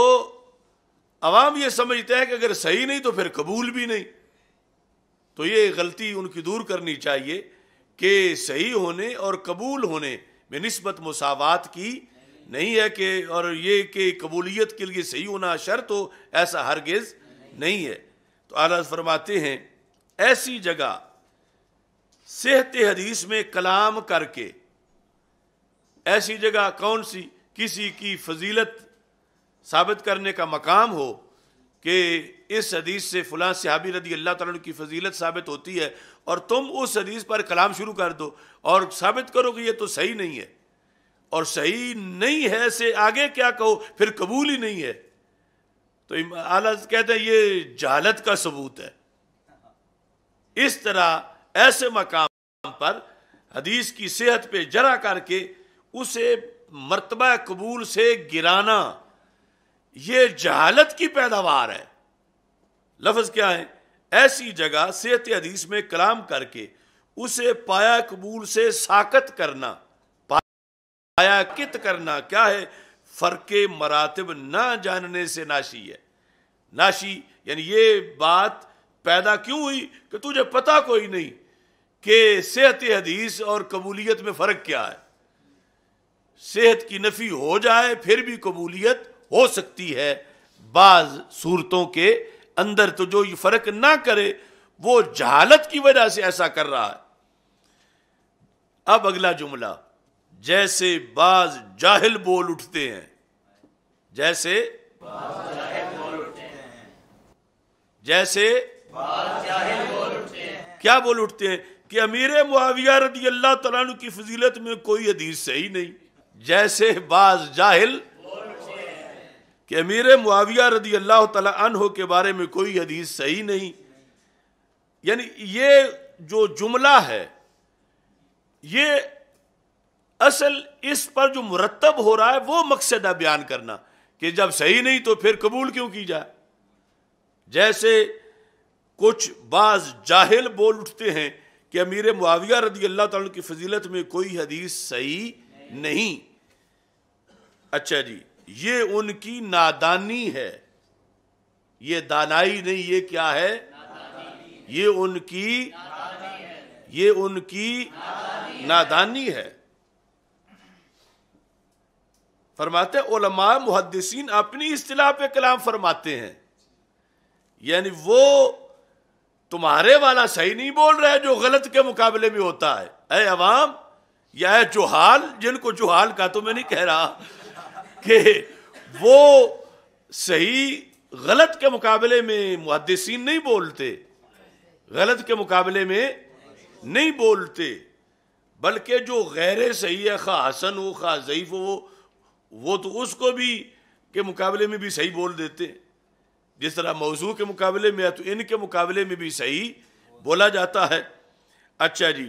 Speaker 1: अवाम ये समझते हैं कि अगर सही नहीं तो फिर कबूल भी नहीं तो ये गलती उनकी दूर करनी चाहिए कि सही होने और कबूल होने में नस्बत मसावत की नहीं है कि और ये कि कबूलियत के लिए सही होना शर्त हो ऐसा हरगिज़ नहीं है तो आलाज फरमाते हैं ऐसी जगह सेहत हदीस में कलाम करके ऐसी जगह कौन सी किसी की फजीलत साबित करने का मकाम हो कि इस हदीस से फलां सिहाबी रदी अल्लाह तला की फजीलत साबित होती है और तुम उस हदीस पर कलाम शुरू कर दो और साबित करो कि ये तो सही नहीं है और सही नहीं है से आगे क्या कहो फिर कबूल ही नहीं है तो आला कहते हैं ये जहालत का सबूत है इस तरह ऐसे मकाम पर हदीस की सेहत पे जरा करके उसे मरतबा कबूल से गिराना यह जहालत की पैदावार है लफ्ज क्या है ऐसी जगह सेहत हदीस में कलाम करके उसे पाया कबूल से साकत करना पाया कित करना क्या है फ़र्क मरातब ना जानने से नाशी है नाशी यानी ये बात पैदा क्यों हुई कि तुझे पता कोई नहीं कि सेहत हदीस और कबूलियत में फ़र्क क्या है सेहत की नफी हो जाए फिर भी कबूलियत हो सकती है बाज सूरतों के अंदर तो जो ये फर्क ना करे वो जहालत की वजह से ऐसा कर रहा है अब अगला जुमला जैसे बाज जाहिल बोल उठते हैं जैसे बोल उठते हैं जैसे
Speaker 2: बोल उठते हैं
Speaker 1: क्या बोल उठते हैं कि अमीर मुआविया रदी अल्लाह तला की फजीलत में कोई हदीस सही नहीं जैसे बाज जाहिल कि अमीर मुआविया रदी अल्लाह तला के बारे में कोई हदीस सही नहीं यानी ये जो जुमला है ये असल इस पर जो मुरतब हो रहा है वो मकसद है बयान करना कि जब सही नहीं तो फिर कबूल क्यों की जाए जैसे कुछ बाज जाहिल बोल उठते हैं कि अमीर मुआविया रदी अल्लाह तला की फजीलत में कोई हदीस सही नहीं अच्छा जी ये उनकी नादानी है ये दानाई नहीं ये क्या है ये उनकी ये उनकी नादानी है फरमाते उलमा मुहदसिन अपनी इस्तलाह पे कलाम फरमाते हैं यानी वो तुम्हारे वाला सही नहीं बोल रहा है जो गलत के मुकाबले में होता है अवाम यह जुहाल जिनको जुहाल का तो मैं नहीं कह रहा कि वो सही गलत के मुकाबले में मुहदसिन नहीं बोलते गलत के मुकाबले में नहीं बोलते बल्कि जो गैर सही है खा हसन हो खा ज़ीफ हो वो तो उसको भी के मुकाबले में भी सही बोल देते जिस तरह मौजू के मुकाबले में या तो इनके मुकाबले में भी सही बोला जाता है अच्छा जी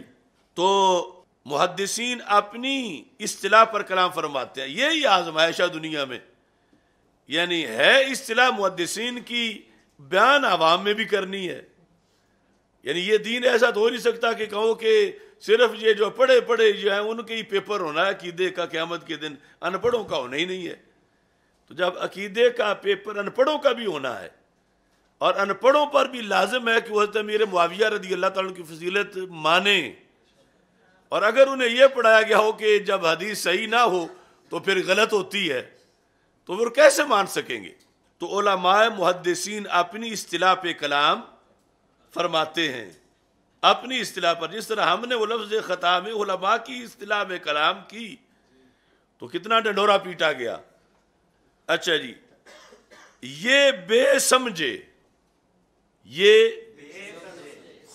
Speaker 1: तो मुहदसिन अपनी अतलाह पर कलाम फरमाते हैं यही आजमाइशा दुनिया में यानी है अतलाह मुहदसिन की बयान आवाम में भी करनी है यानी ये दीन ऐसा तो हो नहीं सकता कि कहो कि सिर्फ ये जो पढ़े पढ़े जो है उनके ही पेपर होना है अकीदे का क्यामत के दिन अनपढ़ों का होना ही नहीं है तो जब अकीदे का पेपर अनपढ़ों का भी होना है और अनपढ़ों पर भी लाजम है कि वह तमीर मुआविया रदी अल्लाह तुम की फजीलत माने और अगर उन्हें यह पढ़ाया गया हो कि जब हदीस सही ना हो तो फिर गलत होती है तो वो कैसे मान सकेंगे तो ओलामाए मुहदसिन अपनी अतलाह पे कलाम फरमाते हैं अपनी अतलाह पर जिस तरह हमने वो लफ्ज़ ख़ता में की अतलाह में कलाम की तो कितना डंडोरा पीटा गया अच्छा जी ये बेसमझे ये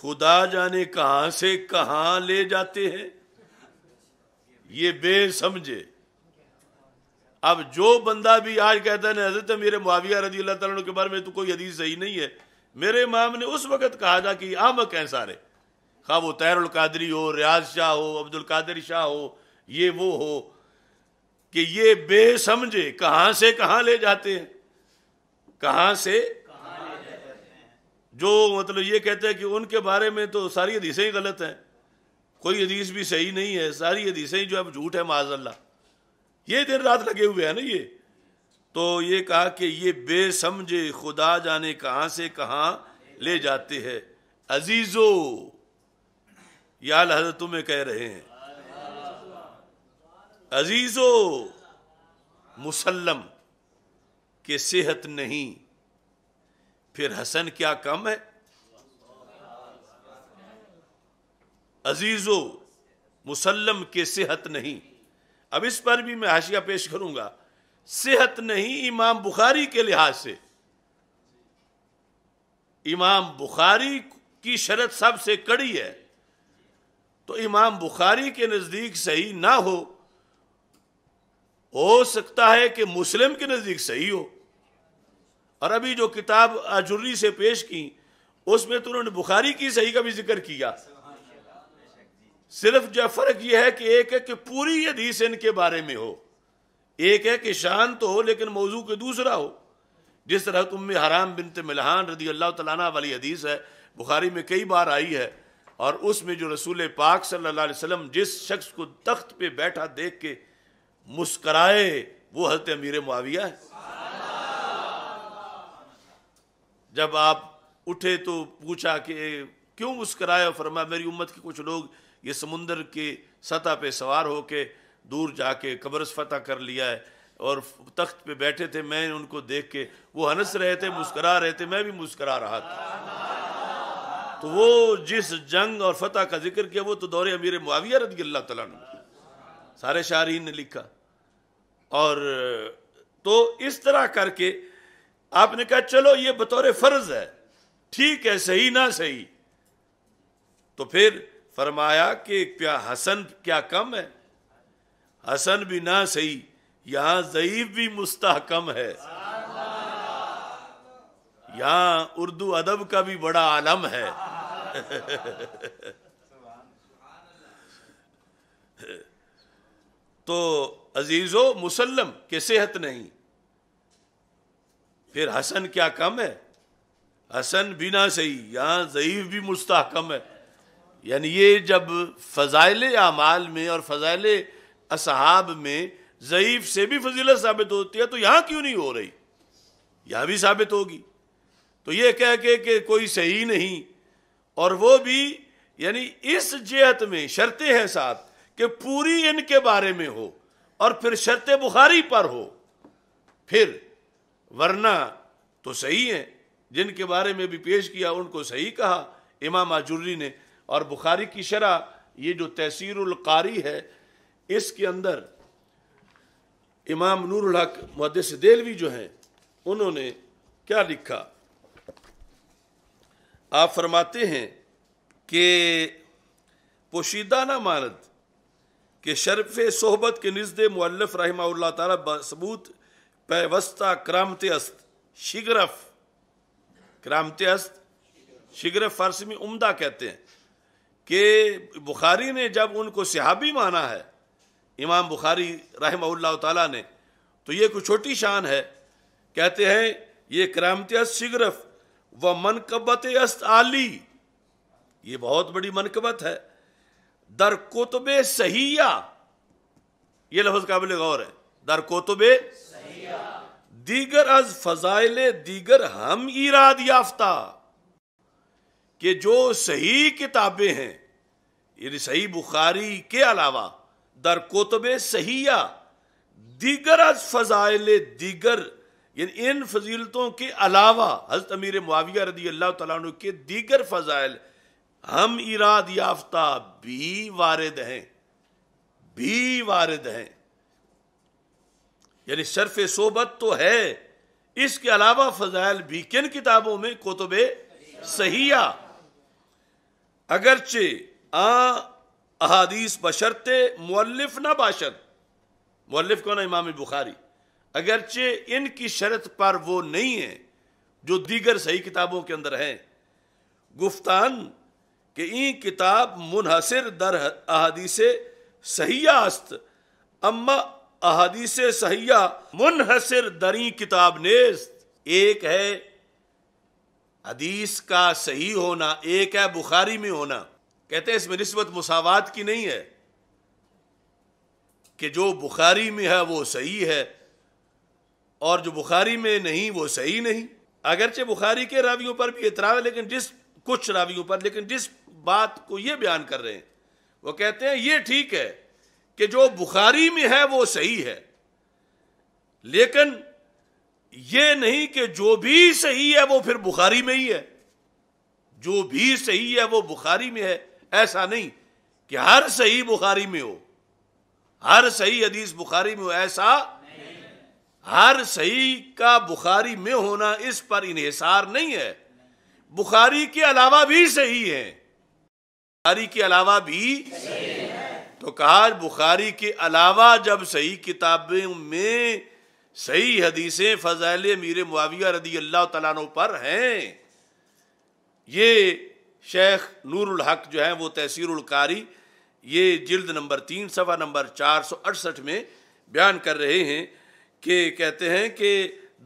Speaker 1: खुदा जाने कहा से कहा ले जाते हैं ये बेसमझे अब जो बंदा भी आज कहता है हजरत मेरे मुआविया रजी अल्लाह तला के बारे में तो कोई हदीस सही नहीं है मेरे इमाम ने उस वक्त कहा था कि आमक हैं सारे खा वो तैरुल कादरी हो रियाज शाह हो अब्दुल कादिर शाह हो ये वो हो कि ये बेसमझे कहा से कहा ले जाते हैं कहा से जो मतलब ये कहते हैं कि उनके बारे में तो सारी हदीसें ही गलत हैं कोई हदीस भी सही नहीं है सारी हदीसें जो है झूठ है माजल्ला ये दिन रात लगे हुए हैं ना ये तो ये कहा कि ये बेसमझे खुदा जाने कहाँ से कहाँ ले जाते हैं अजीज़ो याल हजरत तुम्हें कह रहे हैं अजीज़ो मुसलम के सेहत नहीं फिर हसन क्या कम है अजीज़ो मुसलम के सेहत नहीं अब इस पर भी मैं हाशिया पेश करूंगा सेहत नहीं इमाम बुखारी के लिहाज से इमाम बुखारी की शरत सबसे कड़ी है तो इमाम बुखारी के नज़दीक सही ना हो हो सकता है कि मुस्लिम के नज़दीक सही हो अभी जो किताब जुर्री से पेश की उसमें तो उन्होंने बुखारी की सही का भी जिक्र किया सिर्फ जो फर्क यह है कि एक है कि पूरी हदीस इनके बारे में हो एक है कि शान तो हो लेकिन मौजू के दूसरा हो जिस तरह तुम हराम बिन मिलहान रदी अल्लाह तला वाली हदीस है बुखारी में कई बार आई है और उसमें जो रसूल पाक सल्ला अलैहि जिस शख्स को तख्त पे बैठा देख के मुस्कराए वो हजरत अमीर मुआविया है जब आप उठे तो पूछा कि क्यों मुस्कराए और फरमा मेरी उम्मत के कुछ लोग ये समुंदर की सतह पे सवार होके दूर जाके कब्रस फतह कर लिया है और तख्त पे बैठे थे मैं उनको देख के वो हंस रहे थे मुस्करा रहे थे मैं भी मुस्करा रहा था तो वो जिस जंग और फतह का जिक्र किया वो तो दौरे अमीर मुआविया रदी अल्लाह तला सारे शारीन ने लिखा और तो इस तरह करके आपने कहा चलो ये बतौर फर्ज है ठीक है सही ना सही तो फिर फरमाया कि क्या हसन क्या कम है हसन भी ना सही यहां जईफ भी मुस्तकम है यहां उर्दू अदब का भी बड़ा आलम है तो अजीजो मुसलम के सेहत नहीं फिर हसन क्या कम है हसन बिना सही यहाँ ज़यीफ भी मुस्तकम है यानी ये जब फ़जाइल अमाल में और फ़जाइल असहाब में ज़यीफ से भी फजीलत साबित होती है तो यहाँ क्यों नहीं हो रही यहाँ भी साबित होगी तो ये कह के कि कोई सही नहीं और वो भी यानी इस जेहत में शर्तें हैं साथ कि पूरी इनके बारे में हो और फिर शर्त बुखारी पर हो फिर वरना तो सही है जिनके बारे में भी पेश किया उनको सही कहा इमाम आजुर्री ने और बुखारी की शरह ये जो तहसीरकारी है इसके अंदर इमाम नूरुल हक मुहदस देलवी जो हैं उन्होंने क्या लिखा आप फरमाते हैं कि पोशीदा ना मानद के शरफ़ सोहबत के नज़द मुल्फ रही तबूत व्यवस्था क्रांति अस्त शीघ्र क्रांति अस्त शीघ्र फारसी में उम्दा कहते हैं कि बुखारी ने जब उनको सिहाबी माना है इमाम बुखारी रहमल्ला तला ने तो ये कोई छोटी शान है कहते हैं ये क्रांति अस्त शीघ्र व मनकबत अस्त आली ये बहुत बड़ी मनकबत है दर कोतुबे सहिया ये लफ्ज़ काबिल गौर है दर कोतुबे दीगर अज फजाइल दीगर हम इराद याफ्ता के जो सही किताबें हैं यानी सही बुखारी के अलावा दर कोतब सहिया दीगर अज फजाइल दीगर यानी इन फजीलतों के अलावा हजरत अमीर मुआविया रदी अल्लाह तु के दीगर फजाइल हम इराद याफ्ता भी वारद हैं भी वारद हैं यानी शर्फ सोबत तो है इसके अलावा फजाइल भी किन किताबों में कोतब सहिया अगरचे आ अहादीस बशरते मुल्लिफ ना बाशर मुल्लिफ कौन है इमाम बुखारी अगरचे इनकी शर्त पर वो नहीं है जो दीगर सही किताबों के अंदर है गुफ्तान के ई किताब मुनहसर दर अहादीसे सहिया अस्त अम्मा अहदीस सहिया मुनहसर दरी किताब नेस्त एक है हदीस का सही होना एक है बुखारी में होना कहते हैं इसमें नस्बत मुसावत की नहीं है कि जो बुखारी में है वो सही है और जो बुखारी में नहीं वो सही नहीं अगरचे बुखारी के रावियों पर भी इतराव है लेकिन जिस कुछ रावियों पर लेकिन जिस बात को ये बयान कर रहे हैं वो कहते हैं ये ठीक है कि जो बुखारी में है वो सही है लेकिन ये नहीं कि जो भी सही है वो फिर बुखारी में ही है जो भी सही है वो बुखारी में है ऐसा नहीं कि हर सही बुखारी में हो हर सही हदीस बुखारी में हो ऐसा हर सही का बुखारी में होना इस पर इंसार नहीं है बुखारी के अलावा भी सही है बुखारी के अलावा भी सही है। तो कहा बुखारी के अलावा जब सही किताबों में सही हदीसें फ़जाइल मीर मुआविया रदी अल्लाह तु पर हैं ये शेख नूरुल हक जो है वो तहसीरकारी ये जिल्द नंबर तीन सवा नंबर चार सौ अड़सठ में बयान कर रहे हैं कि कहते हैं कि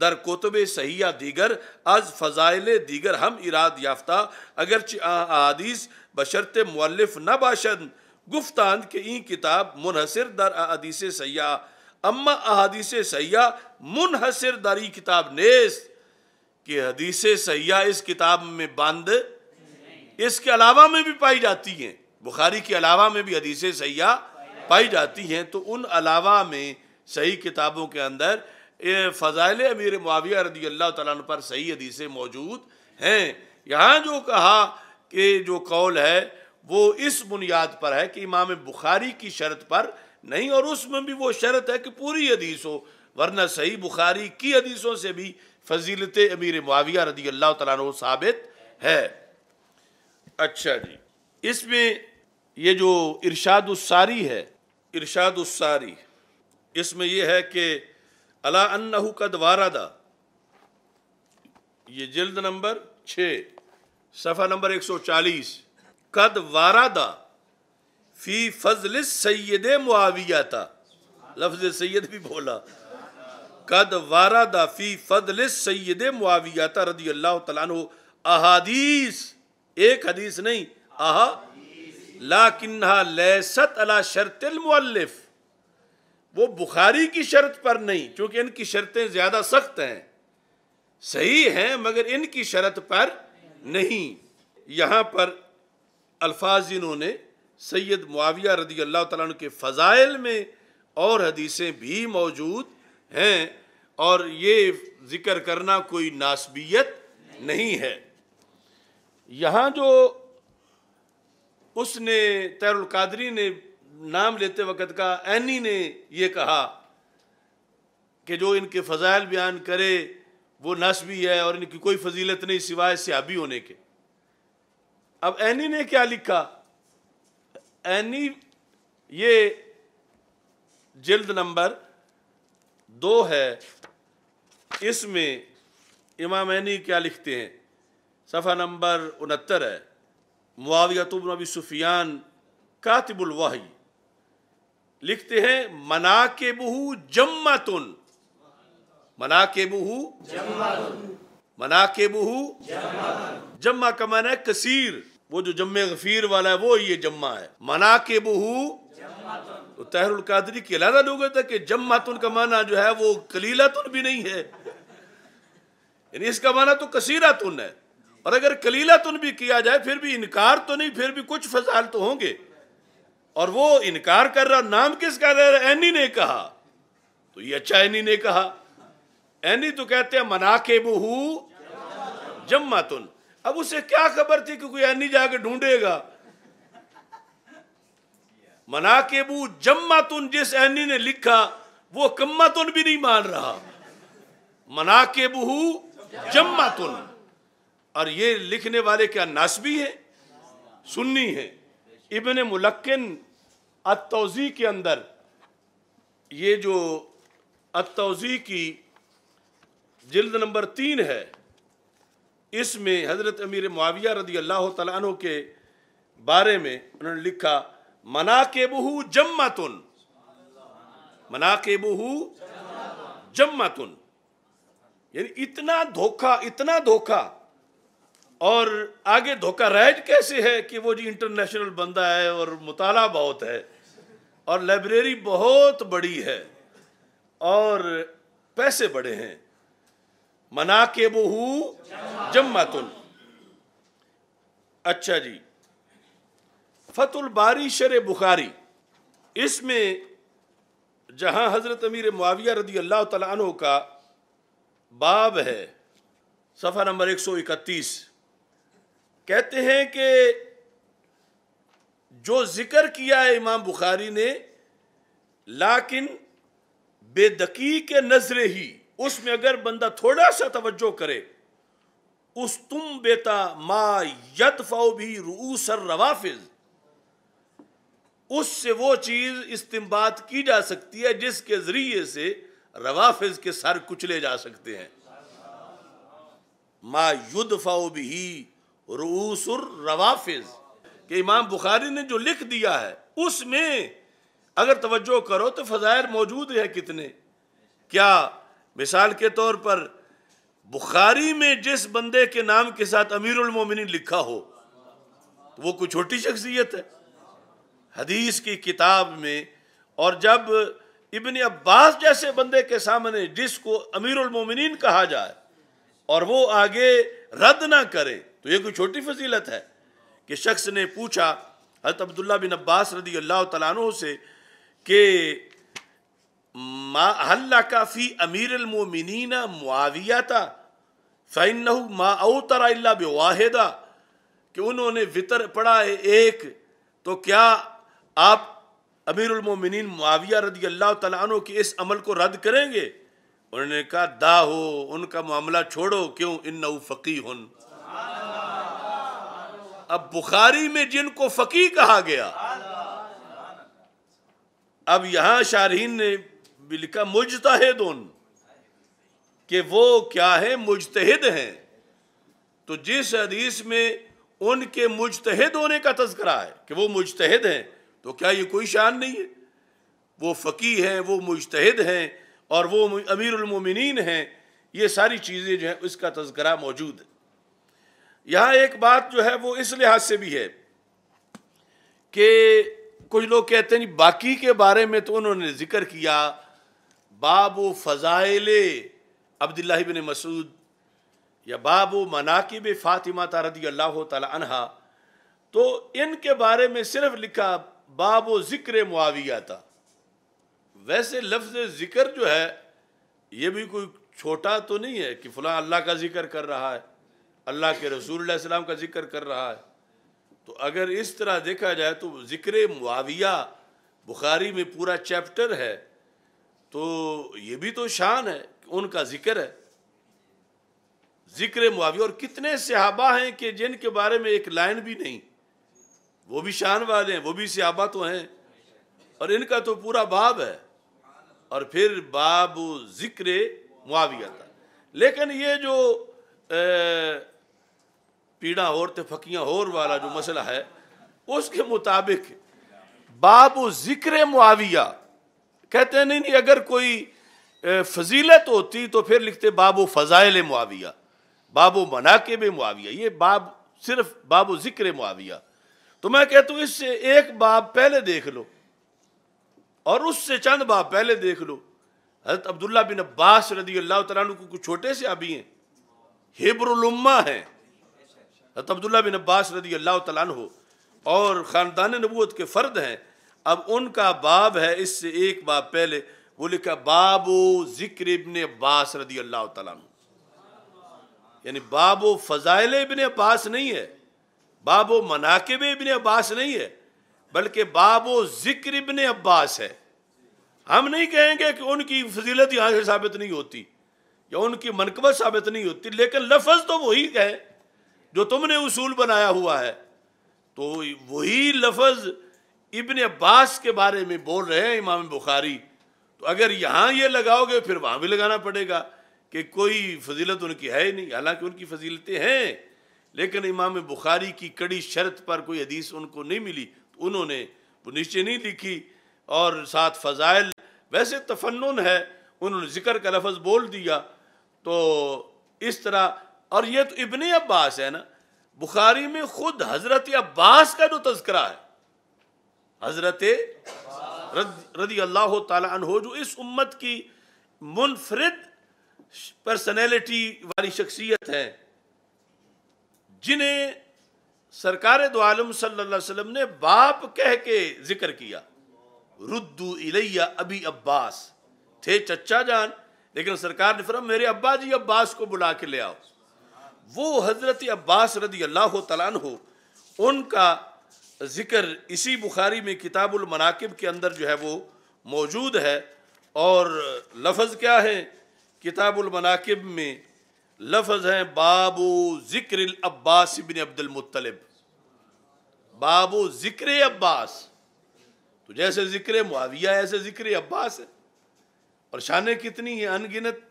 Speaker 1: दर कोतब या दीगर अज फ़जाइल दीगर हम इराद याफ्ता अगरचे अहादीस बशरत मुलफ़ न बाशन गुफ्तान के ई किताब मुनहसर दर अदीस सयाह अम्मा अहादीस सयाह मुनहसर ई किताब नेस हदीस सयाह इस किताब में बंद इसके अलावा में भी पाई जाती हैं बुखारी के अलावा में भी हदीस सयाह पाई जाती हैं तो उन अलावा में सही किताबों के अंदर फ़जाइल अमीर माविया रदी अल्लाह तला पर सही हदीसें मौजूद हैं यहाँ जो कहा कि जो कौल है वो इस बुनियाद पर है कि इमाम बुखारी की शर्त पर नहीं और उसमें भी वो शर्त है कि पूरी हदीस हो वरना सही बुखारी की हदीसों से भी फजीलत अमीर माविया रदी अल्लाह तु साबित है अच्छा जी इसमें ये जो इरशाद उसारी है इरशाद उसारी इसमें यह है कि अला का कद दा ये जल्द नंबर छः सफ़ा नंबर चालीस कद वारादा फी फजल सैद मुआविया था लफ्ज सैद भी बोला कद वारादा फी फजल सैयद मुआविया था रदी अल्लाह तु अहादीस एक हदीस नहीं आहा लाकिन्हा लैसत अला शर्तिल मुअल्लिफ वो बुखारी की शर्त पर नहीं चूंकि इनकी शर्तें ज़्यादा सख्त हैं सही हैं मगर इनकी शर्त पर नहीं यहां पर अल्फाज इन्होंने सैयद मुआविया रदी अल्लाह तन के फ़ज़ाइल में और हदीसें भी मौजूद हैं और ये ज़िक्र करना कोई नासबियत नहीं है यहाँ जो उसने तैरुलकादरी ने नाम लेते वक़्त का एनी ने यह कहा कि जो इनके फ़ज़ाइल बयान करे वो नस्बी है और इनकी कोई फजीलत नहीं सिवाय सियाबी होने के अब एनी ने क्या लिखा एनी ये जिल्द नंबर दो है इसमें इमाम एनी क्या लिखते हैं सफ़ा नंबर उनहत्तर है मुआवियतुब नबी सुफियान कातिबुलवाही लिखते हैं मना के बहू तुन मना के बहू मना के बहू जम्मा का मन है कसीर वो जो जम्मे गफीर वाला है वो ये जम्मा है मना के बहू तो तहरुल कादरी के अलादा लोग जम्मातुन का माना जो है वो कलीलातुन भी नहीं है यानी इसका माना तो कसीरातुन है और अगर कलीलातुन भी किया जाए फिर भी इनकार तो नहीं फिर भी कुछ फसाल तो होंगे और वो इनकार कर रहा नाम किसका रह रहा एनी ने कहा तो ये अच्छा एनी ने कहा एनी तो कहते हैं मना के बहू जम्मातुन अब उसे क्या खबर थी कि कोई अन्य जाके ढूंढेगा मना के बू जम्मा तुन जिस एनी ने लिखा वो कम्मा तुन भी नहीं मान रहा मना के जम्मा तुन और ये लिखने वाले क्या नासबी है सुन्नी है इबन मुलक्किन अतौजी के अंदर ये जो अतौजी की जिल्द नंबर तीन है इसमें हज़रत अमीर माविया रदी अल्लाह तु के बारे में उन्होंने लिखा मना के बहू जम्मतुन मना के बहू जम्मतुन यानी इतना धोखा इतना धोखा और आगे धोखा रहज कैसे है कि वो जी इंटरनेशनल बंदा है और मुताला बहुत है और लाइब्रेरी बहुत बड़ी है और पैसे बड़े हैं मना के बहू जम्मातुल अच्छा जी फतुल बारी शर बुखारी इसमें जहां हज़रत अमीर मुआविया रदी अल्लाह तु का बाब है सफ़ा नंबर 131 कहते हैं कि जो ज़िक्र किया है इमाम बुखारी ने लाकिन बेदकी के नजरे ही उसमें अगर बंदा थोड़ा सा तवज्जो करे उस तुम बेता मा फाओ भी सर रवाफिज उससे वो चीज इस्तेमाल की जा सकती है जिसके जरिए से रवाफिज के सर कुचले जा सकते हैं मा युद फाओ भी रूसर रवाफिज के इमाम बुखारी ने जो लिख दिया है उसमें अगर तवज्जो करो तो फजायर मौजूद है कितने क्या मिसाल के तौर पर बुखारी में जिस बंदे के नाम के साथ अमीरमिन लिखा हो तो वो कोई छोटी शख्सियत है हदीस की किताब में और जब इबन अब्बास जैसे बंदे के सामने जिसको उलमोमिन कहा जाए और वो आगे रद्द ना करे तो ये कोई छोटी फजीलत है कि शख्स ने पूछा हजरत अब्दुल्ला बिन अब्बास रदी अल्लाह तु से कि मा अहल्ला काफ़ी अमीर अलमोमिन मुआविया था फ़ैन मा अवतरा बेवाहिदा कि उन्होंने वितर पढ़ा है एक तो क्या आप अमीरमिन मुआविया रदी अल्लाह तु के इस अमल को रद्द करेंगे उन्होंने कहा दा हो उनका मामला छोड़ो क्यों इन नऊ फ़की हन अब बुखारी में जिनको फ़की कहा गया अब यहां शारहीन ने लिखा मुजतहद कि वो क्या है मुजतहिद हैं तो जिस हदीस में उनके मुजतहिद होने का तस्करा है कि वो मुजतहद हैं तो क्या ये कोई शान नहीं है वो फ़की हैं वो मुजतहद हैं और वो अमीरमिन हैं ये सारी चीज़ें जो हैं उसका तस्करा मौजूद है यहाँ एक बात जो है वो इस लिहाज से भी है कि कुछ लोग कहते हैं बाकी के बारे में तो उन्होंने ज़िक्र किया बाबो फ़ज़ाइल अब्दुल्ला बिन मसूद या बाबो मनाकिब फ़ातिमा तारदी अल्लाह तहा तो इनके बारे में सिर्फ लिखा बाबो ज़िक्र मुआविया था वैसे लफ्ज़ ज़िक्र जो है ये भी कोई छोटा तो नहीं है कि फ़लाँ अल्लाह का ज़िक्र कर रहा है अल्लाह के रसूल सलाम का ज़िक्र कर रहा है तो अगर इस तरह देखा जाए तो ज़िक्र मुआविया बुखारी में पूरा चैप्टर है तो ये भी तो शान है उनका जिक्र है जिक्र मुआविया और कितने सहाबा हैं कि जिनके बारे में एक लाइन भी नहीं वो भी शान वाले हैं वो भी सहाबा तो हैं और इनका तो पूरा बाब है और फिर बाब जिक्र मुआविया था लेकिन ये जो पीड़ा और तफकियाँ और वाला जो मसला है उसके मुताबिक बाब जिक्र मुआविया कहते हैं नहीं नहीं अगर कोई फजीलत होती तो फिर लिखते बाबो फ़ज़ाइल मुआविया बाबो बे मुआविया ये बाब सिर्फ बाबो ज़िक्र मुआविया तो मैं कहता हूँ इससे एक बाब पहले देख लो और उससे चंद बाब पहले देख लो हजरत अब्दुल्ला बिन अब्बास रदी अल्लाह तु को छोटे से अभी हैं हिब्रुलम्मा हैं हजरत अब्दुल्ला बिन अब्बास रदी अल्लाह तु और ख़ानदान नबूत के फ़र्द हैं अब उनका बाब है इससे एक बाब पहले वो लिखा बाबो जिक्र इबन अब्बास रदी अल्लाह तला यानी बाबो फ़ज़ाइल इबन अब्बास नहीं है बाबो मनाकब इबन अब्बास नहीं है बल्कि बाबो जिक्र इबन अब्बास है हम नहीं कहेंगे कि उनकी फजीलत यहां से साबित नहीं होती या उनकी मनकबत साबित नहीं होती लेकिन लफज तो वही है जो तुमने उसूल बनाया हुआ है तो वही लफज इबन अब्बास के बारे में बोल रहे हैं इमाम बुखारी तो अगर यहाँ ये लगाओगे फिर वहाँ भी लगाना पड़ेगा कि कोई फजीलत उनकी है ही नहीं हालांकि उनकी फजीलतें हैं लेकिन इमाम बुखारी की कड़ी शर्त पर कोई हदीस उनको नहीं मिली तो उन्होंने वो नीचे नहीं लिखी और साथ फ़जाइल वैसे तफन है उन्होंने ज़िक्र का लफज बोल दिया तो इस तरह और ये तो इबन अब्बास है ना बुखारी में ख़ुद हज़रत अब्बास का जो तस्करा है हज़रत रदी अल्लाह तहो जो इस उम्मत की मुनफरद पर्सनैलिटी वाली शख्सियत है जिन्हें सरकार दो आलम ने बाप कह के जिक्र किया रुद्दू इलैया अभी अब्बास थे चचा जान लेकिन सरकार ने फरम मेरे अब्बा जी अब्बास को बुला के ले आओ वो हज़रत अब्बास रदी अल्लाह तला उनका ज़िक्र इसी बुखारी में किताबुल मनाकिब के अंदर जो है वो मौजूद है और लफज क्या है किताबुल मनाकिब में लफज हैं बाबू ज़िक्र अब्बास बिन मुत्तलिब बाबू ज़िक्र अब्बास तो जैसे ज़िक्र मुआविया ऐसे ज़िक्र अब्बास है और कितनी हैं अनगिनत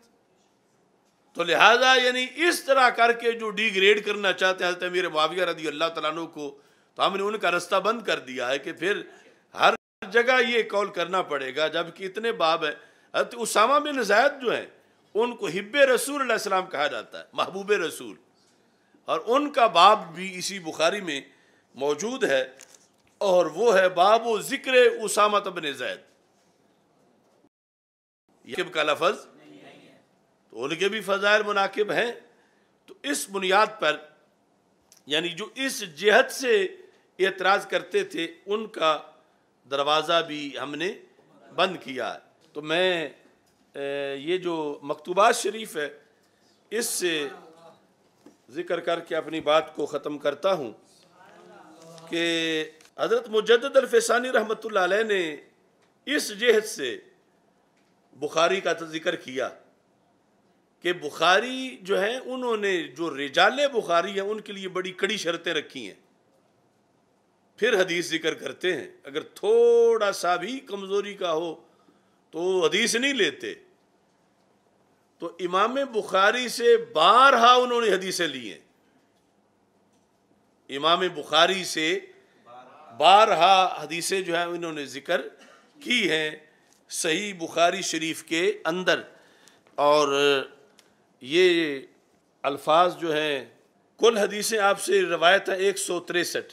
Speaker 1: तो लिहाजा यानी इस तरह करके जो डिग्रेड करना चाहते हैं हजरत अमीर मुआविया रदी अल्लाह तु को तो हमने उनका रास्ता बंद कर दिया है कि फिर हर जगह ये कॉल करना पड़ेगा जबकि इतने बाब है तो उसामा बिन जैद जो है उनको हिब्ब रसूल सलाम कहा जाता है महबूब रसूल और उनका बाब भी इसी बुखारी में मौजूद है और वो है बाब ज़िक्र उसामा तबन जैद यब का लफज तो उनके भी फ़जाइल मुनाकब हैं तो इस बुनियाद पर यानी जो इस जहत से एतराज़ करते थे उनका दरवाज़ा भी हमने बंद किया तो मैं ये जो मकतूबा शरीफ है इससे ज़िक्र करके अपनी बात को ख़त्म करता हूँ कि हज़रत मुजद अलफसानी रहमत ने इस जहद से बुखारी का जिक्र किया कि बुखारी जो है उन्होंने जो रिजाले बुखारी हैं उनके लिए बड़ी कड़ी शर्तें रखी हैं फिर हदीस जिक्र करते हैं अगर थोड़ा सा भी कमज़ोरी का हो तो हदीस नहीं लेते तो इमाम बुखारी से बारहा उन्होंने हदीसें ली हैं इमाम बुखारी से बारहा हदीसें जो है इन्होंने जिक्र की हैं सही बुखारी शरीफ के अंदर और ये अल्फाज जो हैं कुल हदीसें आपसे रवायत है एक सौ तिरसठ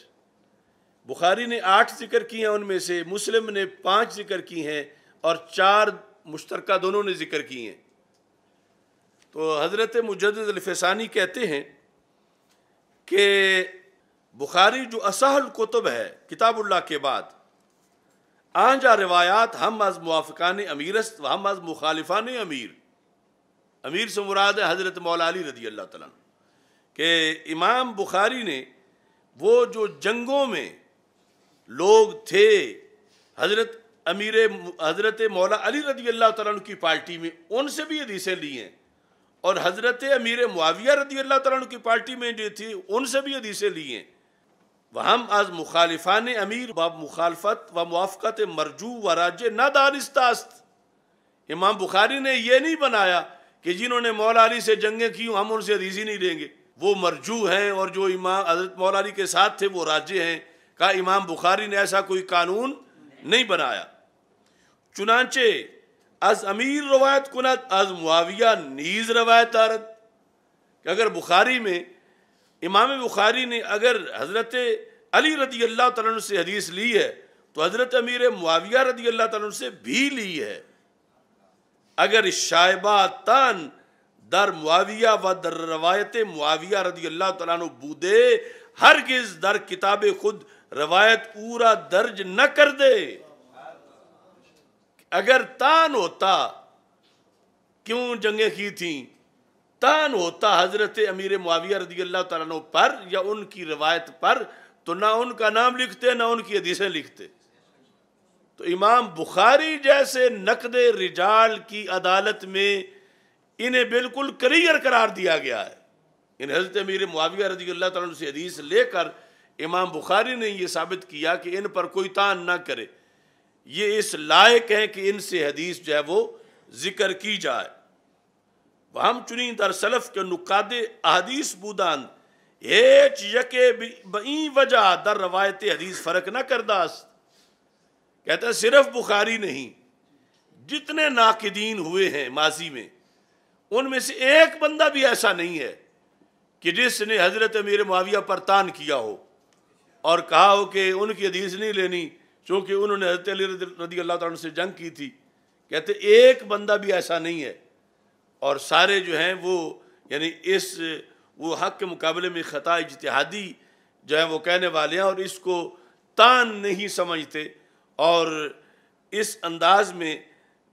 Speaker 1: बुखारी ने आठ जिक्र किए हैं उनमें से मुस्लिम ने पाँच जिक्र किए हैं और चार मुश्तर दोनों ने जिक्र किए हैं तो हज़रत मुजदानी कहते हैं कि बुखारी जो असहल कुतुब है किताबुल्ला के बाद आ जा रिवायात हम आज मुआफ़ान अमीरस्त हम आज मुखालिफान अमीर अमीर से मुराद है हज़रत मौला रदी अल्लाह तमाम बुखारी ने वो जो जंगों में लोग थे हजरत अमीर हजरत मौला अली रदी अल्लाह तला की पार्टी में उनसे भी हदीसें ली हैं और हजरत अमीर मुआविया रदी अल्लाह तला की पार्टी में जो थी उनसे भी हदीसें ली हैं वहम आज मुखालिफान अमीर व मुखालफत व मुआफ़त मरजू व राज न इमाम बुखारी ने यह नहीं बनाया कि जिन्होंने मौलानी से जंगें की हम उनसे हदीसी नहीं लेंगे वो मरजू हैं और जो इमाम हजरत मौलानी के साथ थे वो राजे हैं का इमाम बुखारी ने ऐसा कोई कानून नहीं बनाया चुनाचे अज अमीर रवायत कुनत अज मुआविया नीज रवायत आरत अगर बुखारी में इमाम बुखारी ने अगर हज़रत अली रदी अल्लाह तन से हदीस ली है तो हज़रत अमीर मुआविया रदी अल्लाह तन से भी ली है अगर शायबा तन दर मुआविया व दर रवायत मुआविया रदी अल्लाह तन बूदे गिज दर किताब खुद रवायत पूरा दर्ज न कर दे अगर तान होता क्यों जंगे की थी तान होता हजरत अमीर मुआविया रदी अल्लाह तु पर या उनकी रवायत पर तो ना उनका नाम लिखते ना उनकी हदीसें लिखते तो इमाम बुखारी जैसे नकद रिजाल की अदालत में इन्हें बिल्कुल करियर करार दिया गया है इन हजरत अमीर मुआविया रदी अल्लाह तु से हदीस लेकर इमाम बुखारी ने यह साबित किया कि इन पर कोई तान ना करे ये इस लायक है कि इनसे हदीस जो है वो जिक्र की जाए हम चुनी दर सलफ के नुकादे अदीस बुदान हेच यके वजह दर रवायत हदीस फ़र्क ना करदास कहता सिर्फ बुखारी नहीं जितने नाकदीन हुए हैं माजी में उनमें से एक बंदा भी ऐसा नहीं है कि जिसने हज़रत मेरे माविया पर तान किया हो और कहा हो कि उनकी हदीस नहीं लेनी चूँकि उन्होंने हजरत अली रदी अल्लाह तुम से जंग की थी कहते एक बंदा भी ऐसा नहीं है और सारे जो हैं वो यानी इस वो हक के मुकाबले में ख़ता इजतहादी जो है वो कहने वाले हैं और इसको तान नहीं समझते और इस अंदाज में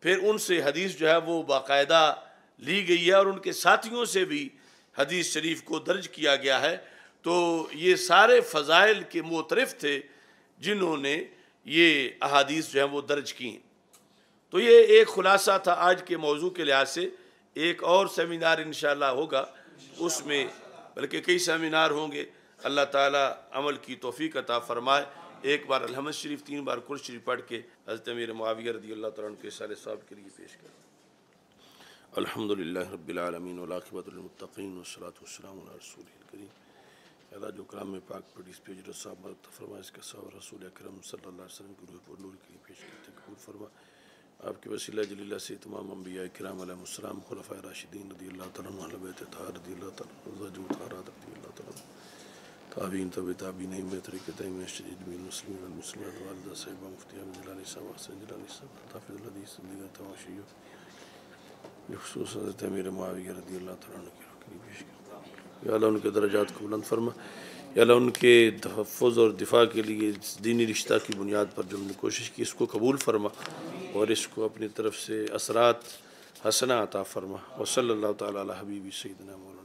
Speaker 1: फिर उनसे हदीस जो है वो बाकायदा ली गई है और उनके साथियों से भी हदीस शरीफ को दर्ज किया गया है तो ये सारे फ़ज़ाइल के मोतरफ थे जिन्होंने ये अहादीस जो हैं वो दर्ज की हैं तो ये एक ख़ुलासा था आज के मौजू के लिहाज से एक और सेमिनार इन होगा उसमें बल्कि कई सेमिनार होंगे अल्लाह ताला अमल की तोफ़ी अता फ़रमाए एक बार अलहमद शरीफ तीन बार कुर शरीफ पढ़ के हजरत मेरे मुआविया रदी अल्लाह तन के सारे साहब के लिए पेश करें अलहमदिल्ला रबालमीन वाखबतमतिन वसलात वसलाम रसूल करीम अदा जो कलाम पाक पर डिस्पे साहब तो फरमा इसका सवर रसूल अक्रम सल्लम की रूह पर नूर के लिए पेश करते कबूल फरमा आपके वसीला जलीला से तमाम अम्बिया कराम अलैहिस्सलाम खलफ़ा राशिदीन रदी अल्लाह तबैत तब ताबीन तरीक़ तैम शदीदबिन माविया रदी अल्लाह तला पेश कर या उनके दर्जात को बुलंद फरमा या उनके तहफ़ और दिफा के लिए दीनी रिश्ता की बुनियाद पर जो हमने कोशिश की इसको कबूल फरमा और इसको अपनी तरफ से असरात हसना अता फरमा और सल्ला तबीबी सदना